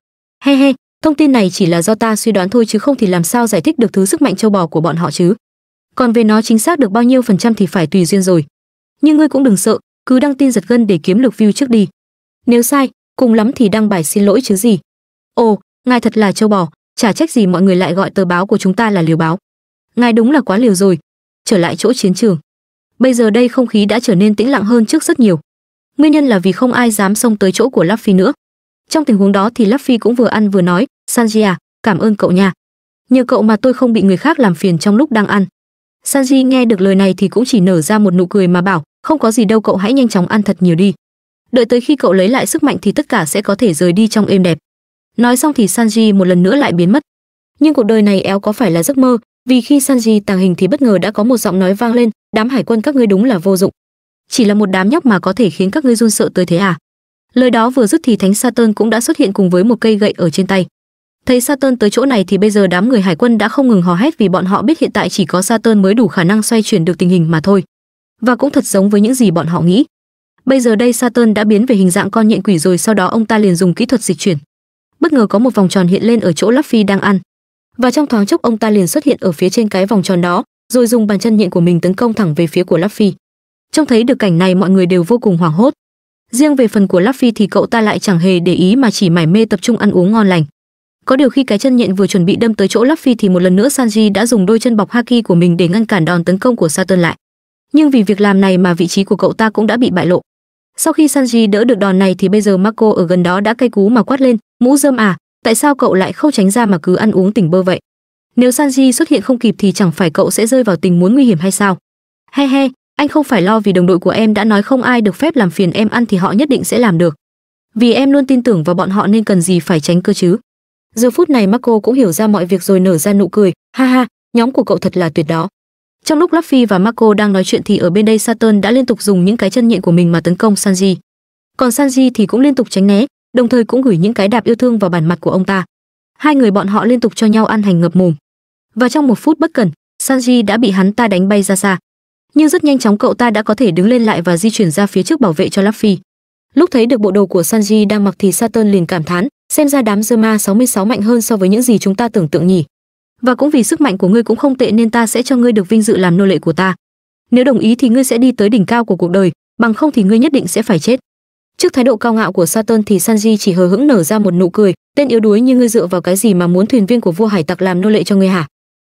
Speaker 1: he he thông tin này chỉ là do ta suy đoán thôi chứ không thì làm sao giải thích được thứ sức mạnh châu bò của bọn họ chứ còn về nó chính xác được bao nhiêu phần trăm thì phải tùy duyên rồi nhưng ngươi cũng đừng sợ cứ đăng tin giật gân để kiếm lượt view trước đi nếu sai cùng lắm thì đăng bài xin lỗi chứ gì ồ ngài thật là châu bò chả trách gì mọi người lại gọi tờ báo của chúng ta là liều báo ngài đúng là quá liều rồi trở lại chỗ chiến trường bây giờ đây không khí đã trở nên tĩnh lặng hơn trước rất nhiều nguyên nhân là vì không ai dám xông tới chỗ của laffy nữa trong tình huống đó thì laffy cũng vừa ăn vừa nói sanji à cảm ơn cậu nha nhờ cậu mà tôi không bị người khác làm phiền trong lúc đang ăn sanji nghe được lời này thì cũng chỉ nở ra một nụ cười mà bảo không có gì đâu cậu hãy nhanh chóng ăn thật nhiều đi đợi tới khi cậu lấy lại sức mạnh thì tất cả sẽ có thể rời đi trong êm đẹp Nói xong thì Sanji một lần nữa lại biến mất. Nhưng cuộc đời này éo có phải là giấc mơ, vì khi Sanji tàng hình thì bất ngờ đã có một giọng nói vang lên, đám hải quân các ngươi đúng là vô dụng. Chỉ là một đám nhóc mà có thể khiến các ngươi run sợ tới thế à? Lời đó vừa dứt thì Thánh Saturn cũng đã xuất hiện cùng với một cây gậy ở trên tay. Thấy Saturn tới chỗ này thì bây giờ đám người hải quân đã không ngừng hò hét vì bọn họ biết hiện tại chỉ có Saturn mới đủ khả năng xoay chuyển được tình hình mà thôi. Và cũng thật giống với những gì bọn họ nghĩ. Bây giờ đây Saturn đã biến về hình dạng con nhện quỷ rồi sau đó ông ta liền dùng kỹ thuật dịch chuyển bất ngờ có một vòng tròn hiện lên ở chỗ lắp đang ăn và trong thoáng chốc ông ta liền xuất hiện ở phía trên cái vòng tròn đó rồi dùng bàn chân nhện của mình tấn công thẳng về phía của lắp trong thấy được cảnh này mọi người đều vô cùng hoảng hốt riêng về phần của lắp thì cậu ta lại chẳng hề để ý mà chỉ mải mê tập trung ăn uống ngon lành có điều khi cái chân nhện vừa chuẩn bị đâm tới chỗ lắp thì một lần nữa sanji đã dùng đôi chân bọc haki của mình để ngăn cản đòn tấn công của saturn lại nhưng vì việc làm này mà vị trí của cậu ta cũng đã bị bại lộ sau khi Sanji đỡ được đòn này thì bây giờ Marco ở gần đó đã cay cú mà quát lên, "Mũ dơm à, tại sao cậu lại không tránh ra mà cứ ăn uống tỉnh bơ vậy? Nếu Sanji xuất hiện không kịp thì chẳng phải cậu sẽ rơi vào tình muốn nguy hiểm hay sao?" "He he, anh không phải lo vì đồng đội của em đã nói không ai được phép làm phiền em ăn thì họ nhất định sẽ làm được. Vì em luôn tin tưởng vào bọn họ nên cần gì phải tránh cơ chứ?" Giờ phút này Marco cũng hiểu ra mọi việc rồi nở ra nụ cười, "Ha ha, nhóm của cậu thật là tuyệt đó." Trong lúc Luffy và Marco đang nói chuyện thì ở bên đây Saturn đã liên tục dùng những cái chân nhện của mình mà tấn công Sanji. Còn Sanji thì cũng liên tục tránh né, đồng thời cũng gửi những cái đạp yêu thương vào bản mặt của ông ta. Hai người bọn họ liên tục cho nhau ăn hành ngập mồm. Và trong một phút bất cẩn, Sanji đã bị hắn ta đánh bay ra xa. Nhưng rất nhanh chóng cậu ta đã có thể đứng lên lại và di chuyển ra phía trước bảo vệ cho Luffy. Lúc thấy được bộ đồ của Sanji đang mặc thì Saturn liền cảm thán, xem ra đám Zerma 66 mạnh hơn so với những gì chúng ta tưởng tượng nhỉ và cũng vì sức mạnh của ngươi cũng không tệ nên ta sẽ cho ngươi được vinh dự làm nô lệ của ta nếu đồng ý thì ngươi sẽ đi tới đỉnh cao của cuộc đời bằng không thì ngươi nhất định sẽ phải chết trước thái độ cao ngạo của saturn thì sanji chỉ hờ hững nở ra một nụ cười tên yếu đuối như ngươi dựa vào cái gì mà muốn thuyền viên của vua hải tặc làm nô lệ cho ngươi hả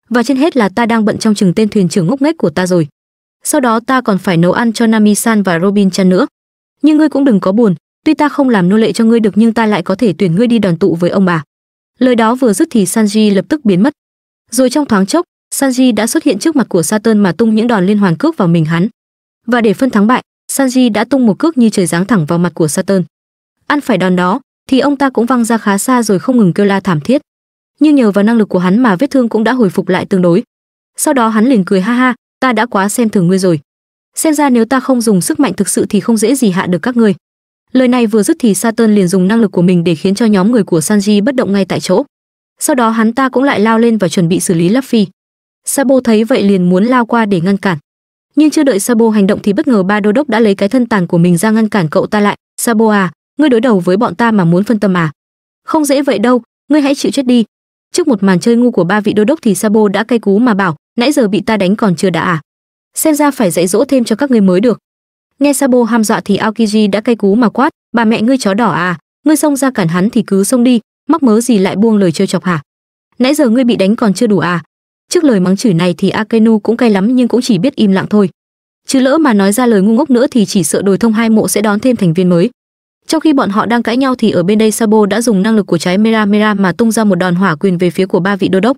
Speaker 1: và trên hết là ta đang bận trong chừng tên thuyền trưởng ngốc nghếch của ta rồi sau đó ta còn phải nấu ăn cho nami san và robin chan nữa nhưng ngươi cũng đừng có buồn tuy ta không làm nô lệ cho ngươi được nhưng ta lại có thể tuyển ngươi đi đoàn tụ với ông bà lời đó vừa dứt thì sanji lập tức biến mất rồi trong thoáng chốc, Sanji đã xuất hiện trước mặt của Saturn mà tung những đòn liên hoàn cước vào mình hắn. Và để phân thắng bại, Sanji đã tung một cước như trời giáng thẳng vào mặt của Saturn. Ăn phải đòn đó, thì ông ta cũng văng ra khá xa rồi không ngừng kêu la thảm thiết. Nhưng nhờ vào năng lực của hắn mà vết thương cũng đã hồi phục lại tương đối. Sau đó hắn liền cười ha ha, ta đã quá xem thường ngươi rồi. Xem ra nếu ta không dùng sức mạnh thực sự thì không dễ gì hạ được các ngươi. Lời này vừa dứt thì Saturn liền dùng năng lực của mình để khiến cho nhóm người của Sanji bất động ngay tại chỗ sau đó hắn ta cũng lại lao lên và chuẩn bị xử lý lắp phi sabo thấy vậy liền muốn lao qua để ngăn cản nhưng chưa đợi sabo hành động thì bất ngờ ba đô đốc đã lấy cái thân tàn của mình ra ngăn cản cậu ta lại sabo à ngươi đối đầu với bọn ta mà muốn phân tâm à không dễ vậy đâu ngươi hãy chịu chết đi trước một màn chơi ngu của ba vị đô đốc thì sabo đã cay cú mà bảo nãy giờ bị ta đánh còn chưa đã à xem ra phải dạy dỗ thêm cho các ngươi mới được nghe sabo ham dọa thì aokiji đã cay cú mà quát bà mẹ ngươi chó đỏ à ngươi xông ra cản hắn thì cứ xông đi mắc mớ gì lại buông lời trêu chọc hả nãy giờ ngươi bị đánh còn chưa đủ à trước lời mắng chửi này thì akenu cũng cay lắm nhưng cũng chỉ biết im lặng thôi chứ lỡ mà nói ra lời ngu ngốc nữa thì chỉ sợ đồi thông hai mộ sẽ đón thêm thành viên mới trong khi bọn họ đang cãi nhau thì ở bên đây sabo đã dùng năng lực của trái mera mera mà tung ra một đòn hỏa quyền về phía của ba vị đô đốc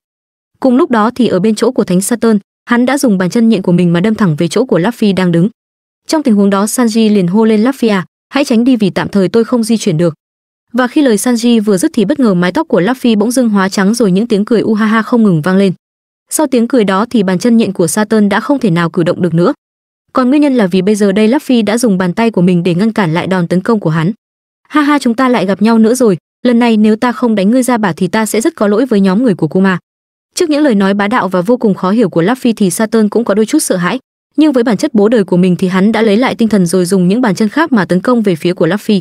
Speaker 1: cùng lúc đó thì ở bên chỗ của thánh saturn hắn đã dùng bàn chân nhện của mình mà đâm thẳng về chỗ của Luffy đang đứng trong tình huống đó sanji liền hô lên Luffy à hãy tránh đi vì tạm thời tôi không di chuyển được và khi lời sanji vừa dứt thì bất ngờ mái tóc của luffy bỗng dưng hóa trắng rồi những tiếng cười u ha ha không ngừng vang lên sau tiếng cười đó thì bàn chân nhện của saturn đã không thể nào cử động được nữa còn nguyên nhân là vì bây giờ đây luffy đã dùng bàn tay của mình để ngăn cản lại đòn tấn công của hắn ha ha chúng ta lại gặp nhau nữa rồi lần này nếu ta không đánh ngươi ra bả thì ta sẽ rất có lỗi với nhóm người của kuma trước những lời nói bá đạo và vô cùng khó hiểu của luffy thì saturn cũng có đôi chút sợ hãi nhưng với bản chất bố đời của mình thì hắn đã lấy lại tinh thần rồi dùng những bàn chân khác mà tấn công về phía của luffy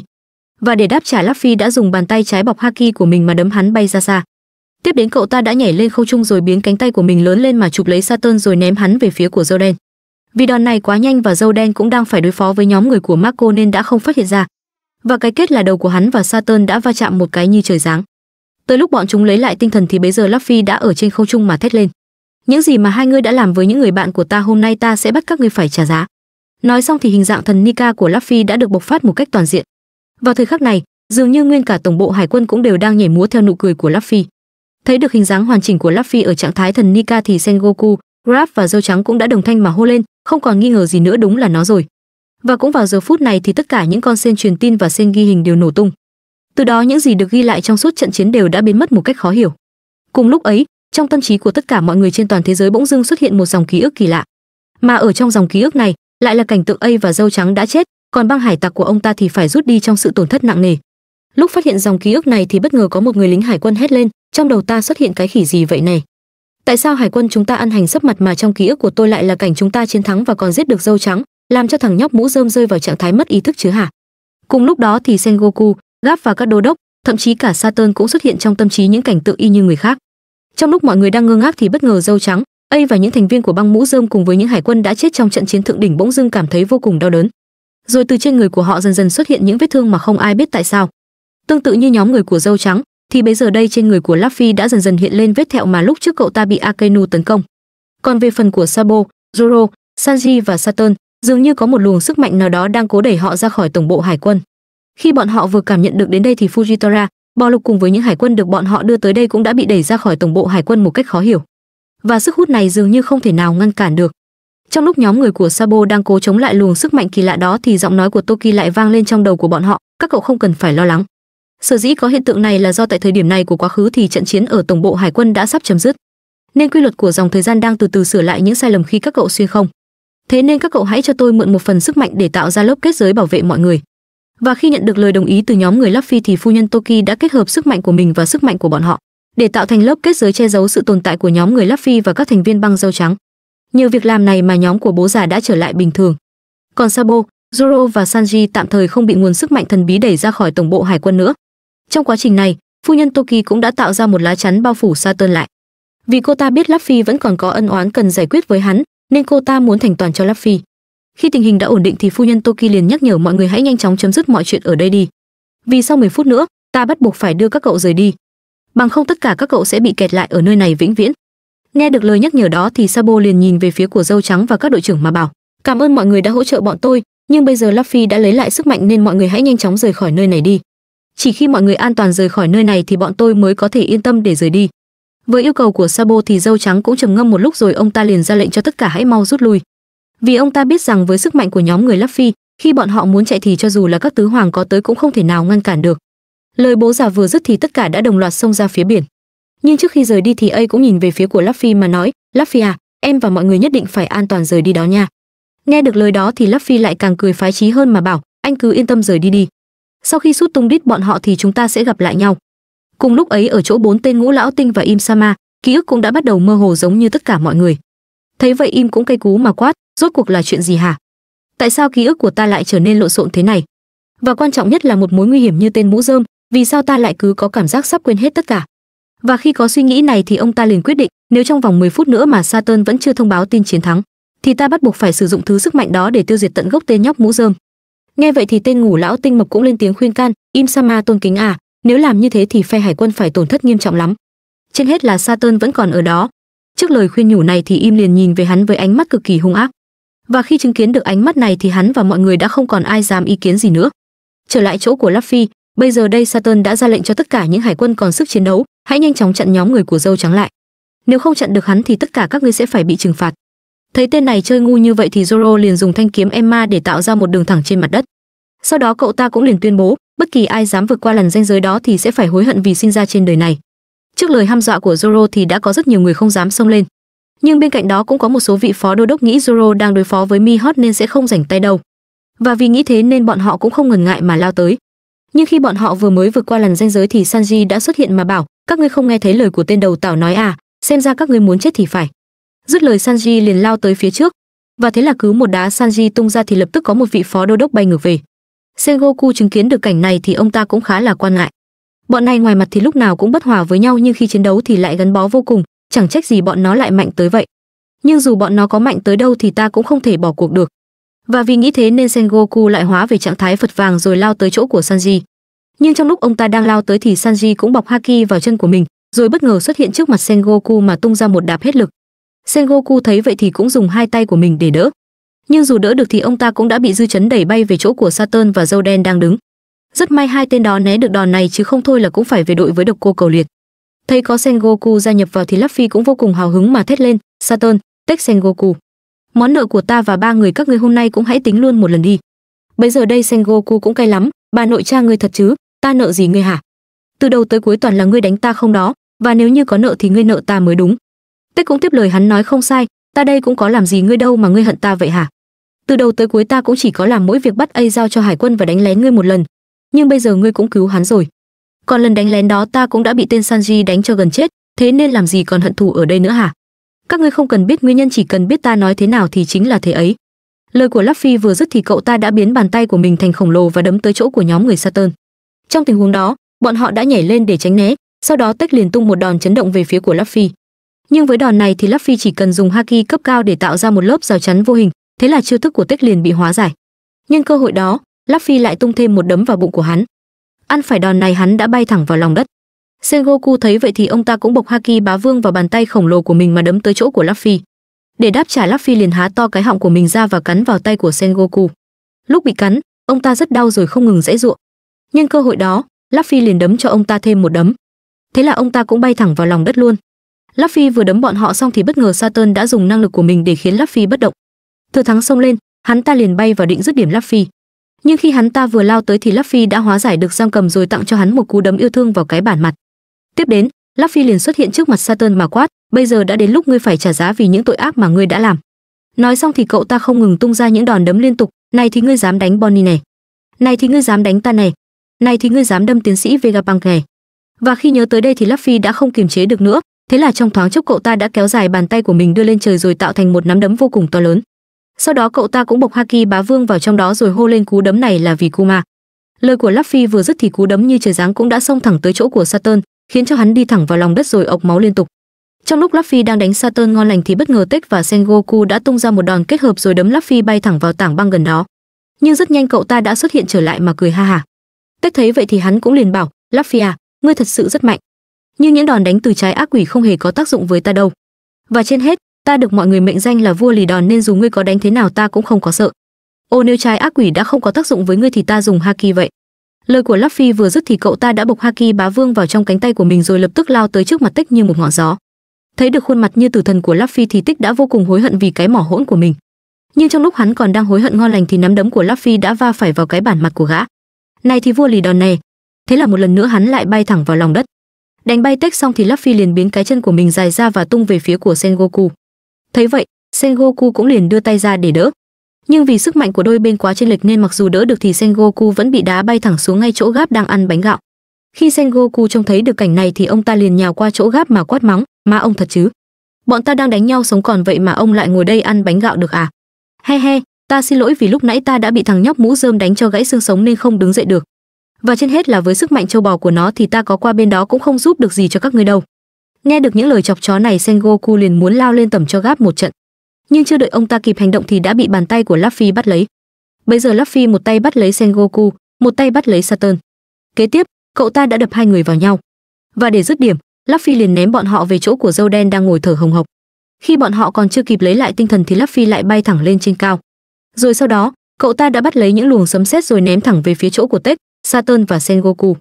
Speaker 1: và để đáp trả Luffy đã dùng bàn tay trái bọc haki của mình mà đấm hắn bay ra xa. Tiếp đến cậu ta đã nhảy lên không trung rồi biến cánh tay của mình lớn lên mà chụp lấy Saturn rồi ném hắn về phía của Dâu Đen. Vì đòn này quá nhanh và Dâu Đen cũng đang phải đối phó với nhóm người của Marco nên đã không phát hiện ra. Và cái kết là đầu của hắn và Saturn đã va chạm một cái như trời giáng. Tới lúc bọn chúng lấy lại tinh thần thì bấy giờ Luffy đã ở trên không trung mà thét lên. Những gì mà hai ngươi đã làm với những người bạn của ta hôm nay ta sẽ bắt các ngươi phải trả giá. Nói xong thì hình dạng thần Nika của Luffy đã được bộc phát một cách toàn diện vào thời khắc này dường như nguyên cả tổng bộ hải quân cũng đều đang nhảy múa theo nụ cười của luffy thấy được hình dáng hoàn chỉnh của luffy ở trạng thái thần nika thì sengoku grab và dâu trắng cũng đã đồng thanh mà hô lên không còn nghi ngờ gì nữa đúng là nó rồi và cũng vào giờ phút này thì tất cả những con sen truyền tin và sen ghi hình đều nổ tung từ đó những gì được ghi lại trong suốt trận chiến đều đã biến mất một cách khó hiểu cùng lúc ấy trong tâm trí của tất cả mọi người trên toàn thế giới bỗng dưng xuất hiện một dòng ký ức kỳ lạ mà ở trong dòng ký ức này lại là cảnh tượng A và dâu trắng đã chết còn băng hải tặc của ông ta thì phải rút đi trong sự tổn thất nặng nề lúc phát hiện dòng ký ức này thì bất ngờ có một người lính hải quân hét lên trong đầu ta xuất hiện cái khỉ gì vậy này tại sao hải quân chúng ta ăn hành sấp mặt mà trong ký ức của tôi lại là cảnh chúng ta chiến thắng và còn giết được dâu trắng làm cho thằng nhóc mũ rơm rơi vào trạng thái mất ý thức chứ hả cùng lúc đó thì sengoku gáp và các đô đốc thậm chí cả saturn cũng xuất hiện trong tâm trí những cảnh tượng y như người khác trong lúc mọi người đang ngơ ngác thì bất ngờ dâu trắng ây và những thành viên của băng mũ rơm cùng với những hải quân đã chết trong trận chiến thượng đỉnh bỗng dưng cảm thấy vô cùng đau đớn rồi từ trên người của họ dần dần xuất hiện những vết thương mà không ai biết tại sao tương tự như nhóm người của dâu trắng thì bây giờ đây trên người của Luffy đã dần dần hiện lên vết thẹo mà lúc trước cậu ta bị Akainu tấn công. Còn về phần của Sabo, Zoro, Sanji và Saturn, dường như có một luồng sức mạnh nào đó đang cố đẩy họ ra khỏi tổng bộ hải quân. Khi bọn họ vừa cảm nhận được đến đây thì Fujitora, bò lục cùng với những hải quân được bọn họ đưa tới đây cũng đã bị đẩy ra khỏi tổng bộ hải quân một cách khó hiểu. Và sức hút này dường như không thể nào ngăn cản được. Trong lúc nhóm người của Sabo đang cố chống lại luồng sức mạnh kỳ lạ đó thì giọng nói của Toki lại vang lên trong đầu của bọn họ, các cậu không cần phải lo lắng. Sở dĩ có hiện tượng này là do tại thời điểm này của quá khứ thì trận chiến ở tổng bộ hải quân đã sắp chấm dứt, nên quy luật của dòng thời gian đang từ từ sửa lại những sai lầm khi các cậu xuyên không. Thế nên các cậu hãy cho tôi mượn một phần sức mạnh để tạo ra lớp kết giới bảo vệ mọi người. Và khi nhận được lời đồng ý từ nhóm người Lắp Phi thì phu nhân Toki đã kết hợp sức mạnh của mình và sức mạnh của bọn họ để tạo thành lớp kết giới che giấu sự tồn tại của nhóm người Lắp Phi và các thành viên băng dâu trắng. Nhờ việc làm này mà nhóm của bố già đã trở lại bình thường. Còn Sabo, Zoro và Sanji tạm thời không bị nguồn sức mạnh thần bí đẩy ra khỏi tổng bộ hải quân nữa. Trong quá trình này, phu nhân Toki cũng đã tạo ra một lá chắn bao phủ Saturn lại. Vì cô ta biết Luffy vẫn còn có ân oán cần giải quyết với hắn, nên cô ta muốn thành toàn cho Luffy. Khi tình hình đã ổn định thì phu nhân Toki liền nhắc nhở mọi người hãy nhanh chóng chấm dứt mọi chuyện ở đây đi. Vì sau 10 phút nữa, ta bắt buộc phải đưa các cậu rời đi. Bằng không tất cả các cậu sẽ bị kẹt lại ở nơi này vĩnh viễn nghe được lời nhắc nhở đó thì sabo liền nhìn về phía của dâu trắng và các đội trưởng mà bảo cảm ơn mọi người đã hỗ trợ bọn tôi nhưng bây giờ luffy đã lấy lại sức mạnh nên mọi người hãy nhanh chóng rời khỏi nơi này đi chỉ khi mọi người an toàn rời khỏi nơi này thì bọn tôi mới có thể yên tâm để rời đi với yêu cầu của sabo thì dâu trắng cũng trầm ngâm một lúc rồi ông ta liền ra lệnh cho tất cả hãy mau rút lui vì ông ta biết rằng với sức mạnh của nhóm người luffy khi bọn họ muốn chạy thì cho dù là các tứ hoàng có tới cũng không thể nào ngăn cản được lời bố già vừa dứt thì tất cả đã đồng loạt xông ra phía biển nhưng trước khi rời đi thì A cũng nhìn về phía của Luffy mà nói, "Luffy à, em và mọi người nhất định phải an toàn rời đi đó nha." Nghe được lời đó thì Luffy lại càng cười phái trí hơn mà bảo, "Anh cứ yên tâm rời đi đi. Sau khi sút tung đít bọn họ thì chúng ta sẽ gặp lại nhau." Cùng lúc ấy ở chỗ bốn tên ngũ lão tinh và Im Sama, ký ức cũng đã bắt đầu mơ hồ giống như tất cả mọi người. Thấy vậy Im cũng cay cú mà quát, "Rốt cuộc là chuyện gì hả? Tại sao ký ức của ta lại trở nên lộn xộn thế này?" Và quan trọng nhất là một mối nguy hiểm như tên mũ rơm, vì sao ta lại cứ có cảm giác sắp quên hết tất cả? và khi có suy nghĩ này thì ông ta liền quyết định nếu trong vòng 10 phút nữa mà Saturn vẫn chưa thông báo tin chiến thắng thì ta bắt buộc phải sử dụng thứ sức mạnh đó để tiêu diệt tận gốc tên nhóc mũ rơm nghe vậy thì tên ngủ lão tinh mập cũng lên tiếng khuyên can im sama tôn kính à nếu làm như thế thì phe hải quân phải tổn thất nghiêm trọng lắm trên hết là Saturn vẫn còn ở đó trước lời khuyên nhủ này thì im liền nhìn về hắn với ánh mắt cực kỳ hung ác và khi chứng kiến được ánh mắt này thì hắn và mọi người đã không còn ai dám ý kiến gì nữa trở lại chỗ của Luffy bây giờ đây Saturn đã ra lệnh cho tất cả những hải quân còn sức chiến đấu hãy nhanh chóng chặn nhóm người của dâu trắng lại nếu không chặn được hắn thì tất cả các ngươi sẽ phải bị trừng phạt thấy tên này chơi ngu như vậy thì Zoro liền dùng thanh kiếm Emma để tạo ra một đường thẳng trên mặt đất sau đó cậu ta cũng liền tuyên bố bất kỳ ai dám vượt qua lằn ranh giới đó thì sẽ phải hối hận vì sinh ra trên đời này trước lời hăm dọa của Zoro thì đã có rất nhiều người không dám xông lên nhưng bên cạnh đó cũng có một số vị phó đô đốc nghĩ Zoro đang đối phó với Mi Hot nên sẽ không rảnh tay đâu và vì nghĩ thế nên bọn họ cũng không ngần ngại mà lao tới nhưng khi bọn họ vừa mới vượt qua lằn ranh giới thì Sanji đã xuất hiện mà bảo các ngươi không nghe thấy lời của tên đầu tảo nói à xem ra các ngươi muốn chết thì phải dứt lời sanji liền lao tới phía trước và thế là cứ một đá sanji tung ra thì lập tức có một vị phó đô đốc bay ngược về sengoku chứng kiến được cảnh này thì ông ta cũng khá là quan ngại bọn này ngoài mặt thì lúc nào cũng bất hòa với nhau nhưng khi chiến đấu thì lại gắn bó vô cùng chẳng trách gì bọn nó lại mạnh tới vậy nhưng dù bọn nó có mạnh tới đâu thì ta cũng không thể bỏ cuộc được và vì nghĩ thế nên sengoku lại hóa về trạng thái phật vàng rồi lao tới chỗ của sanji nhưng trong lúc ông ta đang lao tới thì sanji cũng bọc haki vào chân của mình rồi bất ngờ xuất hiện trước mặt sengoku mà tung ra một đạp hết lực sengoku thấy vậy thì cũng dùng hai tay của mình để đỡ nhưng dù đỡ được thì ông ta cũng đã bị dư chấn đẩy bay về chỗ của saturn và dâu đen đang đứng rất may hai tên đó né được đòn này chứ không thôi là cũng phải về đội với độc cô cầu liệt thấy có sengoku gia nhập vào thì luffy cũng vô cùng hào hứng mà thét lên saturn tech sengoku món nợ của ta và ba người các người hôm nay cũng hãy tính luôn một lần đi bây giờ đây sengoku cũng cay lắm bà nội cha người thật chứ ta nợ gì ngươi hả từ đầu tới cuối toàn là ngươi đánh ta không đó và nếu như có nợ thì ngươi nợ ta mới đúng tết cũng tiếp lời hắn nói không sai ta đây cũng có làm gì ngươi đâu mà ngươi hận ta vậy hả từ đầu tới cuối ta cũng chỉ có làm mỗi việc bắt ây giao cho hải quân và đánh lén ngươi một lần nhưng bây giờ ngươi cũng cứu hắn rồi còn lần đánh lén đó ta cũng đã bị tên sanji đánh cho gần chết thế nên làm gì còn hận thù ở đây nữa hả các ngươi không cần biết nguyên nhân chỉ cần biết ta nói thế nào thì chính là thế ấy lời của Luffy vừa dứt thì cậu ta đã biến bàn tay của mình thành khổng lồ và đấm tới chỗ của nhóm người Saturn trong tình huống đó bọn họ đã nhảy lên để tránh né sau đó tách liền tung một đòn chấn động về phía của lắp phi nhưng với đòn này thì lắp phi chỉ cần dùng haki cấp cao để tạo ra một lớp rào chắn vô hình thế là chiêu thức của tách liền bị hóa giải Nhưng cơ hội đó lắp phi lại tung thêm một đấm vào bụng của hắn ăn phải đòn này hắn đã bay thẳng vào lòng đất sengoku thấy vậy thì ông ta cũng bộc haki bá vương vào bàn tay khổng lồ của mình mà đấm tới chỗ của lắp phi để đáp trả lắp phi liền há to cái họng của mình ra và cắn vào tay của sengoku lúc bị cắn ông ta rất đau rồi không ngừng dãy ruộng nhưng cơ hội đó laffy liền đấm cho ông ta thêm một đấm thế là ông ta cũng bay thẳng vào lòng đất luôn laffy vừa đấm bọn họ xong thì bất ngờ saturn đã dùng năng lực của mình để khiến laffy bất động thừa thắng xông lên hắn ta liền bay vào định dứt điểm laffy nhưng khi hắn ta vừa lao tới thì laffy đã hóa giải được giam cầm rồi tặng cho hắn một cú đấm yêu thương vào cái bản mặt tiếp đến laffy liền xuất hiện trước mặt saturn mà quát bây giờ đã đến lúc ngươi phải trả giá vì những tội ác mà ngươi đã làm nói xong thì cậu ta không ngừng tung ra những đòn đấm liên tục này thì ngươi dám đánh bonnie này này thì ngươi dám đánh ta này này thì ngươi dám đâm tiến sĩ vega băng kẻ và khi nhớ tới đây thì lắc phi đã không kiềm chế được nữa thế là trong thoáng chốc cậu ta đã kéo dài bàn tay của mình đưa lên trời rồi tạo thành một nắm đấm vô cùng to lớn sau đó cậu ta cũng bộc haki bá vương vào trong đó rồi hô lên cú đấm này là vì kuma lời của lắc phi vừa dứt thì cú đấm như trời giáng cũng đã xông thẳng tới chỗ của saturn khiến cho hắn đi thẳng vào lòng đất rồi ọc máu liên tục trong lúc Luffy đang đánh Saturn ngon lành thì bất ngờ Tech và Sengoku đã tung ra một đòn kết hợp rồi đấm Luffy bay thẳng vào tảng băng gần đó. Nhưng rất nhanh cậu ta đã xuất hiện trở lại mà cười ha hả tếch thấy vậy thì hắn cũng liền bảo laffia ngươi thật sự rất mạnh nhưng những đòn đánh từ trái ác quỷ không hề có tác dụng với ta đâu và trên hết ta được mọi người mệnh danh là vua lì đòn nên dù ngươi có đánh thế nào ta cũng không có sợ ô nếu trái ác quỷ đã không có tác dụng với ngươi thì ta dùng haki vậy lời của luffy vừa dứt thì cậu ta đã bộc haki bá vương vào trong cánh tay của mình rồi lập tức lao tới trước mặt tích như một ngọn gió thấy được khuôn mặt như tử thần của luffy thì tích đã vô cùng hối hận vì cái mỏ hỗn của mình nhưng trong lúc hắn còn đang hối hận ngon lành thì nắm đấm của luffy đã va phải vào cái bản mặt của gã này thì vua lì đòn này thế là một lần nữa hắn lại bay thẳng vào lòng đất đánh bay tếch xong thì lắc phi liền biến cái chân của mình dài ra và tung về phía của sengoku thấy vậy sengoku cũng liền đưa tay ra để đỡ nhưng vì sức mạnh của đôi bên quá chênh lệch nên mặc dù đỡ được thì sengoku vẫn bị đá bay thẳng xuống ngay chỗ gáp đang ăn bánh gạo khi sengoku trông thấy được cảnh này thì ông ta liền nhào qua chỗ gáp mà quát mắng mà ông thật chứ bọn ta đang đánh nhau sống còn vậy mà ông lại ngồi đây ăn bánh gạo được à he he ta xin lỗi vì lúc nãy ta đã bị thằng nhóc mũ rơm đánh cho gãy xương sống nên không đứng dậy được và trên hết là với sức mạnh châu bò của nó thì ta có qua bên đó cũng không giúp được gì cho các ngươi đâu nghe được những lời chọc chó này sengoku liền muốn lao lên tầm cho gáp một trận nhưng chưa đợi ông ta kịp hành động thì đã bị bàn tay của luffy bắt lấy bây giờ luffy một tay bắt lấy sengoku một tay bắt lấy saturn kế tiếp cậu ta đã đập hai người vào nhau và để dứt điểm luffy liền ném bọn họ về chỗ của dâu đen đang ngồi thở hồng hộc khi bọn họ còn chưa kịp lấy lại tinh thần thì luffy lại bay thẳng lên trên cao rồi sau đó, cậu ta đã bắt lấy những luồng sấm sét rồi ném thẳng về phía chỗ của Tech, Saturn và Sengoku.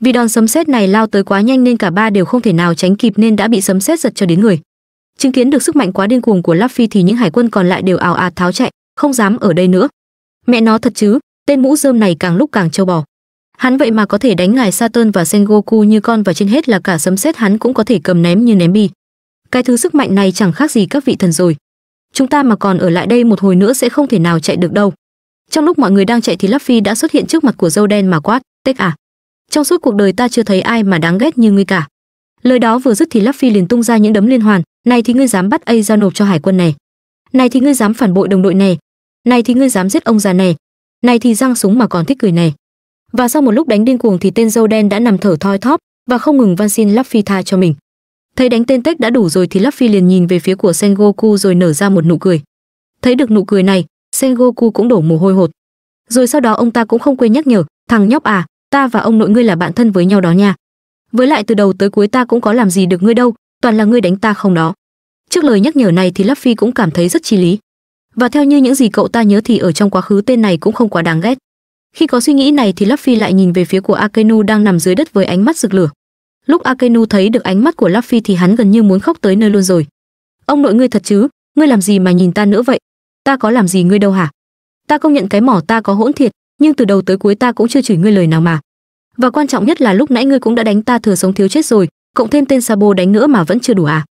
Speaker 1: Vì đòn sấm sét này lao tới quá nhanh nên cả ba đều không thể nào tránh kịp nên đã bị sấm sét giật cho đến người. Chứng kiến được sức mạnh quá điên cuồng của Luffy thì những hải quân còn lại đều ảo ạt tháo chạy, không dám ở đây nữa. Mẹ nó thật chứ, tên mũ rơm này càng lúc càng trâu bò. Hắn vậy mà có thể đánh ngài Saturn và Sengoku như con và trên hết là cả sấm sét hắn cũng có thể cầm ném như ném bi. Cái thứ sức mạnh này chẳng khác gì các vị thần rồi chúng ta mà còn ở lại đây một hồi nữa sẽ không thể nào chạy được đâu trong lúc mọi người đang chạy thì lắp phi đã xuất hiện trước mặt của dâu đen mà quát tếch à trong suốt cuộc đời ta chưa thấy ai mà đáng ghét như ngươi cả lời đó vừa dứt thì lắp phi liền tung ra những đấm liên hoàn này thì ngươi dám bắt ây ra nộp cho hải quân này này thì ngươi dám phản bội đồng đội này này thì ngươi dám giết ông già này này thì răng súng mà còn thích cười này và sau một lúc đánh điên cuồng thì tên dâu đen đã nằm thở thoi thóp và không ngừng van xin lắp phi tha cho mình thấy đánh tên tech đã đủ rồi thì luffy liền nhìn về phía của sengoku rồi nở ra một nụ cười thấy được nụ cười này sengoku cũng đổ mồ hôi hột rồi sau đó ông ta cũng không quên nhắc nhở thằng nhóc à ta và ông nội ngươi là bạn thân với nhau đó nha với lại từ đầu tới cuối ta cũng có làm gì được ngươi đâu toàn là ngươi đánh ta không đó trước lời nhắc nhở này thì luffy cũng cảm thấy rất chi lý và theo như những gì cậu ta nhớ thì ở trong quá khứ tên này cũng không quá đáng ghét khi có suy nghĩ này thì luffy lại nhìn về phía của akenu đang nằm dưới đất với ánh mắt rực lửa lúc akenu thấy được ánh mắt của luffy thì hắn gần như muốn khóc tới nơi luôn rồi ông nội ngươi thật chứ ngươi làm gì mà nhìn ta nữa vậy ta có làm gì ngươi đâu hả ta công nhận cái mỏ ta có hỗn thiệt nhưng từ đầu tới cuối ta cũng chưa chửi ngươi lời nào mà và quan trọng nhất là lúc nãy ngươi cũng đã đánh ta thừa sống thiếu chết rồi cộng thêm tên sabo đánh nữa mà vẫn chưa đủ à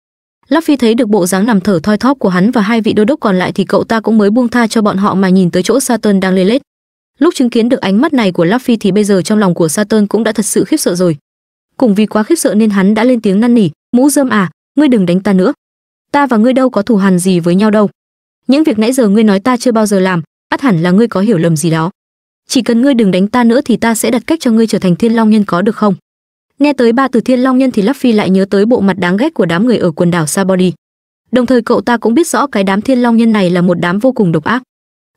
Speaker 1: luffy thấy được bộ dáng nằm thở thoi thóp của hắn và hai vị đô đốc còn lại thì cậu ta cũng mới buông tha cho bọn họ mà nhìn tới chỗ saturn đang lê lết lúc chứng kiến được ánh mắt này của luffy thì bây giờ trong lòng của saturn cũng đã thật sự khiếp sợ rồi cùng vì quá khiếp sợ nên hắn đã lên tiếng năn nỉ mũ dơm à ngươi đừng đánh ta nữa ta và ngươi đâu có thù hằn gì với nhau đâu những việc nãy giờ ngươi nói ta chưa bao giờ làm ắt hẳn là ngươi có hiểu lầm gì đó chỉ cần ngươi đừng đánh ta nữa thì ta sẽ đặt cách cho ngươi trở thành thiên long nhân có được không nghe tới ba từ thiên long nhân thì lắc phi lại nhớ tới bộ mặt đáng ghét của đám người ở quần đảo sabody đồng thời cậu ta cũng biết rõ cái đám thiên long nhân này là một đám vô cùng độc ác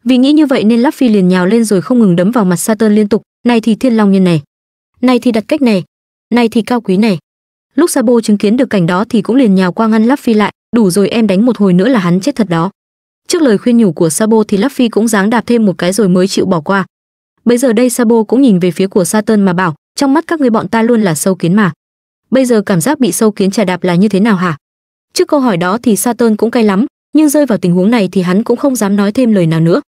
Speaker 1: vì nghĩ như vậy nên lắc phi liền nhào lên rồi không ngừng đấm vào mặt saturn liên tục này thì thiên long nhân này này thì đặt cách này này thì cao quý này lúc Sabo chứng kiến được cảnh đó thì cũng liền nhào qua ngăn lắp phi lại đủ rồi em đánh một hồi nữa là hắn chết thật đó trước lời khuyên nhủ của Sabo thì lắp phi cũng dáng đạp thêm một cái rồi mới chịu bỏ qua bây giờ đây Sabo cũng nhìn về phía của sa mà bảo trong mắt các người bọn ta luôn là sâu kiến mà bây giờ cảm giác bị sâu kiến trà đạp là như thế nào hả trước câu hỏi đó thì sa cũng cay lắm nhưng rơi vào tình huống này thì hắn cũng không dám nói thêm lời nào nữa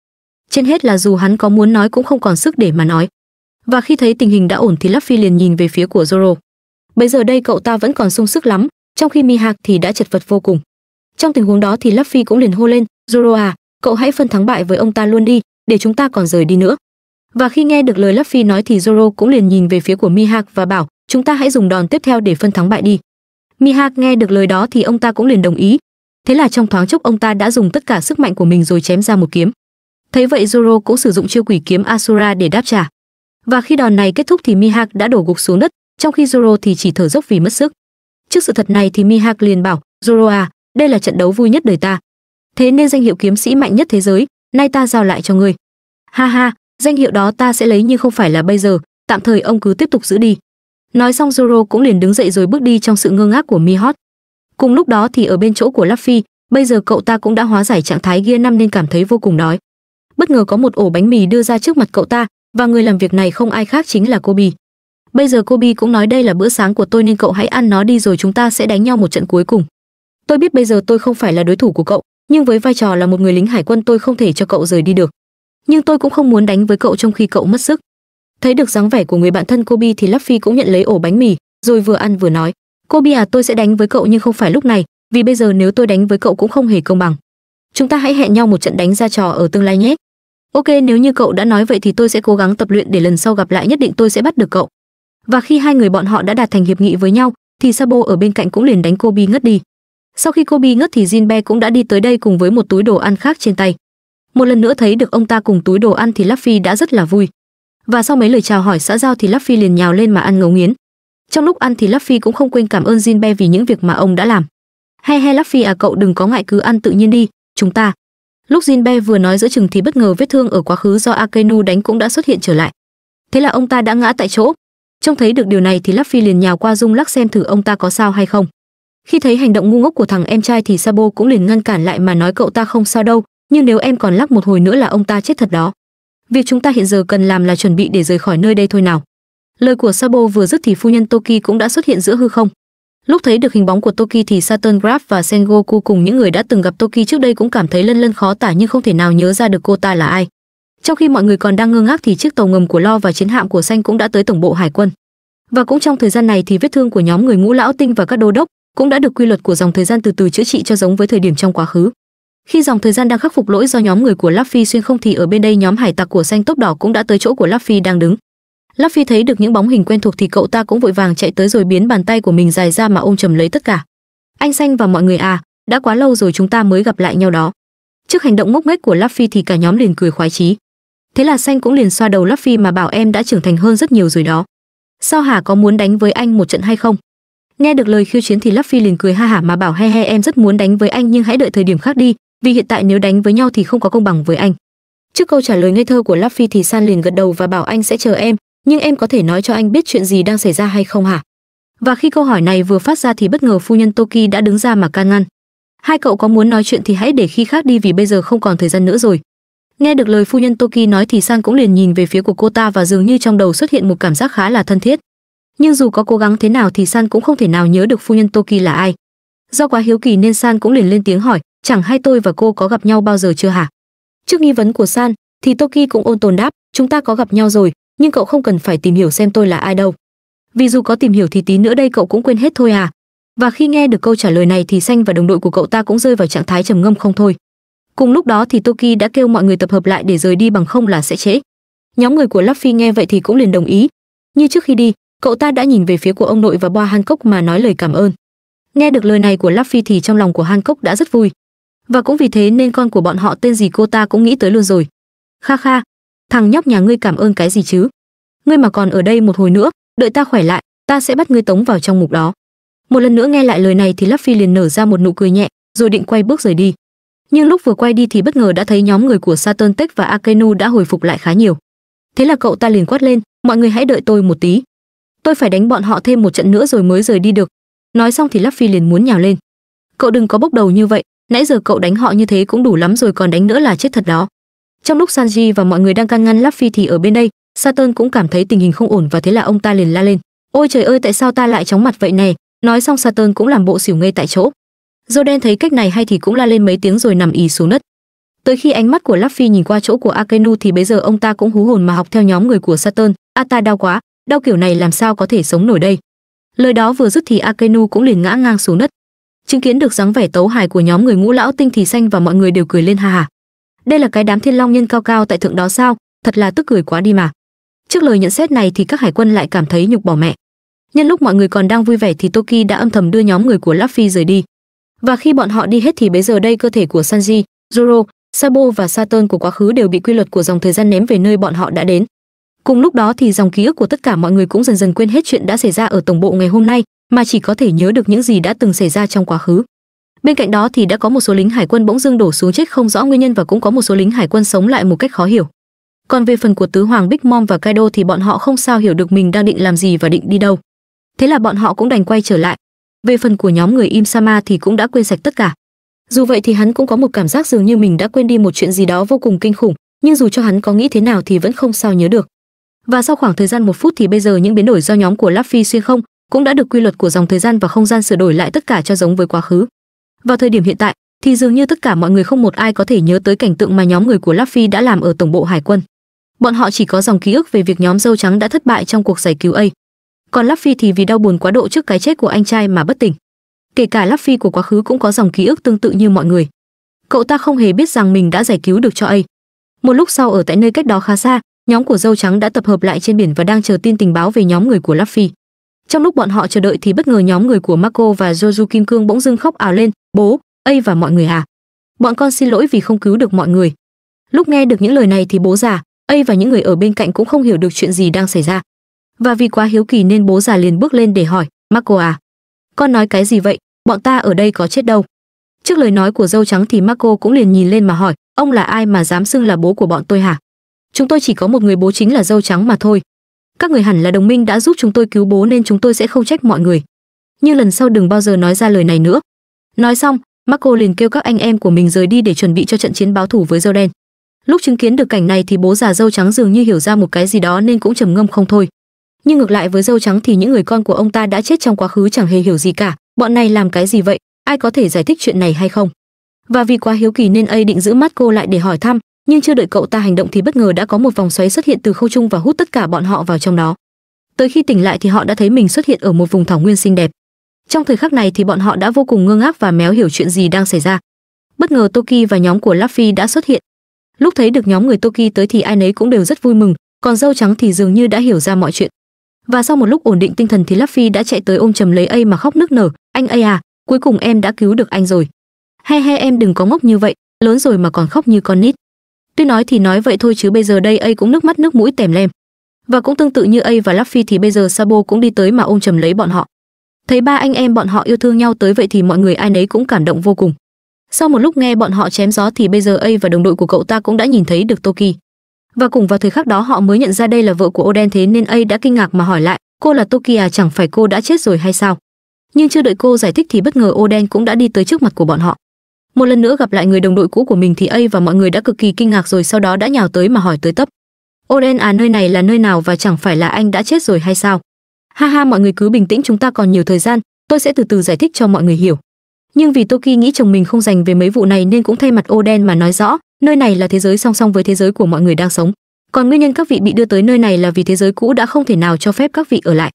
Speaker 1: trên hết là dù hắn có muốn nói cũng không còn sức để mà nói và khi thấy tình hình đã ổn thì Luffy liền nhìn về phía của Zoro. Bây giờ đây cậu ta vẫn còn sung sức lắm, trong khi Mihawk thì đã chật vật vô cùng. Trong tình huống đó thì Luffy cũng liền hô lên, "Zoro à, cậu hãy phân thắng bại với ông ta luôn đi, để chúng ta còn rời đi nữa." Và khi nghe được lời Luffy nói thì Zoro cũng liền nhìn về phía của Mihawk và bảo, "Chúng ta hãy dùng đòn tiếp theo để phân thắng bại đi." Mihawk nghe được lời đó thì ông ta cũng liền đồng ý. Thế là trong thoáng chốc ông ta đã dùng tất cả sức mạnh của mình rồi chém ra một kiếm. Thấy vậy Zoro cũng sử dụng chiêu quỷ kiếm Asura để đáp trả. Và khi đòn này kết thúc thì Mihak đã đổ gục xuống đất, trong khi Zoro thì chỉ thở dốc vì mất sức. Trước sự thật này thì Mihak liền bảo, "Zoro à, đây là trận đấu vui nhất đời ta. Thế nên danh hiệu kiếm sĩ mạnh nhất thế giới, nay ta giao lại cho ngươi." "Ha ha, danh hiệu đó ta sẽ lấy nhưng không phải là bây giờ, tạm thời ông cứ tiếp tục giữ đi." Nói xong Zoro cũng liền đứng dậy rồi bước đi trong sự ngơ ngác của Mihawk. Cùng lúc đó thì ở bên chỗ của Luffy, bây giờ cậu ta cũng đã hóa giải trạng thái Gear 5 nên cảm thấy vô cùng đói. Bất ngờ có một ổ bánh mì đưa ra trước mặt cậu ta, và người làm việc này không ai khác chính là Kobe. Bây giờ Kobe cũng nói đây là bữa sáng của tôi nên cậu hãy ăn nó đi rồi chúng ta sẽ đánh nhau một trận cuối cùng. Tôi biết bây giờ tôi không phải là đối thủ của cậu, nhưng với vai trò là một người lính hải quân tôi không thể cho cậu rời đi được. Nhưng tôi cũng không muốn đánh với cậu trong khi cậu mất sức. Thấy được dáng vẻ của người bạn thân Kobe thì Luffy cũng nhận lấy ổ bánh mì, rồi vừa ăn vừa nói, "Kobe à, tôi sẽ đánh với cậu nhưng không phải lúc này, vì bây giờ nếu tôi đánh với cậu cũng không hề công bằng. Chúng ta hãy hẹn nhau một trận đánh ra trò ở tương lai nhé." ok nếu như cậu đã nói vậy thì tôi sẽ cố gắng tập luyện để lần sau gặp lại nhất định tôi sẽ bắt được cậu và khi hai người bọn họ đã đạt thành hiệp nghị với nhau thì sabo ở bên cạnh cũng liền đánh Kobe ngất đi sau khi Kobe ngất thì jinbe cũng đã đi tới đây cùng với một túi đồ ăn khác trên tay một lần nữa thấy được ông ta cùng túi đồ ăn thì Luffy đã rất là vui. Và sau mấy lời chào hỏi xã giao thì Luffy liền nhào lên mà ăn ngấu nghiến. Trong lúc ăn thì Luffy cũng không quên cảm ơn Jinbe vì những việc mà ông đã làm. He he Luffy à cậu đừng có ngại cứ ăn tự nhiên đi, chúng ta lúc jinbe vừa nói giữa chừng thì bất ngờ vết thương ở quá khứ do akenu đánh cũng đã xuất hiện trở lại thế là ông ta đã ngã tại chỗ trông thấy được điều này thì Luffy liền nhào qua rung lắc xem thử ông ta có sao hay không khi thấy hành động ngu ngốc của thằng em trai thì sabo cũng liền ngăn cản lại mà nói cậu ta không sao đâu nhưng nếu em còn lắc một hồi nữa là ông ta chết thật đó việc chúng ta hiện giờ cần làm là chuẩn bị để rời khỏi nơi đây thôi nào lời của sabo vừa dứt thì phu nhân toki cũng đã xuất hiện giữa hư không Lúc thấy được hình bóng của Toki thì Saturn Graf và Sengoku cùng những người đã từng gặp Toki trước đây cũng cảm thấy lân lân khó tả nhưng không thể nào nhớ ra được cô ta là ai. Trong khi mọi người còn đang ngơ ngác thì chiếc tàu ngầm của Lo và chiến hạm của Xanh cũng đã tới tổng bộ hải quân. Và cũng trong thời gian này thì vết thương của nhóm người ngũ lão tinh và các đô đốc cũng đã được quy luật của dòng thời gian từ từ chữa trị cho giống với thời điểm trong quá khứ. Khi dòng thời gian đang khắc phục lỗi do nhóm người của Luffy xuyên không thì ở bên đây nhóm hải tặc của Xanh tốc đỏ cũng đã tới chỗ của Luffy đang đứng lắp thấy được những bóng hình quen thuộc thì cậu ta cũng vội vàng chạy tới rồi biến bàn tay của mình dài ra mà ôm chầm lấy tất cả anh xanh và mọi người à đã quá lâu rồi chúng ta mới gặp lại nhau đó trước hành động ngốc nghếch của lắp thì cả nhóm liền cười khoái chí thế là xanh cũng liền xoa đầu lắp mà bảo em đã trưởng thành hơn rất nhiều rồi đó sao hả có muốn đánh với anh một trận hay không nghe được lời khiêu chiến thì lắp liền cười ha hả mà bảo he he em rất muốn đánh với anh nhưng hãy đợi thời điểm khác đi vì hiện tại nếu đánh với nhau thì không có công bằng với anh trước câu trả lời ngây thơ của lắp thì san liền gật đầu và bảo anh sẽ chờ em nhưng em có thể nói cho anh biết chuyện gì đang xảy ra hay không hả và khi câu hỏi này vừa phát ra thì bất ngờ phu nhân toki đã đứng ra mà can ngăn hai cậu có muốn nói chuyện thì hãy để khi khác đi vì bây giờ không còn thời gian nữa rồi nghe được lời phu nhân toki nói thì san cũng liền nhìn về phía của cô ta và dường như trong đầu xuất hiện một cảm giác khá là thân thiết nhưng dù có cố gắng thế nào thì san cũng không thể nào nhớ được phu nhân toki là ai do quá hiếu kỳ nên san cũng liền lên tiếng hỏi chẳng hay tôi và cô có gặp nhau bao giờ chưa hả trước nghi vấn của san thì toki cũng ôn tồn đáp chúng ta có gặp nhau rồi nhưng cậu không cần phải tìm hiểu xem tôi là ai đâu vì dù có tìm hiểu thì tí nữa đây cậu cũng quên hết thôi à và khi nghe được câu trả lời này thì xanh và đồng đội của cậu ta cũng rơi vào trạng thái trầm ngâm không thôi cùng lúc đó thì toki đã kêu mọi người tập hợp lại để rời đi bằng không là sẽ trễ nhóm người của luffy nghe vậy thì cũng liền đồng ý như trước khi đi cậu ta đã nhìn về phía của ông nội và boa hancock mà nói lời cảm ơn nghe được lời này của luffy thì trong lòng của hancock đã rất vui và cũng vì thế nên con của bọn họ tên gì cô ta cũng nghĩ tới luôn rồi kha kha thằng nhóc nhà ngươi cảm ơn cái gì chứ ngươi mà còn ở đây một hồi nữa đợi ta khỏe lại ta sẽ bắt ngươi tống vào trong mục đó một lần nữa nghe lại lời này thì lắp phi liền nở ra một nụ cười nhẹ rồi định quay bước rời đi nhưng lúc vừa quay đi thì bất ngờ đã thấy nhóm người của Saturn Tech và Akenu đã hồi phục lại khá nhiều thế là cậu ta liền quát lên mọi người hãy đợi tôi một tí tôi phải đánh bọn họ thêm một trận nữa rồi mới rời đi được nói xong thì lắp phi liền muốn nhào lên cậu đừng có bốc đầu như vậy nãy giờ cậu đánh họ như thế cũng đủ lắm rồi còn đánh nữa là chết thật đó trong lúc Sanji và mọi người đang can ngăn Luffy thì ở bên đây, Saturn cũng cảm thấy tình hình không ổn và thế là ông ta liền la lên. Ôi trời ơi tại sao ta lại chóng mặt vậy này nói xong Saturn cũng làm bộ xỉu ngay tại chỗ. Joden thấy cách này hay thì cũng la lên mấy tiếng rồi nằm ì xuống đất. Tới khi ánh mắt của Luffy nhìn qua chỗ của Akenu thì bây giờ ông ta cũng hú hồn mà học theo nhóm người của Saturn, a à, ta đau quá, đau kiểu này làm sao có thể sống nổi đây. Lời đó vừa dứt thì Akenu cũng liền ngã ngang xuống đất. Chứng kiến được dáng vẻ tấu hài của nhóm người ngũ lão tinh thì xanh và mọi người đều cười lên ha ha đây là cái đám thiên long nhân cao cao tại thượng đó sao thật là tức cười quá đi mà trước lời nhận xét này thì các hải quân lại cảm thấy nhục bỏ mẹ nhân lúc mọi người còn đang vui vẻ thì toki đã âm thầm đưa nhóm người của luffy rời đi và khi bọn họ đi hết thì bấy giờ đây cơ thể của sanji zoro sabo và saturn của quá khứ đều bị quy luật của dòng thời gian ném về nơi bọn họ đã đến cùng lúc đó thì dòng ký ức của tất cả mọi người cũng dần dần quên hết chuyện đã xảy ra ở tổng bộ ngày hôm nay mà chỉ có thể nhớ được những gì đã từng xảy ra trong quá khứ bên cạnh đó thì đã có một số lính hải quân bỗng dưng đổ xuống chết không rõ nguyên nhân và cũng có một số lính hải quân sống lại một cách khó hiểu còn về phần của tứ hoàng big mom và kaido thì bọn họ không sao hiểu được mình đang định làm gì và định đi đâu thế là bọn họ cũng đành quay trở lại về phần của nhóm người im sama thì cũng đã quên sạch tất cả dù vậy thì hắn cũng có một cảm giác dường như mình đã quên đi một chuyện gì đó vô cùng kinh khủng nhưng dù cho hắn có nghĩ thế nào thì vẫn không sao nhớ được và sau khoảng thời gian một phút thì bây giờ những biến đổi do nhóm của Luffy xuyên không cũng đã được quy luật của dòng thời gian và không gian sửa đổi lại tất cả cho giống với quá khứ vào thời điểm hiện tại thì dường như tất cả mọi người không một ai có thể nhớ tới cảnh tượng mà nhóm người của Luffy đã làm ở tổng bộ hải quân. Bọn họ chỉ có dòng ký ức về việc nhóm dâu trắng đã thất bại trong cuộc giải cứu A. Còn Luffy thì vì đau buồn quá độ trước cái chết của anh trai mà bất tỉnh. Kể cả Luffy của quá khứ cũng có dòng ký ức tương tự như mọi người. Cậu ta không hề biết rằng mình đã giải cứu được cho A. Một lúc sau ở tại nơi cách đó khá xa, nhóm của dâu trắng đã tập hợp lại trên biển và đang chờ tin tình báo về nhóm người của Luffy. Trong lúc bọn họ chờ đợi thì bất ngờ nhóm người của Marco và Jojo Kim Cương bỗng dưng khóc ảo lên, bố ây và mọi người à bọn con xin lỗi vì không cứu được mọi người lúc nghe được những lời này thì bố già ây và những người ở bên cạnh cũng không hiểu được chuyện gì đang xảy ra và vì quá hiếu kỳ nên bố già liền bước lên để hỏi marco à con nói cái gì vậy bọn ta ở đây có chết đâu trước lời nói của dâu trắng thì marco cũng liền nhìn lên mà hỏi ông là ai mà dám xưng là bố của bọn tôi hả chúng tôi chỉ có một người bố chính là dâu trắng mà thôi các người hẳn là đồng minh đã giúp chúng tôi cứu bố nên chúng tôi sẽ không trách mọi người nhưng lần sau đừng bao giờ nói ra lời này nữa nói xong marco liền kêu các anh em của mình rời đi để chuẩn bị cho trận chiến báo thủ với dâu đen lúc chứng kiến được cảnh này thì bố già dâu trắng dường như hiểu ra một cái gì đó nên cũng trầm ngâm không thôi nhưng ngược lại với dâu trắng thì những người con của ông ta đã chết trong quá khứ chẳng hề hiểu gì cả bọn này làm cái gì vậy ai có thể giải thích chuyện này hay không và vì quá hiếu kỳ nên A định giữ mắt cô lại để hỏi thăm nhưng chưa đợi cậu ta hành động thì bất ngờ đã có một vòng xoáy xuất hiện từ khâu trung và hút tất cả bọn họ vào trong đó tới khi tỉnh lại thì họ đã thấy mình xuất hiện ở một vùng thảo nguyên xinh đẹp trong thời khắc này thì bọn họ đã vô cùng ngơ ngác và méo hiểu chuyện gì đang xảy ra bất ngờ toki và nhóm của luffy đã xuất hiện lúc thấy được nhóm người toki tới thì ai nấy cũng đều rất vui mừng còn dâu trắng thì dường như đã hiểu ra mọi chuyện và sau một lúc ổn định tinh thần thì luffy đã chạy tới ôm chầm lấy a mà khóc nức nở anh a à cuối cùng em đã cứu được anh rồi he he em đừng có ngốc như vậy lớn rồi mà còn khóc như con nít tuy nói thì nói vậy thôi chứ bây giờ đây a cũng nước mắt nước mũi tèm lem và cũng tương tự như a và luffy thì bây giờ sabo cũng đi tới mà ôm chầm lấy bọn họ thấy ba anh em bọn họ yêu thương nhau tới vậy thì mọi người ai nấy cũng cảm động vô cùng sau một lúc nghe bọn họ chém gió thì bây giờ A và đồng đội của cậu ta cũng đã nhìn thấy được toki và cùng vào thời khắc đó họ mới nhận ra đây là vợ của oden thế nên A đã kinh ngạc mà hỏi lại cô là toki à chẳng phải cô đã chết rồi hay sao nhưng chưa đợi cô giải thích thì bất ngờ oden cũng đã đi tới trước mặt của bọn họ một lần nữa gặp lại người đồng đội cũ của mình thì A và mọi người đã cực kỳ kinh ngạc rồi sau đó đã nhào tới mà hỏi tới tấp oden à nơi này là nơi nào và chẳng phải là anh đã chết rồi hay sao ha ha mọi người cứ bình tĩnh chúng ta còn nhiều thời gian tôi sẽ từ từ giải thích cho mọi người hiểu nhưng vì toki nghĩ chồng mình không dành về mấy vụ này nên cũng thay mặt oden mà nói rõ nơi này là thế giới song song với thế giới của mọi người đang sống còn nguyên nhân các vị bị đưa tới nơi này là vì thế giới cũ đã không thể nào cho phép các vị ở lại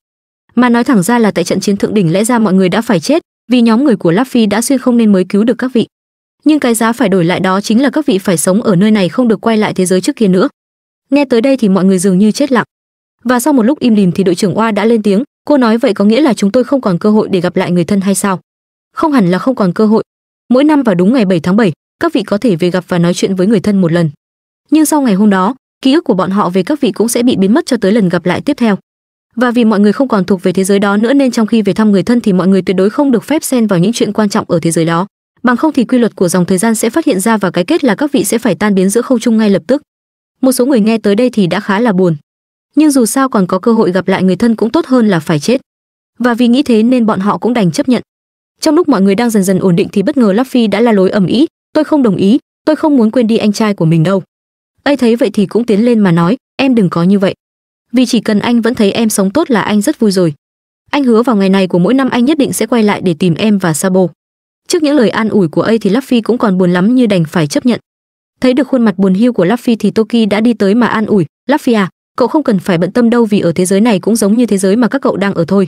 Speaker 1: mà nói thẳng ra là tại trận chiến thượng đỉnh lẽ ra mọi người đã phải chết vì nhóm người của Luffy đã xuyên không nên mới cứu được các vị nhưng cái giá phải đổi lại đó chính là các vị phải sống ở nơi này không được quay lại thế giới trước kia nữa nghe tới đây thì mọi người dường như chết lặng và sau một lúc im lìm thì đội trưởng oa đã lên tiếng cô nói vậy có nghĩa là chúng tôi không còn cơ hội để gặp lại người thân hay sao không hẳn là không còn cơ hội mỗi năm vào đúng ngày 7 tháng 7, các vị có thể về gặp và nói chuyện với người thân một lần nhưng sau ngày hôm đó ký ức của bọn họ về các vị cũng sẽ bị biến mất cho tới lần gặp lại tiếp theo và vì mọi người không còn thuộc về thế giới đó nữa nên trong khi về thăm người thân thì mọi người tuyệt đối không được phép xen vào những chuyện quan trọng ở thế giới đó bằng không thì quy luật của dòng thời gian sẽ phát hiện ra và cái kết là các vị sẽ phải tan biến giữa không trung ngay lập tức một số người nghe tới đây thì đã khá là buồn nhưng dù sao còn có cơ hội gặp lại người thân cũng tốt hơn là phải chết và vì nghĩ thế nên bọn họ cũng đành chấp nhận trong lúc mọi người đang dần dần ổn định thì bất ngờ Luffy đã la lối ầm ĩ tôi không đồng ý tôi không muốn quên đi anh trai của mình đâu ấy thấy vậy thì cũng tiến lên mà nói em đừng có như vậy vì chỉ cần anh vẫn thấy em sống tốt là anh rất vui rồi anh hứa vào ngày này của mỗi năm anh nhất định sẽ quay lại để tìm em và Sabo. Trước những lời an ủi của A thì Luffy cũng còn buồn lắm như đành phải chấp nhận. Thấy được khuôn mặt buồn hiu của Luffy thì Toki đã đi tới mà an ủi, "Luffy à, cậu không cần phải bận tâm đâu vì ở thế giới này cũng giống như thế giới mà các cậu đang ở thôi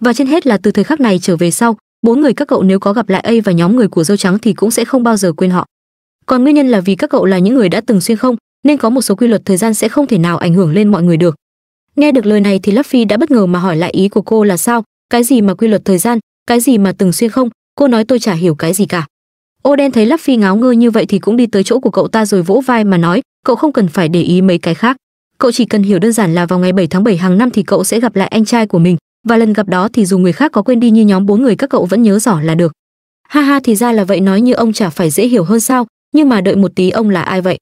Speaker 1: và trên hết là từ thời khắc này trở về sau bốn người các cậu nếu có gặp lại A và nhóm người của dâu trắng thì cũng sẽ không bao giờ quên họ còn nguyên nhân là vì các cậu là những người đã từng xuyên không nên có một số quy luật thời gian sẽ không thể nào ảnh hưởng lên mọi người được nghe được lời này thì Luffy đã bất ngờ mà hỏi lại ý của cô là sao cái gì mà quy luật thời gian cái gì mà từng xuyên không cô nói tôi chả hiểu cái gì cả Oden thấy Luffy ngáo ngơ như vậy thì cũng đi tới chỗ của cậu ta rồi vỗ vai mà nói cậu không cần phải để ý mấy cái khác cậu chỉ cần hiểu đơn giản là vào ngày 7 tháng 7 hàng năm thì cậu sẽ gặp lại anh trai của mình và lần gặp đó thì dù người khác có quên đi như nhóm bốn người các cậu vẫn nhớ rõ là được ha ha thì ra là vậy nói như ông chả phải dễ hiểu hơn sao nhưng mà đợi một tí ông là ai vậy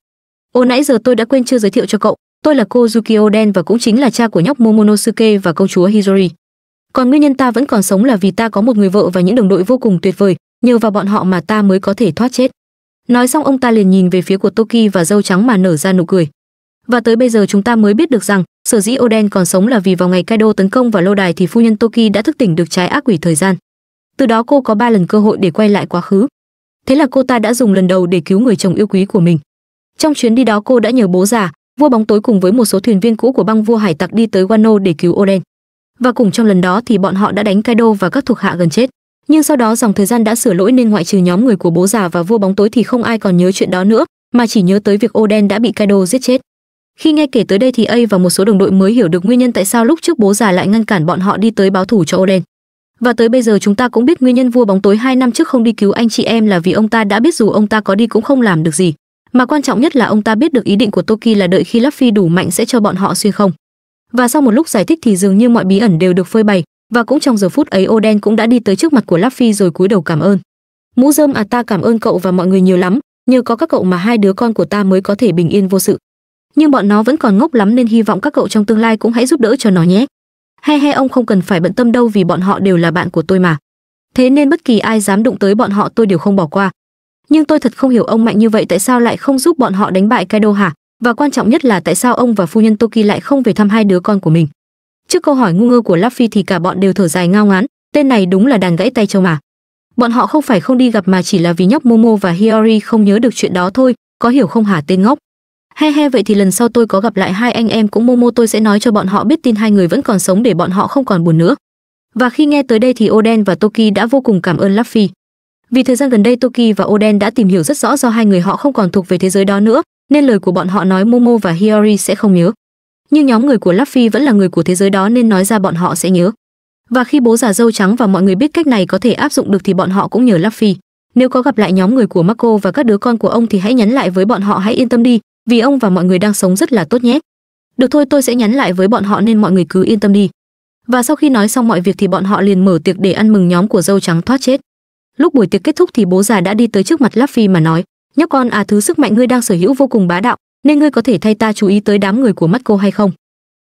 Speaker 1: ô nãy giờ tôi đã quên chưa giới thiệu cho cậu tôi là cô Yukio Den và cũng chính là cha của nhóc Momonosuke và công chúa Hidori còn nguyên nhân ta vẫn còn sống là vì ta có một người vợ và những đồng đội vô cùng tuyệt vời nhờ vào bọn họ mà ta mới có thể thoát chết nói xong ông ta liền nhìn về phía của toki và dâu trắng mà nở ra nụ cười và tới bây giờ chúng ta mới biết được rằng sở dĩ Oden còn sống là vì vào ngày Kaido tấn công vào lâu đài thì phu nhân Toki đã thức tỉnh được trái ác quỷ thời gian. Từ đó cô có ba lần cơ hội để quay lại quá khứ. Thế là cô ta đã dùng lần đầu để cứu người chồng yêu quý của mình. Trong chuyến đi đó cô đã nhờ bố già, vua bóng tối cùng với một số thuyền viên cũ của băng vua hải tặc đi tới Wano để cứu Oden. Và cùng trong lần đó thì bọn họ đã đánh Kaido và các thuộc hạ gần chết. Nhưng sau đó dòng thời gian đã sửa lỗi nên ngoại trừ nhóm người của bố già và vua bóng tối thì không ai còn nhớ chuyện đó nữa, mà chỉ nhớ tới việc Oden đã bị Kaido giết chết khi nghe kể tới đây thì A và một số đồng đội mới hiểu được nguyên nhân tại sao lúc trước bố già lại ngăn cản bọn họ đi tới báo thủ cho Oden. Và tới bây giờ chúng ta cũng biết nguyên nhân vua bóng tối hai năm trước không đi cứu anh chị em là vì ông ta đã biết dù ông ta có đi cũng không làm được gì. Mà quan trọng nhất là ông ta biết được ý định của Toki là đợi khi Luffy đủ mạnh sẽ cho bọn họ xuyên không. Và sau một lúc giải thích thì dường như mọi bí ẩn đều được phơi bày, và cũng trong giờ phút ấy Oden cũng đã đi tới trước mặt của Luffy rồi cúi đầu cảm ơn. Mũ rơm à ta cảm ơn cậu và mọi người nhiều lắm, nhờ có các cậu mà hai đứa con của ta mới có thể bình yên vô sự nhưng bọn nó vẫn còn ngốc lắm nên hy vọng các cậu trong tương lai cũng hãy giúp đỡ cho nó nhé he he ông không cần phải bận tâm đâu vì bọn họ đều là bạn của tôi mà thế nên bất kỳ ai dám đụng tới bọn họ tôi đều không bỏ qua nhưng tôi thật không hiểu ông mạnh như vậy tại sao lại không giúp bọn họ đánh bại kaido hả và quan trọng nhất là tại sao ông và phu nhân toki lại không về thăm hai đứa con của mình trước câu hỏi ngu ngơ của luffy thì cả bọn đều thở dài ngao ngán tên này đúng là đàn gãy tay châu mà bọn họ không phải không đi gặp mà chỉ là vì nhóc momo và hiori không nhớ được chuyện đó thôi có hiểu không hả tên ngốc he he vậy thì lần sau tôi có gặp lại hai anh em cũng momo tôi sẽ nói cho bọn họ biết tin hai người vẫn còn sống để bọn họ không còn buồn nữa và khi nghe tới đây thì oden và toki đã vô cùng cảm ơn luffy vì thời gian gần đây toki và oden đã tìm hiểu rất rõ do hai người họ không còn thuộc về thế giới đó nữa nên lời của bọn họ nói momo và hiyori sẽ không nhớ nhưng nhóm người của luffy vẫn là người của thế giới đó nên nói ra bọn họ sẽ nhớ và khi bố già dâu trắng và mọi người biết cách này có thể áp dụng được thì bọn họ cũng nhờ luffy nếu có gặp lại nhóm người của Marco và các đứa con của ông thì hãy nhắn lại với bọn họ hãy yên tâm đi, vì ông và mọi người đang sống rất là tốt nhé được thôi tôi sẽ nhắn lại với bọn họ nên mọi người cứ yên tâm đi và sau khi nói xong mọi việc thì bọn họ liền mở tiệc để ăn mừng nhóm của dâu trắng thoát chết lúc buổi tiệc kết thúc thì bố già đã đi tới trước mặt lắp phi mà nói nhóc con à thứ sức mạnh ngươi đang sở hữu vô cùng bá đạo nên ngươi có thể thay ta chú ý tới đám người của mắt cô hay không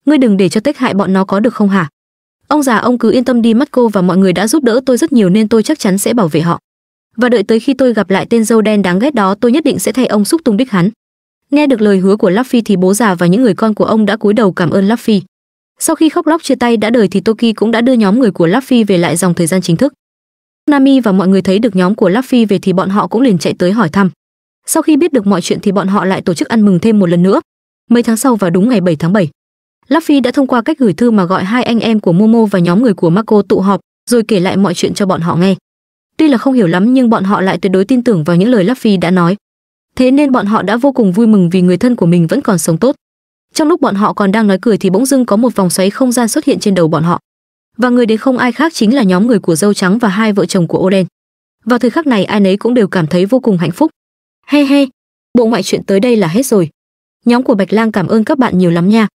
Speaker 1: ngươi đừng để cho tách hại bọn nó có được không hả ông già ông cứ yên tâm đi mắt cô và mọi người đã giúp đỡ tôi rất nhiều nên tôi chắc chắn sẽ bảo vệ họ và đợi tới khi tôi gặp lại tên dâu đen đáng ghét đó tôi nhất định sẽ thay ông xúc tung đích hắn nghe được lời hứa của luffy thì bố già và những người con của ông đã cúi đầu cảm ơn luffy sau khi khóc lóc chia tay đã đời thì toki cũng đã đưa nhóm người của luffy về lại dòng thời gian chính thức nami và mọi người thấy được nhóm của luffy về thì bọn họ cũng liền chạy tới hỏi thăm sau khi biết được mọi chuyện thì bọn họ lại tổ chức ăn mừng thêm một lần nữa mấy tháng sau vào đúng ngày 7 tháng 7 Luffy đã thông qua cách gửi thư mà gọi hai anh em của Momo và nhóm người của Marco tụ họp, rồi kể lại mọi chuyện cho bọn họ nghe. Tuy là không hiểu lắm nhưng bọn họ lại tuyệt đối tin tưởng vào những lời Luffy đã nói thế nên bọn họ đã vô cùng vui mừng vì người thân của mình vẫn còn sống tốt trong lúc bọn họ còn đang nói cười thì bỗng dưng có một vòng xoáy không gian xuất hiện trên đầu bọn họ và người đến không ai khác chính là nhóm người của dâu trắng và hai vợ chồng của Oden. Vào thời khắc này ai nấy cũng đều cảm thấy vô cùng hạnh phúc. He he, bộ ngoại chuyện tới đây là hết rồi. Nhóm của Bạch Lang cảm ơn các bạn nhiều lắm nha.